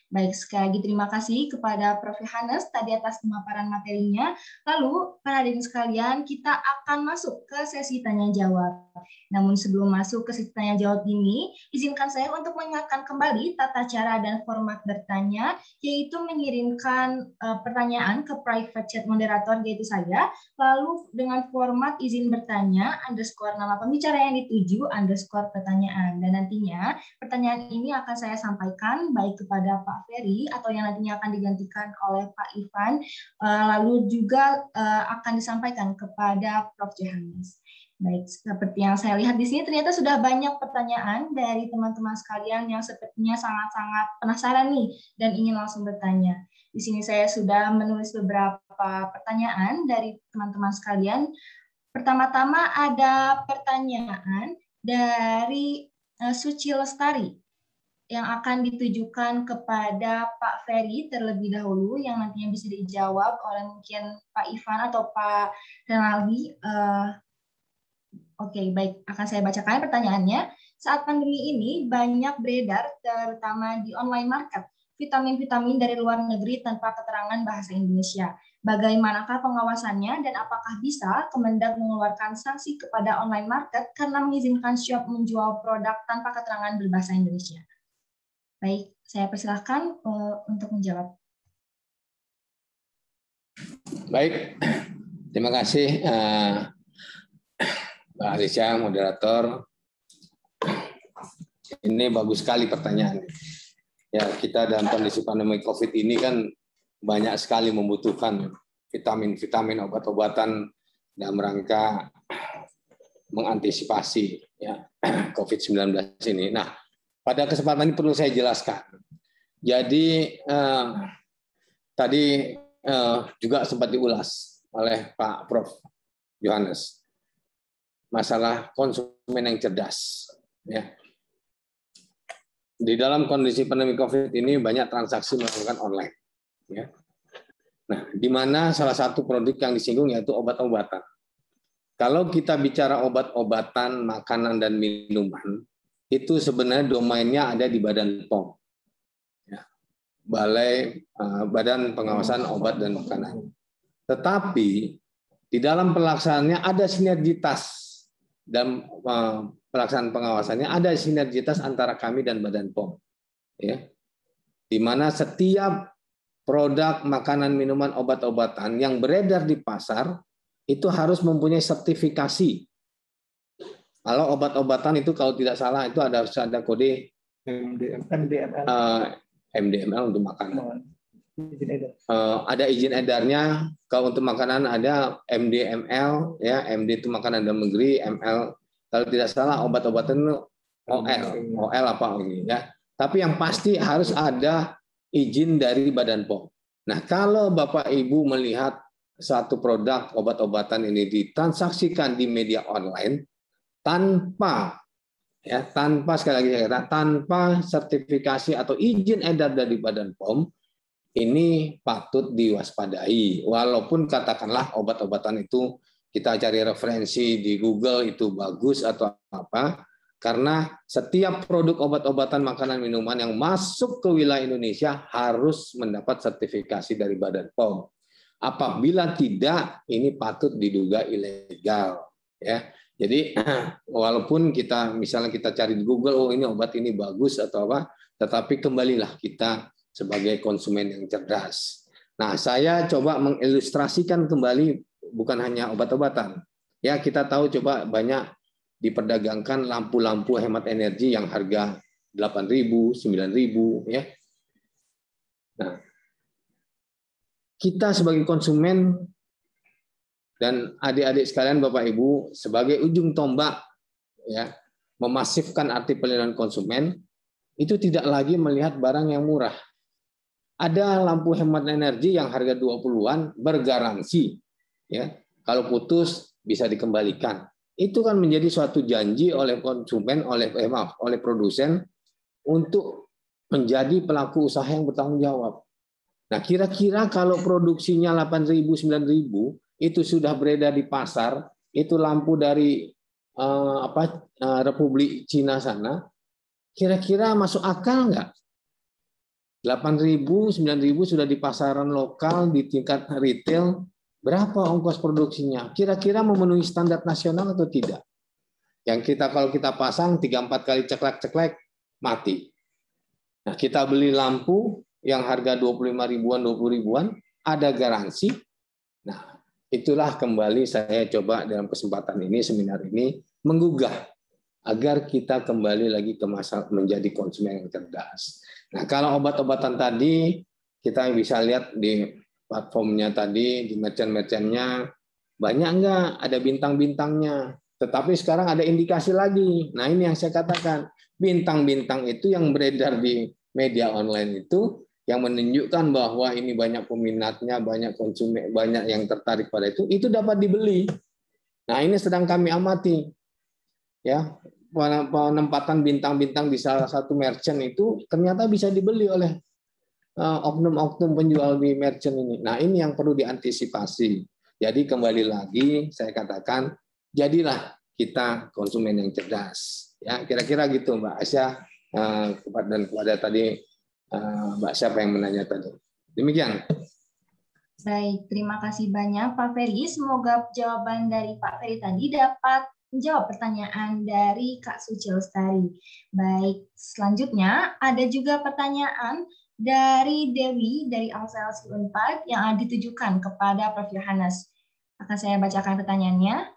Baik, sekali lagi terima kasih kepada Prof. Hanes tadi atas pemaparan materinya. Lalu, para adik sekalian, kita akan masuk ke sesi tanya-jawab. Namun sebelum masuk ke sesi tanya-jawab ini, izinkan saya untuk mengingatkan kembali tata cara dan format bertanya, yaitu mengirimkan eh, pertanyaan ke private chat moderator, yaitu saya, lalu dengan format izin bertanya, underscore nama pembicara yang dituju, underscore pertanyaan. Dan nantinya, pertanyaan ini akan saya sampaikan baik kepada Pak Pak Ferry atau yang nantinya akan digantikan oleh Pak Ivan, eh, lalu juga eh, akan disampaikan kepada Prof. Johannes. Baik, seperti yang saya lihat di sini ternyata sudah banyak pertanyaan dari teman-teman sekalian yang sepertinya sangat-sangat penasaran nih dan ingin langsung bertanya. Di sini saya sudah menulis beberapa pertanyaan dari teman-teman sekalian. Pertama-tama ada pertanyaan dari eh, Suci Lestari yang akan ditujukan kepada Pak Ferry terlebih dahulu yang nantinya bisa dijawab oleh mungkin Pak Ivan atau Pak Renaldi. Uh, Oke, okay, baik. Akan saya bacakan pertanyaannya. Saat pandemi ini banyak beredar terutama di online market vitamin-vitamin dari luar negeri tanpa keterangan bahasa Indonesia. Bagaimanakah pengawasannya dan apakah bisa Kemendak mengeluarkan sanksi kepada online market karena mengizinkan shop menjual produk tanpa keterangan berbahasa Indonesia? Baik, saya persilahkan eh, untuk menjawab. Baik, terima kasih eh, Pak Mbak moderator. Ini bagus sekali pertanyaan Ya, kita dalam kondisi pandemi COVID ini kan banyak sekali membutuhkan vitamin-vitamin obat-obatan dalam rangka mengantisipasi ya COVID-19 ini. Nah, pada kesempatan ini perlu saya jelaskan. Jadi eh, tadi eh, juga sempat diulas oleh Pak Prof. Johannes, masalah konsumen yang cerdas. Ya. Di dalam kondisi pandemi COVID ini banyak transaksi melakukan online. Ya. Nah, di mana salah satu produk yang disinggung yaitu obat-obatan. Kalau kita bicara obat-obatan, makanan, dan minuman, itu sebenarnya domainnya ada di Badan POM. Ya. Balai eh, Badan Pengawasan Obat dan Makanan. Tetapi di dalam pelaksanaannya ada sinergitas dan eh, pelaksanaan pengawasannya ada sinergitas antara kami dan Badan POM. Ya. Di mana setiap produk makanan, minuman, obat-obatan yang beredar di pasar itu harus mempunyai sertifikasi kalau obat-obatan itu kalau tidak salah itu ada ada kode MDML. Uh, eh, MDML untuk makanan. Uh, ada izin edarnya. Kalau untuk makanan ada MDML ya, MD itu makanan dalam negeri, ML kalau tidak salah obat-obatan itu OL, OL apa ini ya. Tapi yang pasti harus ada izin dari Badan POM. Nah, kalau Bapak Ibu melihat satu produk obat-obatan ini ditransaksikan di media online, tanpa ya tanpa sekali lagi saya kata tanpa sertifikasi atau izin edar dari Badan POM ini patut diwaspadai walaupun katakanlah obat-obatan itu kita cari referensi di Google itu bagus atau apa karena setiap produk obat-obatan, makanan, minuman yang masuk ke wilayah Indonesia harus mendapat sertifikasi dari Badan POM. Apabila tidak, ini patut diduga ilegal. Ya, jadi walaupun kita misalnya kita cari di Google oh ini obat ini bagus atau apa, tetapi kembalilah kita sebagai konsumen yang cerdas. Nah, saya coba mengilustrasikan kembali bukan hanya obat-obatan. Ya, kita tahu coba banyak diperdagangkan lampu-lampu hemat energi yang harga 8.000, 9.000 ya. Nah, kita sebagai konsumen dan adik-adik sekalian Bapak Ibu sebagai ujung tombak ya memasifkan arti pelindungan konsumen itu tidak lagi melihat barang yang murah. Ada lampu hemat energi yang harga 20-an bergaransi ya. Kalau putus bisa dikembalikan. Itu kan menjadi suatu janji oleh konsumen oleh eh, maaf, oleh produsen untuk menjadi pelaku usaha yang bertanggung jawab. Nah, kira-kira kalau produksinya 8.000 9.000 itu sudah beredar di pasar, itu lampu dari uh, apa uh, Republik Cina sana, kira-kira masuk akal nggak? 8.000, 9.000 sudah di pasaran lokal di tingkat retail, berapa ongkos produksinya? Kira-kira memenuhi standar nasional atau tidak? Yang kita kalau kita pasang 3-4 kali ceklek-ceklek mati. Nah, kita beli lampu yang harga 25 ribuan, 20 ribuan, ada garansi. Nah, Itulah kembali saya coba dalam kesempatan ini, seminar ini, menggugah agar kita kembali lagi ke masa menjadi konsumen yang cerdas. Nah, kalau obat-obatan tadi kita bisa lihat di platformnya tadi, di merchant-merchantnya, banyak enggak ada bintang-bintangnya. Tetapi sekarang ada indikasi lagi. Nah, ini yang saya katakan. Bintang-bintang itu yang beredar di media online itu yang menunjukkan bahwa ini banyak peminatnya, banyak konsumen, banyak yang tertarik pada itu, itu dapat dibeli. Nah, ini sedang kami amati. Ya, penempatan bintang-bintang di salah satu merchant itu ternyata bisa dibeli oleh eh, oknum-oknum penjual di merchant ini. Nah, ini yang perlu diantisipasi. Jadi kembali lagi saya katakan, jadilah kita konsumen yang cerdas. Ya, kira-kira gitu Mbak Asya eh, dan kepada tadi Eh, Mbak siapa yang menanya tadi. Demikian. Baik, terima kasih banyak Pak Ferry. Semoga jawaban dari Pak Ferry tadi dapat menjawab pertanyaan dari Kak Suci Lestari. Baik, selanjutnya ada juga pertanyaan dari Dewi dari Alsel 4 yang ditujukan kepada Prof. Yohanes. Akan saya bacakan pertanyaannya.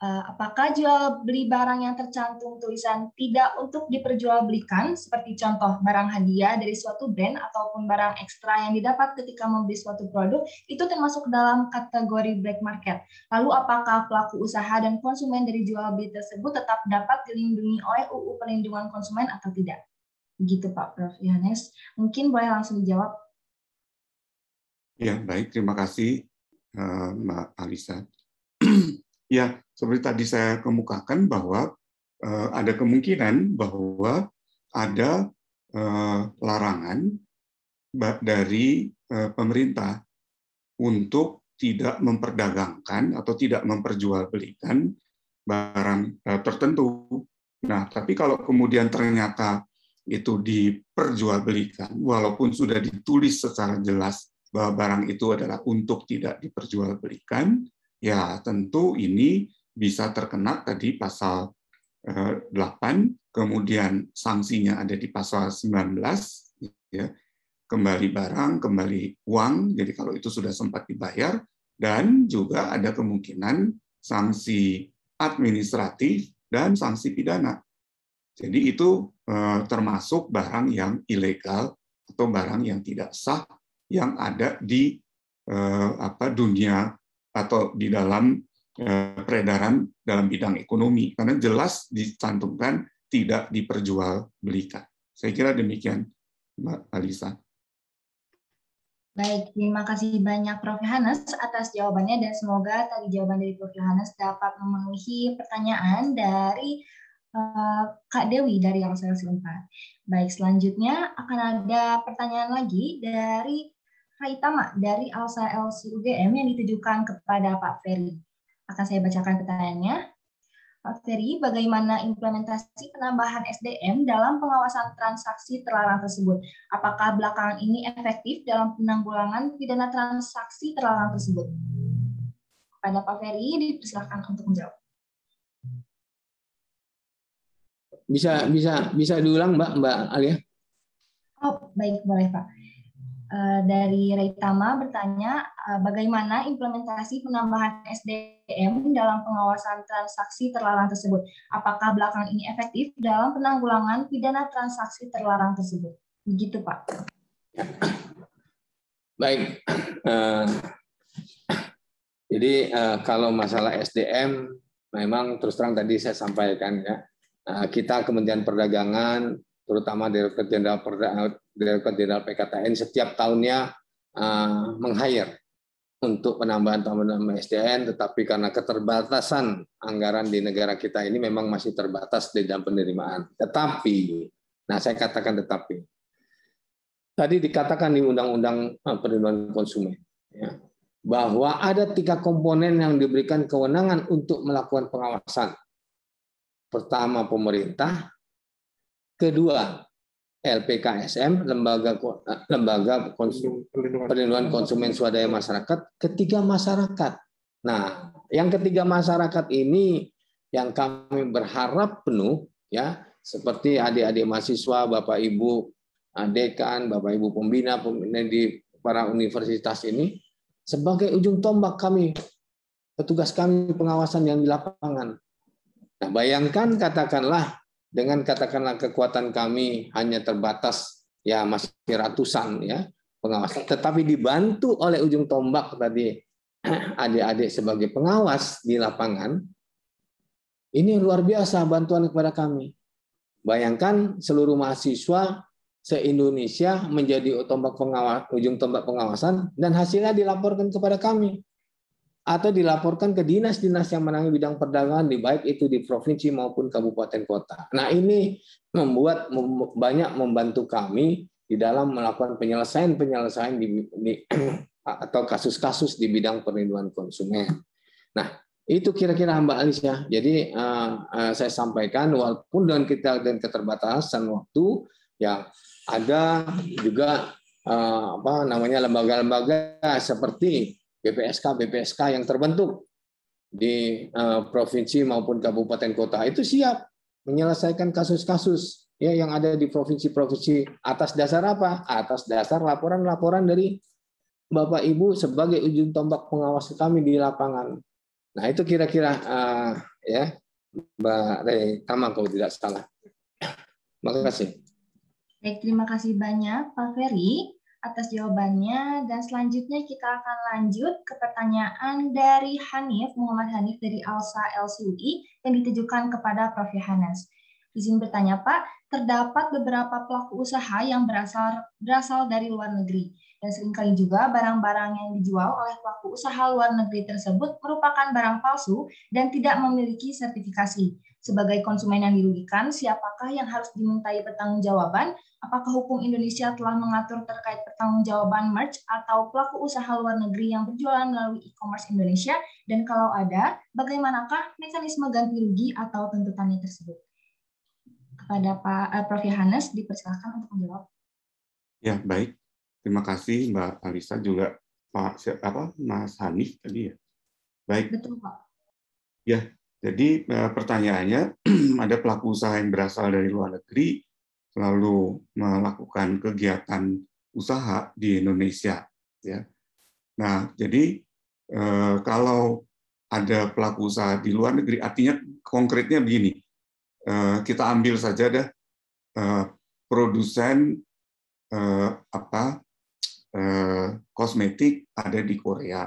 Eh, apakah jual beli barang yang tercantum tulisan tidak untuk diperjualbelikan seperti contoh barang hadiah dari suatu brand ataupun barang ekstra yang didapat ketika membeli suatu produk itu termasuk dalam kategori black market. Lalu apakah pelaku usaha dan konsumen dari jual beli tersebut tetap dapat dilindungi oleh UU Perlindungan Konsumen atau tidak? Begitu Pak Prof. Yohanes. Mungkin boleh langsung dijawab. Ya, baik. Terima kasih eh, Mbak Alisa. Ya, seperti tadi saya kemukakan bahwa eh, ada kemungkinan bahwa ada eh, larangan dari eh, pemerintah untuk tidak memperdagangkan atau tidak memperjualbelikan barang eh, tertentu. Nah, tapi kalau kemudian ternyata itu diperjualbelikan, walaupun sudah ditulis secara jelas bahwa barang itu adalah untuk tidak diperjualbelikan, Ya, tentu ini bisa terkena tadi pasal 8, eh, kemudian sanksinya ada di pasal 19, ya, kembali barang, kembali uang, jadi kalau itu sudah sempat dibayar, dan juga ada kemungkinan sanksi administratif dan sanksi pidana. Jadi itu eh, termasuk barang yang ilegal atau barang yang tidak sah yang ada di eh, apa dunia atau di dalam eh, peredaran dalam bidang ekonomi karena jelas dicantumkan tidak diperjualbelikan. Saya kira demikian, Mbak Alisa. Baik, terima kasih banyak Prof. Yohanes atas jawabannya dan semoga tadi jawaban dari Prof. Yohanes dapat memenuhi pertanyaan dari uh, Kak Dewi dari yang Unpad. Baik, selanjutnya akan ada pertanyaan lagi dari Haitama dari Alsa LC UGM yang ditujukan kepada Pak Ferry. Akan saya bacakan pertanyaannya. Pak Ferry, bagaimana implementasi penambahan SDM dalam pengawasan transaksi terlarang tersebut? Apakah belakang ini efektif dalam penanggulangan pidana transaksi terlarang tersebut? Pada Pak Ferry, dipersilakan untuk menjawab. Bisa bisa bisa diulang Mbak Mbak Alia. Oh baik boleh Pak. Eh, dari Reitama bertanya eh, bagaimana implementasi penambahan SDM dalam pengawasan transaksi terlarang tersebut. Apakah belakang ini efektif dalam penanggulangan pidana transaksi terlarang tersebut? Begitu, Pak. Baik. Eh, jadi kalau masalah SDM memang terus terang tadi saya sampaikan ya. Kita Kementerian Perdagangan terutama Direktur Jenderal Direktur Jenderal PKTN setiap tahunnya eh, meng-hire untuk penambahan tambahan SDN, tetapi karena keterbatasan anggaran di negara kita ini memang masih terbatas di dalam penerimaan. Tetapi, nah saya katakan tetapi, tadi dikatakan di Undang-Undang eh, Perlindungan Konsumen, ya, bahwa ada tiga komponen yang diberikan kewenangan untuk melakukan pengawasan. Pertama, pemerintah. Kedua, LPKSM lembaga lembaga konsum, perlindungan konsumen swadaya masyarakat ketiga masyarakat. Nah, yang ketiga masyarakat ini yang kami berharap penuh ya seperti adik-adik mahasiswa, Bapak Ibu dekan, Bapak Ibu pembina, pembina di para universitas ini sebagai ujung tombak kami petugas kami pengawasan yang di lapangan. Nah, bayangkan katakanlah dengan katakanlah kekuatan kami hanya terbatas ya masih ratusan ya pengawas tetapi dibantu oleh ujung tombak tadi adik-adik sebagai pengawas di lapangan ini luar biasa bantuan kepada kami bayangkan seluruh mahasiswa se-Indonesia menjadi tombak pengawas, ujung tombak pengawasan dan hasilnya dilaporkan kepada kami atau dilaporkan ke dinas-dinas yang menangani bidang perdagangan di baik itu di provinsi maupun kabupaten kota. Nah, ini membuat banyak membantu kami di dalam melakukan penyelesaian-penyelesaian di, di atau kasus-kasus di bidang perlindungan konsumen. Nah, itu kira-kira Mbak Alicia. Jadi uh, uh, saya sampaikan walaupun dengan kita dan keterbatasan waktu ya ada juga uh, apa namanya lembaga-lembaga seperti BPSK-BPSK yang terbentuk di eh, provinsi maupun kabupaten kota itu siap menyelesaikan kasus-kasus ya yang ada di provinsi-provinsi atas dasar apa? Atas dasar laporan-laporan dari Bapak Ibu sebagai ujung tombak pengawas kami di lapangan. Nah, itu kira-kira uh, ya Mbak Rey Kamang kalau tidak salah. Terima kasih. Baik, terima kasih banyak Pak Ferry atas jawabannya. Dan selanjutnya kita akan lanjut ke pertanyaan dari Hanif, Muhammad Hanif dari ALSA LCUI yang ditujukan kepada Prof. Yohanes. Izin bertanya Pak, terdapat beberapa pelaku usaha yang berasal, berasal dari luar negeri. Dan seringkali juga barang-barang yang dijual oleh pelaku usaha luar negeri tersebut merupakan barang palsu dan tidak memiliki sertifikasi. Sebagai konsumen yang dirugikan, siapakah yang harus dimintai pertanggungjawaban apakah hukum Indonesia telah mengatur terkait pertanggungjawaban merch atau pelaku usaha luar negeri yang berjualan melalui e-commerce Indonesia? Dan kalau ada, bagaimanakah mekanisme ganti rugi atau tuntutannya tersebut? Kepada Pak eh, Prof. Yohanes, dipersilakan untuk menjawab. Ya, baik. Terima kasih Mbak Alisa juga Pak apa Mas Hanif tadi ya. Baik. Betul, Pak. Ya, jadi eh, pertanyaannya ada pelaku usaha yang berasal dari luar negeri lalu melakukan kegiatan usaha di Indonesia. Ya. Nah, jadi eh, kalau ada pelaku usaha di luar negeri, artinya konkretnya begini, eh, kita ambil saja dah eh, produsen apa kosmetik ada di Korea,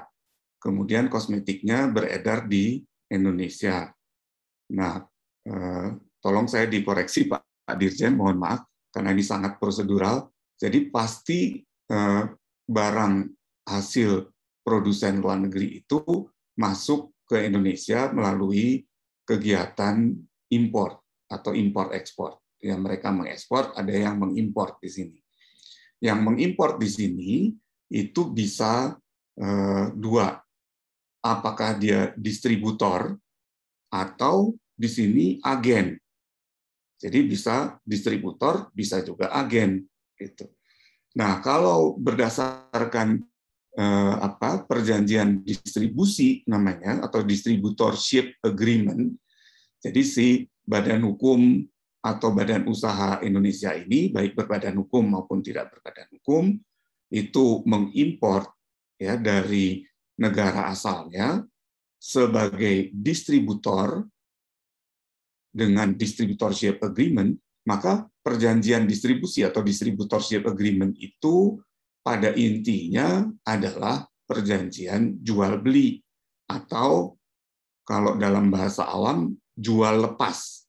kemudian kosmetiknya beredar di Indonesia. Nah, tolong saya dikoreksi Pak Pak Dirjen, mohon maaf, karena ini sangat prosedural. Jadi pasti eh, barang hasil produsen luar negeri itu masuk ke Indonesia melalui kegiatan impor atau impor ekspor. Ya mereka mengekspor, ada yang mengimpor di sini. Yang mengimpor di sini itu bisa eh, dua, apakah dia distributor atau di sini agen jadi bisa distributor, bisa juga agen gitu. Nah, kalau berdasarkan eh, apa perjanjian distribusi namanya atau distributorship agreement, jadi si badan hukum atau badan usaha Indonesia ini baik berbadan hukum maupun tidak berbadan hukum itu mengimpor ya dari negara asalnya sebagai distributor dengan distributorship agreement, maka perjanjian distribusi atau distributorship agreement itu pada intinya adalah perjanjian jual beli atau kalau dalam bahasa awam jual lepas.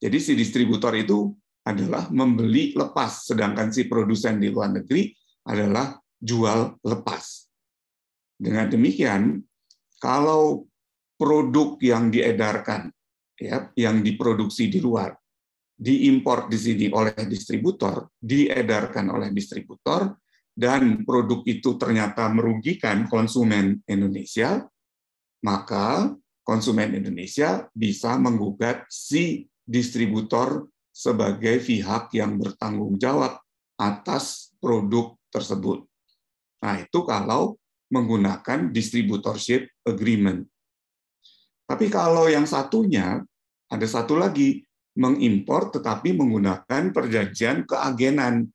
Jadi si distributor itu adalah membeli lepas, sedangkan si produsen di luar negeri adalah jual lepas. Dengan demikian, kalau produk yang diedarkan ya yang diproduksi di luar diimpor di sini oleh distributor, diedarkan oleh distributor, dan produk itu ternyata merugikan konsumen Indonesia, maka konsumen Indonesia bisa menggugat si distributor sebagai pihak yang bertanggung jawab atas produk tersebut. Nah, itu kalau menggunakan distributorship agreement. Tapi kalau yang satunya, ada satu lagi, mengimpor tetapi menggunakan perjanjian keagenan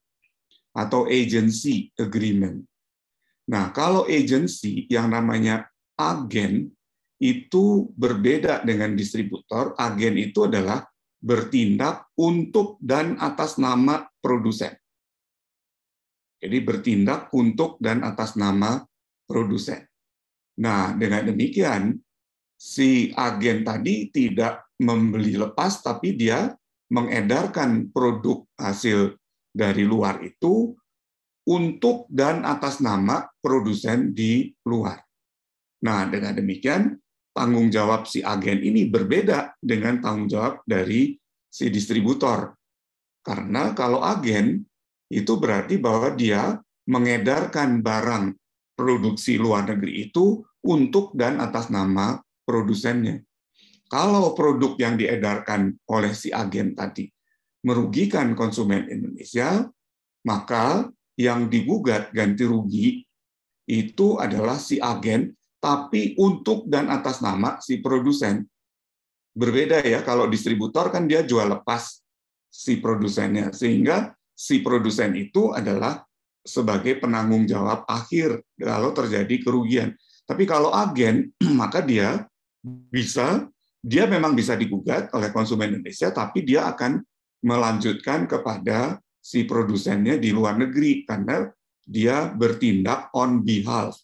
atau agency agreement. Nah, kalau agency yang namanya agen itu berbeda dengan distributor. Agen itu adalah bertindak untuk dan atas nama produsen. Jadi bertindak untuk dan atas nama produsen. Nah, dengan demikian si agen tadi tidak membeli lepas, tapi dia mengedarkan produk hasil dari luar itu untuk dan atas nama produsen di luar. Nah, dengan demikian, tanggung jawab si agen ini berbeda dengan tanggung jawab dari si distributor. Karena kalau agen, itu berarti bahwa dia mengedarkan barang produksi luar negeri itu untuk dan atas nama produsennya. Kalau produk yang diedarkan oleh si agen tadi merugikan konsumen Indonesia, maka yang digugat ganti rugi itu adalah si agen, tapi untuk dan atas nama si produsen. Berbeda ya, kalau distributor kan dia jual lepas si produsennya, sehingga si produsen itu adalah sebagai penanggung jawab akhir kalau terjadi kerugian. Tapi kalau agen, maka dia bisa dia memang bisa digugat oleh konsumen Indonesia, tapi dia akan melanjutkan kepada si produsennya di luar negeri karena dia bertindak on behalf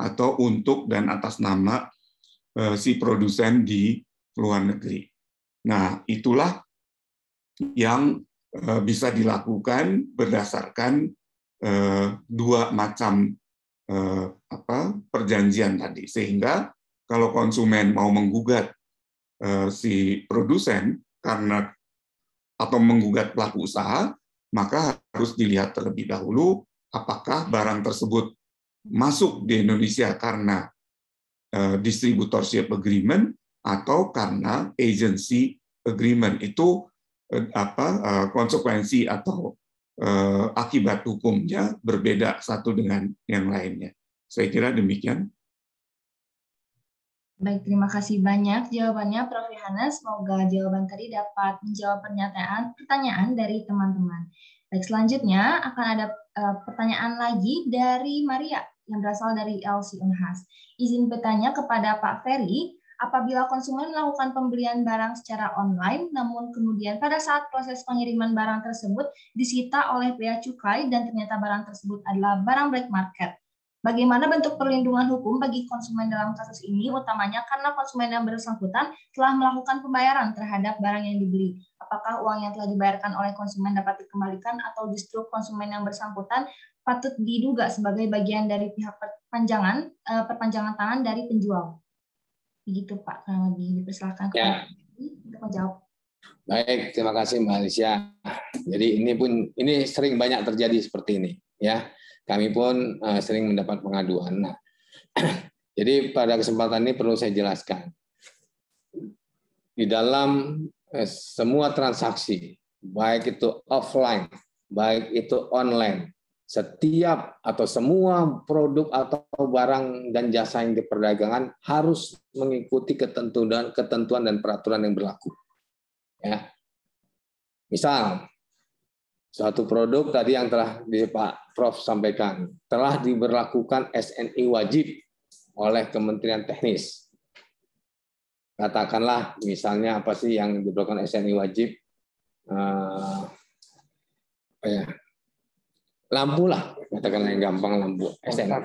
atau untuk dan atas nama eh, si produsen di luar negeri. Nah, itulah yang eh, bisa dilakukan berdasarkan eh, dua macam apa perjanjian tadi sehingga kalau konsumen mau menggugat eh, si produsen karena atau menggugat pelaku usaha, maka harus dilihat terlebih dahulu apakah barang tersebut masuk di Indonesia karena eh, distributorship agreement atau karena agency agreement. Itu eh, apa konsekuensi atau akibat hukumnya berbeda satu dengan yang lainnya. Saya kira demikian. Baik, terima kasih banyak jawabannya Prof. Yohanes. Semoga jawaban tadi dapat menjawab pernyataan pertanyaan dari teman-teman. Baik, selanjutnya akan ada uh, pertanyaan lagi dari Maria yang berasal dari LC Unhas. Izin bertanya kepada Pak Ferry, apabila konsumen melakukan pembelian barang secara online, namun kemudian pada saat proses pengiriman barang tersebut disita oleh pihak cukai dan ternyata barang tersebut adalah barang black market Bagaimana bentuk perlindungan hukum bagi konsumen dalam kasus ini, utamanya karena konsumen yang bersangkutan telah melakukan pembayaran terhadap barang yang dibeli. Apakah uang yang telah dibayarkan oleh konsumen dapat dikembalikan atau justru konsumen yang bersangkutan patut diduga sebagai bagian dari pihak perpanjangan eh, perpanjangan tangan dari penjual? Begitu Pak, kurang lebih dipersilakan ya. untuk menjawab. Baik, terima kasih Mbak Alicia. Jadi ini pun ini sering banyak terjadi seperti ini, ya kami pun eh, sering mendapat pengaduan. Nah, jadi pada kesempatan ini perlu saya jelaskan. Di dalam eh, semua transaksi, baik itu offline, baik itu online, setiap atau semua produk atau barang dan jasa yang diperdagangkan harus mengikuti ketentuan ketentuan dan peraturan yang berlaku. Ya. Misal Suatu produk tadi yang telah di Pak Prof sampaikan, telah diberlakukan SNI wajib oleh Kementerian Teknis. Katakanlah misalnya apa sih yang diberlakukan SNI wajib? Eh, ya? Lampu lah, katakanlah yang gampang lampu SNI.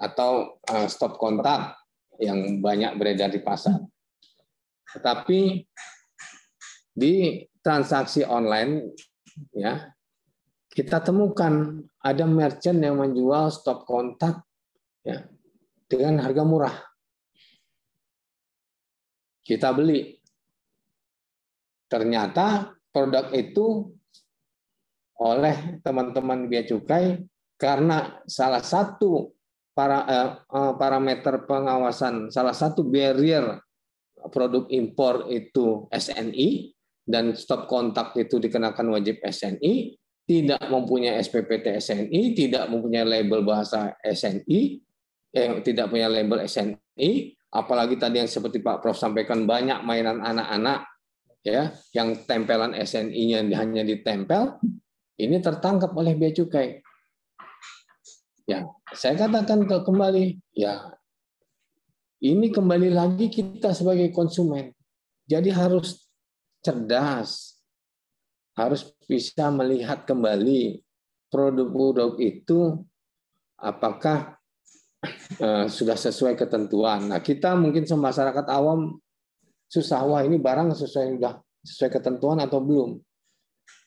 Atau eh, stop kontak yang banyak beredar di pasar. Tetapi di transaksi online ya kita temukan ada merchant yang menjual stop kontak ya dengan harga murah. Kita beli. Ternyata produk itu oleh teman-teman bea cukai karena salah satu para eh, eh parameter pengawasan salah satu barrier produk impor itu SNI dan stop kontak itu dikenakan wajib SNI, tidak mempunyai SPPT SNI, tidak mempunyai label bahasa SNI, eh, tidak punya label SNI, apalagi tadi yang seperti Pak Prof sampaikan banyak mainan anak-anak ya yang tempelan SNI-nya hanya ditempel, ini tertangkap oleh bea cukai. Ya, saya katakan ke kembali, ya ini kembali lagi kita sebagai konsumen. Jadi harus cerdas, harus bisa melihat kembali produk-produk itu apakah eh, sudah sesuai ketentuan. Nah, kita mungkin masyarakat awam susah wah ini barang sesuai sudah sesuai ketentuan atau belum.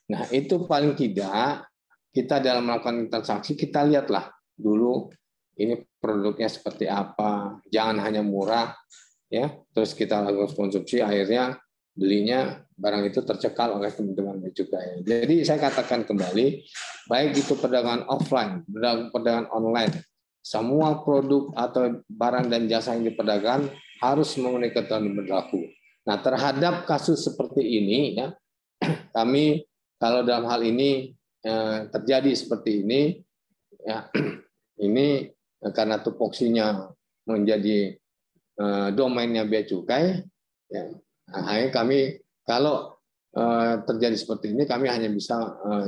Nah, itu paling tidak kita dalam melakukan transaksi kita lihatlah dulu ini produknya seperti apa. Jangan hanya murah ya, terus kita lakukan konsumsi akhirnya belinya barang itu tercekal oleh teman-teman juga ya. Jadi saya katakan kembali, baik itu perdagangan offline, perdagangan online, semua produk atau barang dan jasa yang diperdagangkan harus memenuhi ketentuan berlaku. Nah, terhadap kasus seperti ini, ya, kami kalau dalam hal ini eh, terjadi seperti ini, ya, ini karena tupoksinya menjadi eh, domainnya bea cukai, ya, Nah, akhirnya kami kalau eh, terjadi seperti ini kami hanya bisa eh,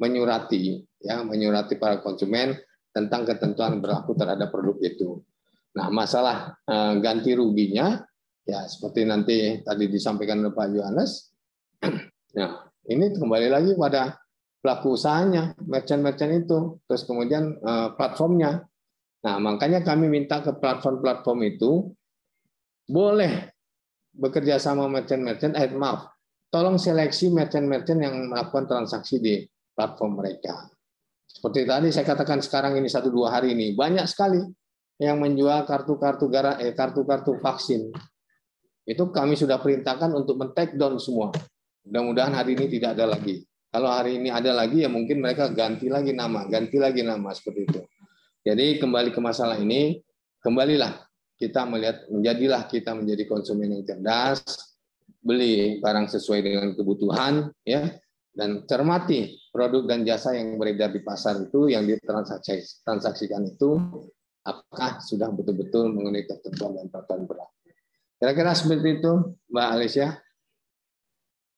menyurati ya menyurati para konsumen tentang ketentuan berlaku terhadap produk itu. Nah, masalah eh, ganti ruginya ya seperti nanti tadi disampaikan oleh Pak Yohanes. Nah, ini kembali lagi pada pelaku usahanya, merchant-merchant itu, terus kemudian platformnya. Nah, makanya kami minta ke platform-platform itu boleh bekerja sama merchant-merchant, eh, maaf, tolong seleksi merchant-merchant yang melakukan transaksi di platform mereka. Seperti tadi saya katakan sekarang ini satu dua hari ini banyak sekali yang menjual kartu-kartu gara eh kartu-kartu vaksin. Itu kami sudah perintahkan untuk men down semua. Mudah-mudahan hari ini tidak ada lagi. Kalau hari ini ada lagi ya mungkin mereka ganti lagi nama, ganti lagi nama seperti itu. Jadi kembali ke masalah ini, kembalilah kita melihat menjadilah kita menjadi konsumen yang cerdas, beli barang sesuai dengan kebutuhan, ya, dan cermati produk dan jasa yang beredar di pasar itu yang ditransaksikan itu apakah sudah betul-betul mengenai ketentuan dan peraturan berlaku. Kira-kira seperti itu, Mbak Alicia.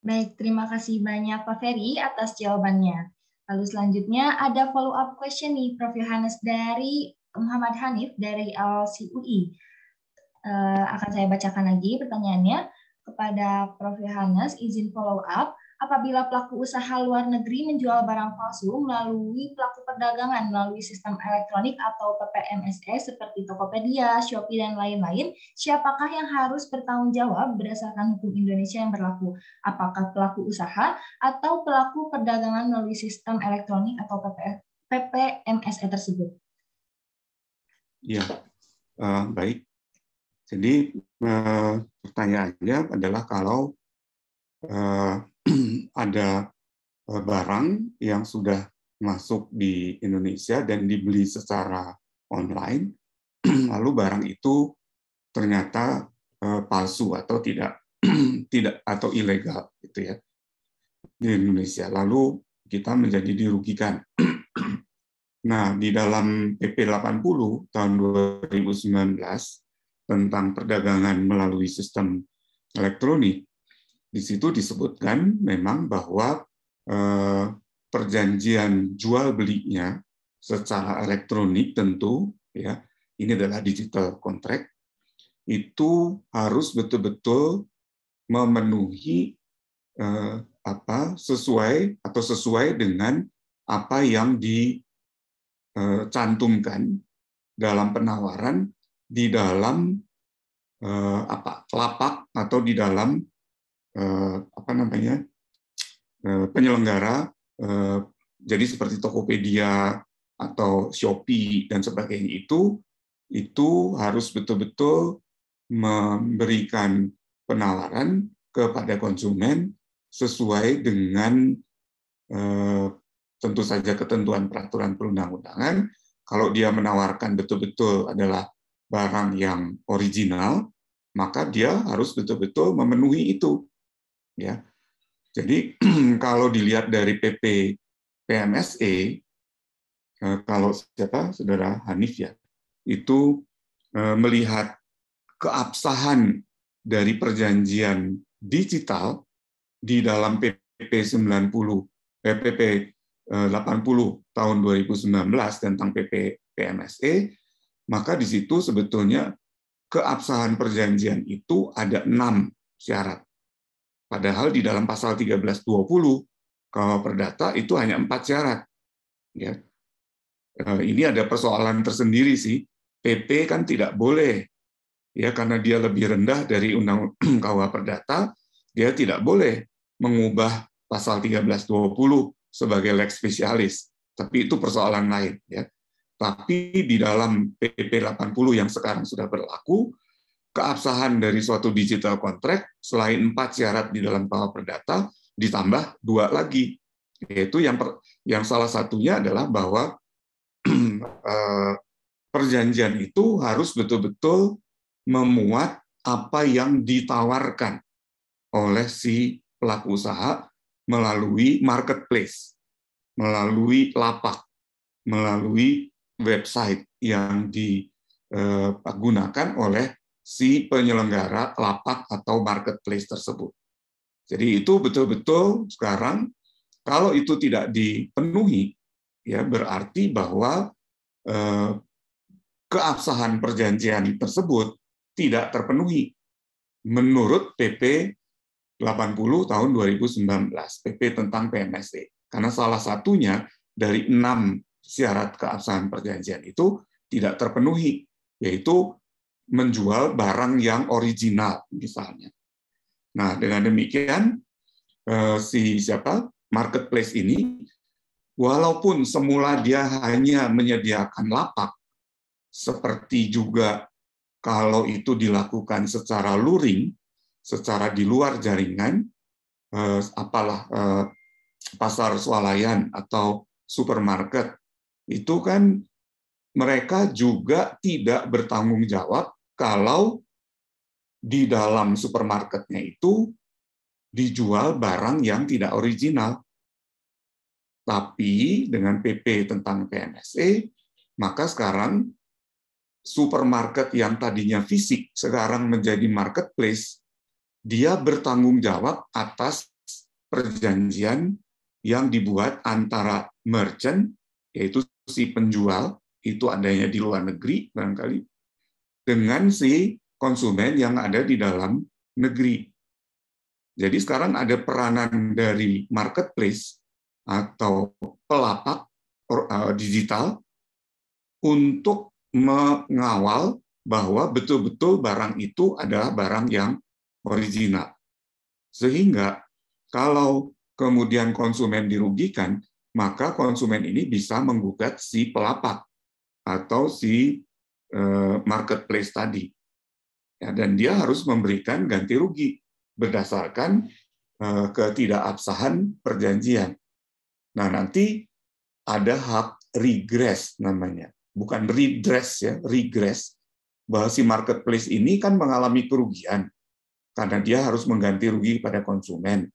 Baik, terima kasih banyak Pak Ferry atas jawabannya. Lalu selanjutnya ada follow up question nih Prof Yohanes dari Muhammad Hanif dari LCUI. Eh, akan saya bacakan lagi pertanyaannya kepada Prof. Yohanes, izin follow up. Apabila pelaku usaha luar negeri menjual barang palsu melalui pelaku perdagangan melalui sistem elektronik atau PPMSE seperti Tokopedia, Shopee, dan lain-lain, siapakah yang harus bertanggung jawab berdasarkan hukum Indonesia yang berlaku? Apakah pelaku usaha atau pelaku perdagangan melalui sistem elektronik atau PPMSE tersebut? Ya, uh, baik. Jadi eh, pertanyaannya adalah kalau eh, ada eh, barang yang sudah masuk di Indonesia dan dibeli secara online, lalu barang itu ternyata palsu atau tidak tidak atau ilegal gitu ya di Indonesia. Lalu kita menjadi dirugikan. nah, di dalam PP 80 tahun 2019 tentang perdagangan melalui sistem elektronik, di situ disebutkan memang bahwa eh, perjanjian jual belinya secara elektronik tentu ya ini adalah digital contract itu harus betul-betul memenuhi eh, apa sesuai atau sesuai dengan apa yang dicantumkan eh, dalam penawaran di dalam eh, apa lapak atau di dalam eh, apa namanya eh, penyelenggara eh, jadi seperti Tokopedia atau Shopee dan sebagainya itu itu harus betul-betul memberikan penawaran kepada konsumen sesuai dengan eh, tentu saja ketentuan peraturan perundang-undangan. Kalau dia menawarkan betul-betul adalah barang yang original, maka dia harus betul-betul memenuhi itu. Ya. Jadi kalau dilihat dari PP PMSE, eh, kalau siapa saudara Hanif ya, itu eh, melihat keabsahan dari perjanjian digital di dalam PP 90 eh, PP 80 eh, tahun 2019 tentang PP PMSE maka di situ sebetulnya keabsahan perjanjian itu ada enam syarat. Padahal di dalam pasal 1320 kalau perdata itu hanya empat syarat. Ya. Eh, ini ada persoalan tersendiri sih. PP kan tidak boleh ya karena dia lebih rendah dari undang KUH perdata, dia tidak boleh mengubah pasal 1320 sebagai lex specialis. Tapi itu persoalan lain ya. Tapi di dalam PP 80 yang sekarang sudah berlaku, keabsahan dari suatu digital contract selain empat syarat di dalam power perdata ditambah dua lagi yaitu yang per, yang salah satunya adalah bahwa eh, perjanjian itu harus betul-betul memuat apa yang ditawarkan oleh si pelaku usaha melalui marketplace, melalui lapak, melalui website yang digunakan eh, oleh si penyelenggara lapak atau marketplace tersebut. Jadi itu betul-betul sekarang kalau itu tidak dipenuhi ya berarti bahwa eh, keabsahan perjanjian tersebut tidak terpenuhi menurut PP 80 tahun 2019 PP tentang PNSE karena salah satunya dari enam syarat keabsahan perjanjian itu tidak terpenuhi, yaitu menjual barang yang original misalnya. Nah, dengan demikian eh, si siapa marketplace ini walaupun semula dia hanya menyediakan lapak seperti juga kalau itu dilakukan secara luring, secara di luar jaringan eh, apalah eh, pasar swalayan atau supermarket itu kan mereka juga tidak bertanggung jawab kalau di dalam supermarketnya itu dijual barang yang tidak original. Tapi dengan PP tentang PNSE, maka sekarang supermarket yang tadinya fisik sekarang menjadi marketplace, dia bertanggung jawab atas perjanjian yang dibuat antara merchant, yaitu si penjual itu adanya di luar negeri barangkali dengan si konsumen yang ada di dalam negeri. Jadi sekarang ada peranan dari marketplace atau pelapak eh, digital untuk mengawal bahwa betul-betul barang itu adalah barang yang original. Sehingga kalau kemudian konsumen dirugikan, maka konsumen ini bisa menggugat si pelapak atau si eh, marketplace tadi. Ya, dan dia harus memberikan ganti rugi berdasarkan eh, ketidakabsahan perjanjian. Nah, nanti ada hak regress namanya. Bukan redress ya, regress. Bahwa si marketplace ini kan mengalami kerugian karena dia harus mengganti rugi pada konsumen.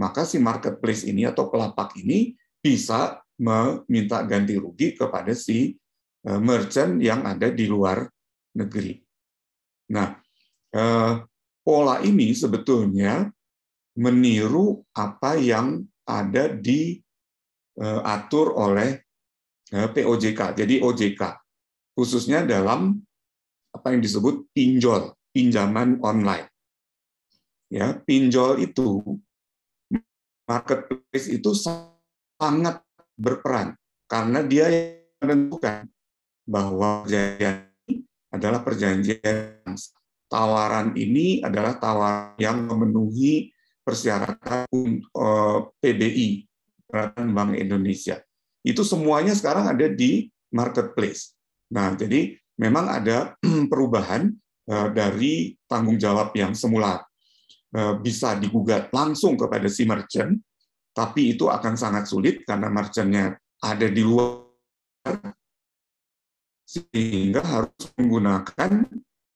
Maka si marketplace ini atau pelapak ini bisa meminta ganti rugi kepada si e, merchant yang ada di luar negeri. Nah, e, pola ini sebetulnya meniru apa yang ada diatur e, oleh POJK. Jadi OJK khususnya dalam apa yang disebut pinjol, pinjaman online. Ya, pinjol itu marketplace itu sangat berperan karena dia yang menentukan bahwa perjanjian ini adalah perjanjian tawaran ini adalah tawaran yang memenuhi persyaratan eh, PBI peraturan Bank Indonesia itu semuanya sekarang ada di marketplace. Nah, jadi memang ada perubahan eh, dari tanggung jawab yang semula eh, bisa digugat langsung kepada si merchant tapi itu akan sangat sulit karena merchant-nya ada di luar sehingga harus menggunakan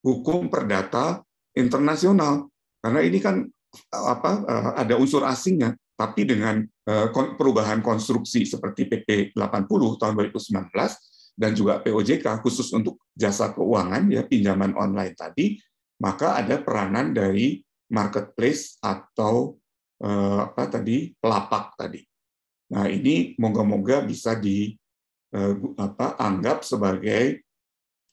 hukum perdata internasional karena ini kan apa eh, ada unsur asingnya tapi dengan eh, perubahan konstruksi seperti PP 80 tahun 2019 dan juga POJK khusus untuk jasa keuangan ya pinjaman online tadi maka ada peranan dari marketplace atau Eh, apa tadi pelapak tadi. Nah ini moga-moga bisa di eh, apa anggap sebagai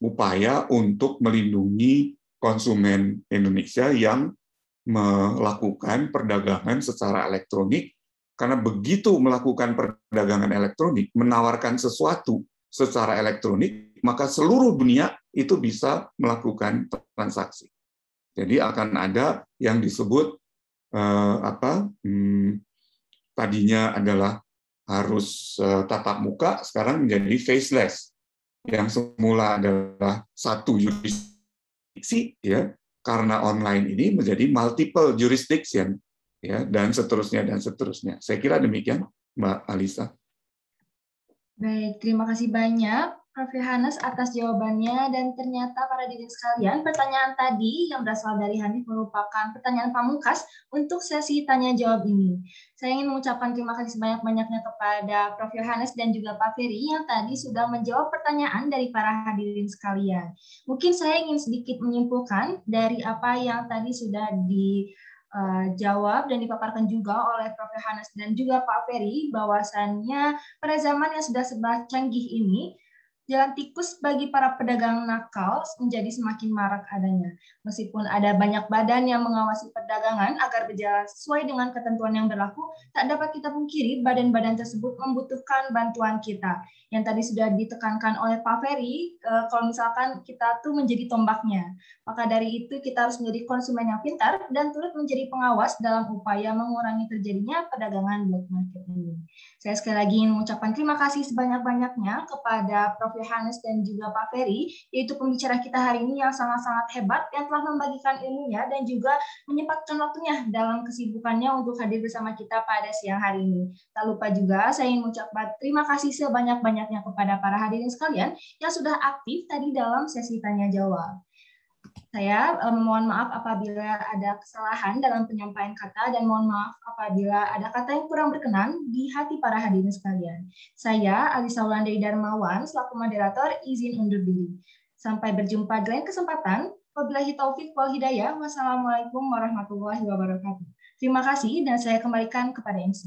upaya untuk melindungi konsumen Indonesia yang melakukan perdagangan secara elektronik karena begitu melakukan perdagangan elektronik menawarkan sesuatu secara elektronik maka seluruh dunia itu bisa melakukan transaksi. Jadi akan ada yang disebut eh, apa hmm, tadinya adalah harus eh, tatap muka sekarang menjadi faceless yang semula adalah satu jurisdiksi ya karena online ini menjadi multiple jurisdiction ya dan seterusnya dan seterusnya saya kira demikian Mbak Alisa. Baik, terima kasih banyak Prof. Yohanes atas jawabannya dan ternyata para diri sekalian pertanyaan tadi yang berasal dari Hanif merupakan pertanyaan pamungkas untuk sesi tanya jawab ini. Saya ingin mengucapkan terima kasih sebanyak-banyaknya kepada Prof. Yohanes dan juga Pak Ferry yang tadi sudah menjawab pertanyaan dari para hadirin sekalian. Mungkin saya ingin sedikit menyimpulkan dari apa yang tadi sudah di eh, jawab dan dipaparkan juga oleh Prof. Yohanes dan juga Pak Ferry bahwasannya pada zaman yang sudah serba canggih ini jalan tikus bagi para pedagang nakal menjadi semakin marak adanya. Meskipun ada banyak badan yang mengawasi perdagangan agar berjalan sesuai dengan ketentuan yang berlaku, tak dapat kita pungkiri badan-badan tersebut membutuhkan bantuan kita. Yang tadi sudah ditekankan oleh Pak Ferry, eh, kalau misalkan kita tuh menjadi tombaknya. Maka dari itu kita harus menjadi konsumen yang pintar dan turut menjadi pengawas dalam upaya mengurangi terjadinya perdagangan black market ini. Saya sekali lagi ingin mengucapkan terima kasih sebanyak-banyaknya kepada Prof. Yohanes dan juga Pak Ferry, yaitu pembicara kita hari ini yang sangat-sangat hebat yang telah membagikan ilmunya dan juga menyempatkan waktunya dalam kesibukannya untuk hadir bersama kita pada siang hari ini. Tak lupa juga saya ingin mengucapkan terima kasih sebanyak-banyaknya kepada para hadirin sekalian yang sudah aktif tadi dalam sesi tanya jawab. Saya mohon maaf apabila ada kesalahan dalam penyampaian kata dan mohon maaf apabila ada kata yang kurang berkenan di hati para hadirin sekalian. Saya Alisa Wulandai Darmawan selaku moderator izin undur diri. Sampai berjumpa di lain kesempatan. Wabillahi taufik wal hidayah. Wassalamualaikum warahmatullahi wabarakatuh. Terima kasih dan saya kembalikan kepada MC.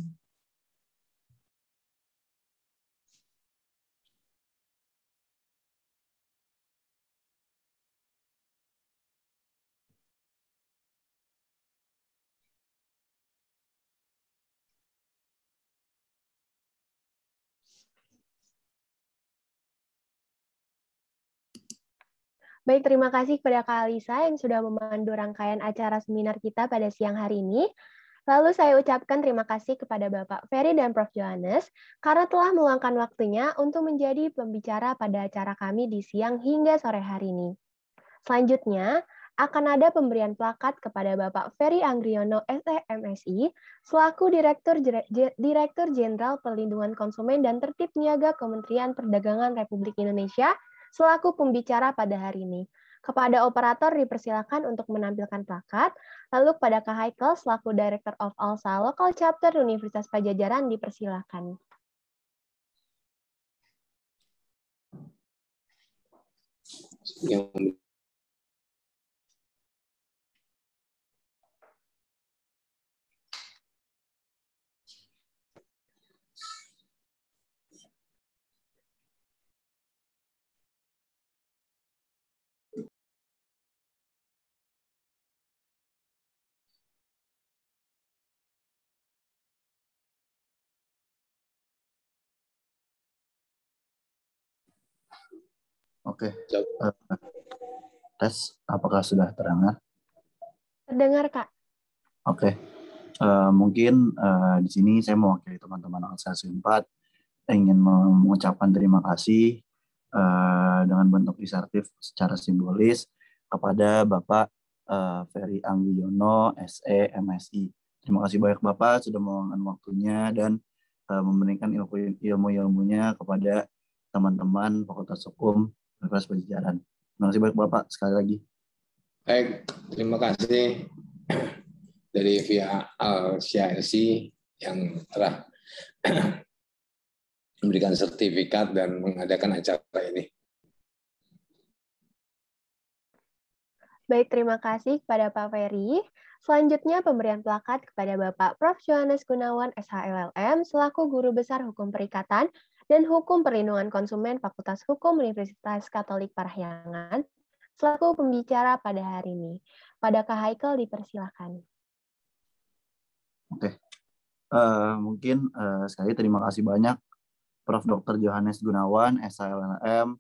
Baik, terima kasih kepada Kak Alisa yang sudah memandu rangkaian acara seminar kita pada siang hari ini. Lalu saya ucapkan terima kasih kepada Bapak Ferry dan Prof. Johannes karena telah meluangkan waktunya untuk menjadi pembicara pada acara kami di siang hingga sore hari ini. Selanjutnya, akan ada pemberian plakat kepada Bapak Ferry Anggriono SEMSI selaku Direktur Direktur Jenderal Perlindungan Konsumen dan Tertib Niaga Kementerian Perdagangan Republik Indonesia selaku pembicara pada hari ini. Kepada operator dipersilakan untuk menampilkan plakat, lalu kepada Kak Haikel selaku Director of ALSA Local Chapter Universitas Pajajaran dipersilakan. Yang Oke. Okay. Eh, tes, apakah sudah terdengar? Terdengar, Kak. Oke. Okay. Uh, eh, mungkin uh, di sini saya mewakili teman-teman Alsasi 4 ingin mengucapkan terima kasih uh, dengan bentuk disertif secara simbolis kepada Bapak uh, Ferry Anggiono, SE, MSI. Terima kasih banyak Bapak sudah meluangkan waktunya dan uh, memberikan ilmu-ilmunya kepada teman-teman Fakultas Hukum Universitas Pajajaran. Terima kasih banyak Bapak sekali lagi. Baik, terima kasih dari pihak CIRC yang telah memberikan sertifikat dan mengadakan acara ini. Baik, terima kasih kepada Pak Ferry. Selanjutnya pemberian plakat kepada Bapak Prof. Johannes Gunawan SHLLM e selaku Guru Besar Hukum Perikatan dan Hukum Perlindungan Konsumen Fakultas Hukum Universitas Katolik Parahyangan selaku pembicara pada hari ini. Pada Kak Haikel dipersilahkan. Oke, okay. uh, eh, mungkin uh, sekali terima kasih banyak Prof. Dr. Johannes Gunawan, SILNM, uh,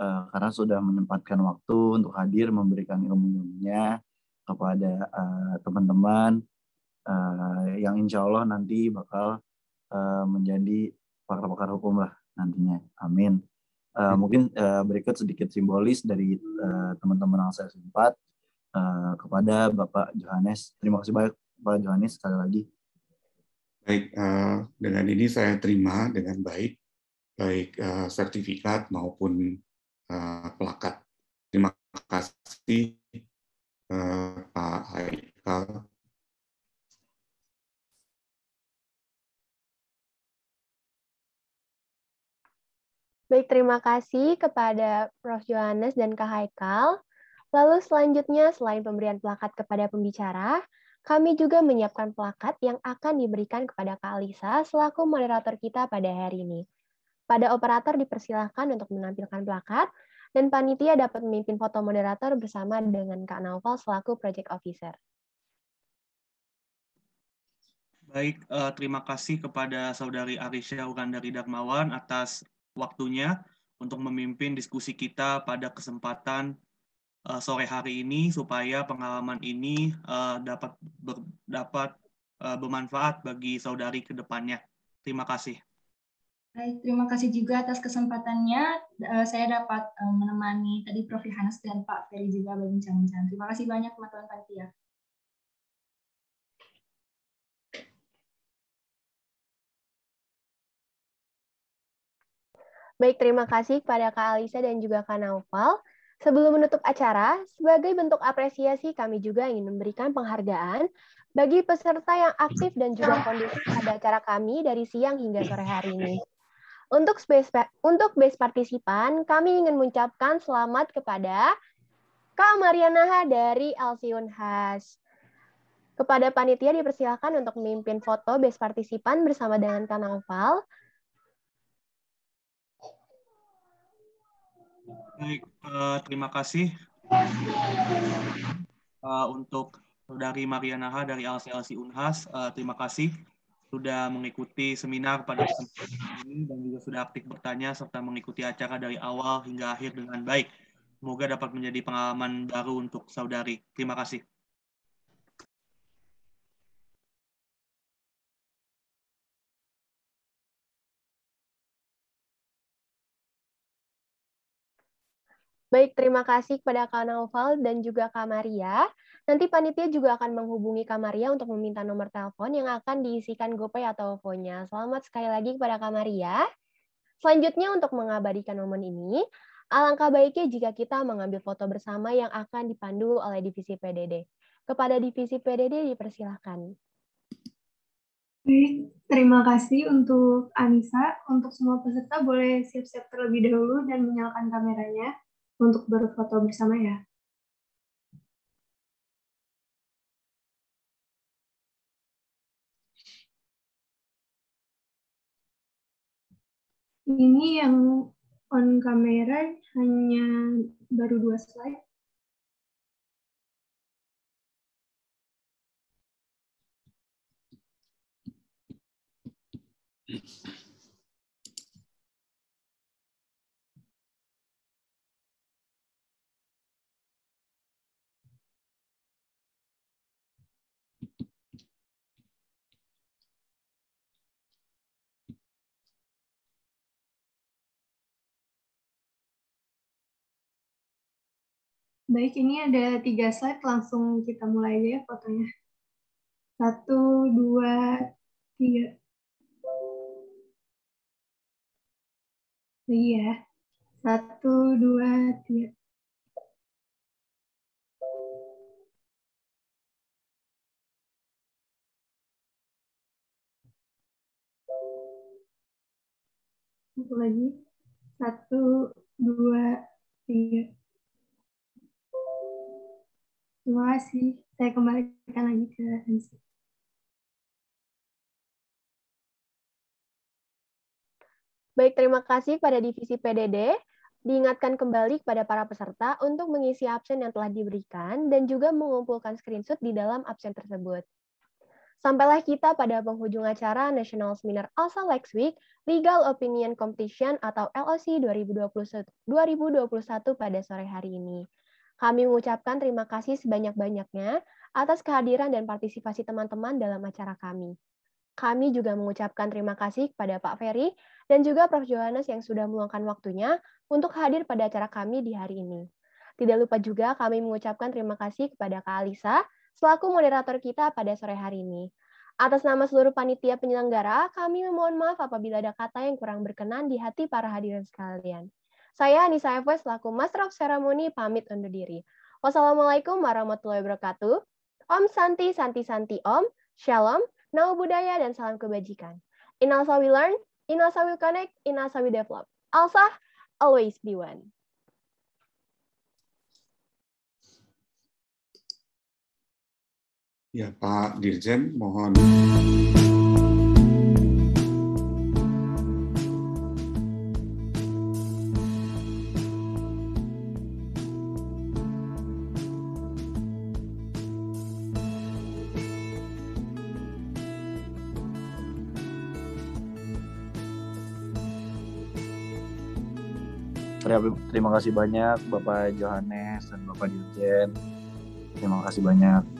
eh, karena sudah menyempatkan waktu untuk hadir memberikan ilmu-ilmunya kepada teman-teman uh, uh, yang insya Allah nanti bakal uh, menjadi pakar-pakar hukum lah nantinya. Amin. Uh, mungkin uh, berikut sedikit simbolis dari eh, teman-teman yang saya sempat uh, kepada Bapak Johannes. Terima kasih banyak Bapak Johannes sekali lagi. Baik, uh, dengan ini saya terima dengan baik baik uh, sertifikat maupun uh, plakat. Terima kasih uh, Pak Haikal Baik, terima kasih kepada Prof. Johannes dan Kak Haikal. Lalu selanjutnya, selain pemberian plakat kepada pembicara, kami juga menyiapkan plakat yang akan diberikan kepada Kak Alisa selaku moderator kita pada hari ini. Pada operator dipersilahkan untuk menampilkan plakat, dan panitia dapat memimpin foto moderator bersama dengan Kak Naufal selaku Project Officer. Baik, eh, terima kasih kepada Saudari Arisha Urandari Darmawan atas waktunya untuk memimpin diskusi kita pada kesempatan uh, sore hari ini supaya pengalaman ini uh, dapat ber, dapat uh, bermanfaat bagi saudari ke depannya. Terima kasih. Baik, terima kasih juga atas kesempatannya. Uh, saya dapat uh, menemani tadi Prof. Hanas dan Pak Ferry juga berbincang-bincang. Terima kasih banyak, teman-teman Baik, terima kasih kepada Kak Alisa dan juga Kak Naufal. Sebelum menutup acara, sebagai bentuk apresiasi kami juga ingin memberikan penghargaan bagi peserta yang aktif dan juga kondusif pada acara kami dari siang hingga sore hari ini. Untuk base untuk base partisipan, kami ingin mengucapkan selamat kepada Kak Marianaha dari Alsiun Has. Kepada panitia dipersilakan untuk memimpin foto base partisipan bersama dengan Kak Naufal. Baik, uh, terima kasih uh, untuk dari Mariana Naha dari LCLC Unhas. Uh, terima kasih sudah mengikuti seminar pada kesempatan ini dan juga sudah aktif bertanya serta mengikuti acara dari awal hingga akhir dengan baik. Semoga dapat menjadi pengalaman baru untuk saudari. Terima kasih. Baik, terima kasih kepada Kak Naufal dan juga Kak Maria. Nanti panitia juga akan menghubungi Kak Maria untuk meminta nomor telepon yang akan diisikan GoPay atau OVO-nya. Selamat sekali lagi kepada Kak Maria. Selanjutnya untuk mengabadikan momen ini, alangkah baiknya jika kita mengambil foto bersama yang akan dipandu oleh Divisi PDD. Kepada Divisi PDD dipersilahkan. Baik, terima kasih untuk Anissa. Untuk semua peserta boleh siap-siap terlebih dahulu dan menyalakan kameranya untuk berfoto bersama ya. Ini yang on kamera hanya baru dua slide. Thank you. Baik, ini ada tiga slide, langsung kita mulai aja ya fotonya. Satu, dua, tiga. Oh iya, satu, dua, tiga. Satu lagi, satu, dua, tiga. Terima kasih. Saya kembalikan lagi ke Hansi. Baik, terima kasih pada divisi PDD. Diingatkan kembali kepada para peserta untuk mengisi absen yang telah diberikan dan juga mengumpulkan screenshot di dalam absen tersebut. Sampailah kita pada penghujung acara National Seminar ALSA Lex Week Legal Opinion Competition atau LOC 2021, 2021 pada sore hari ini. Kami mengucapkan terima kasih sebanyak-banyaknya atas kehadiran dan partisipasi teman-teman dalam acara kami. Kami juga mengucapkan terima kasih kepada Pak Ferry dan juga Prof. Johannes yang sudah meluangkan waktunya untuk hadir pada acara kami di hari ini. Tidak lupa juga kami mengucapkan terima kasih kepada Kak Alisa selaku moderator kita pada sore hari ini. Atas nama seluruh panitia penyelenggara, kami memohon maaf apabila ada kata yang kurang berkenan di hati para hadirin sekalian. Saya Anissa Efes, laku Master of Ceremony, pamit undur diri. Wassalamualaikum warahmatullahi wabarakatuh. Om Santi, Santi, Santi Om, Shalom, Nau Budaya, dan Salam Kebajikan. In Alsa we learn, in Alsa we connect, in Alsa we develop. Alsa, always be one. Ya Pak Dirjen, mohon. Ya, terima kasih banyak Bapak Johannes dan Bapak Dirjen. Terima kasih banyak.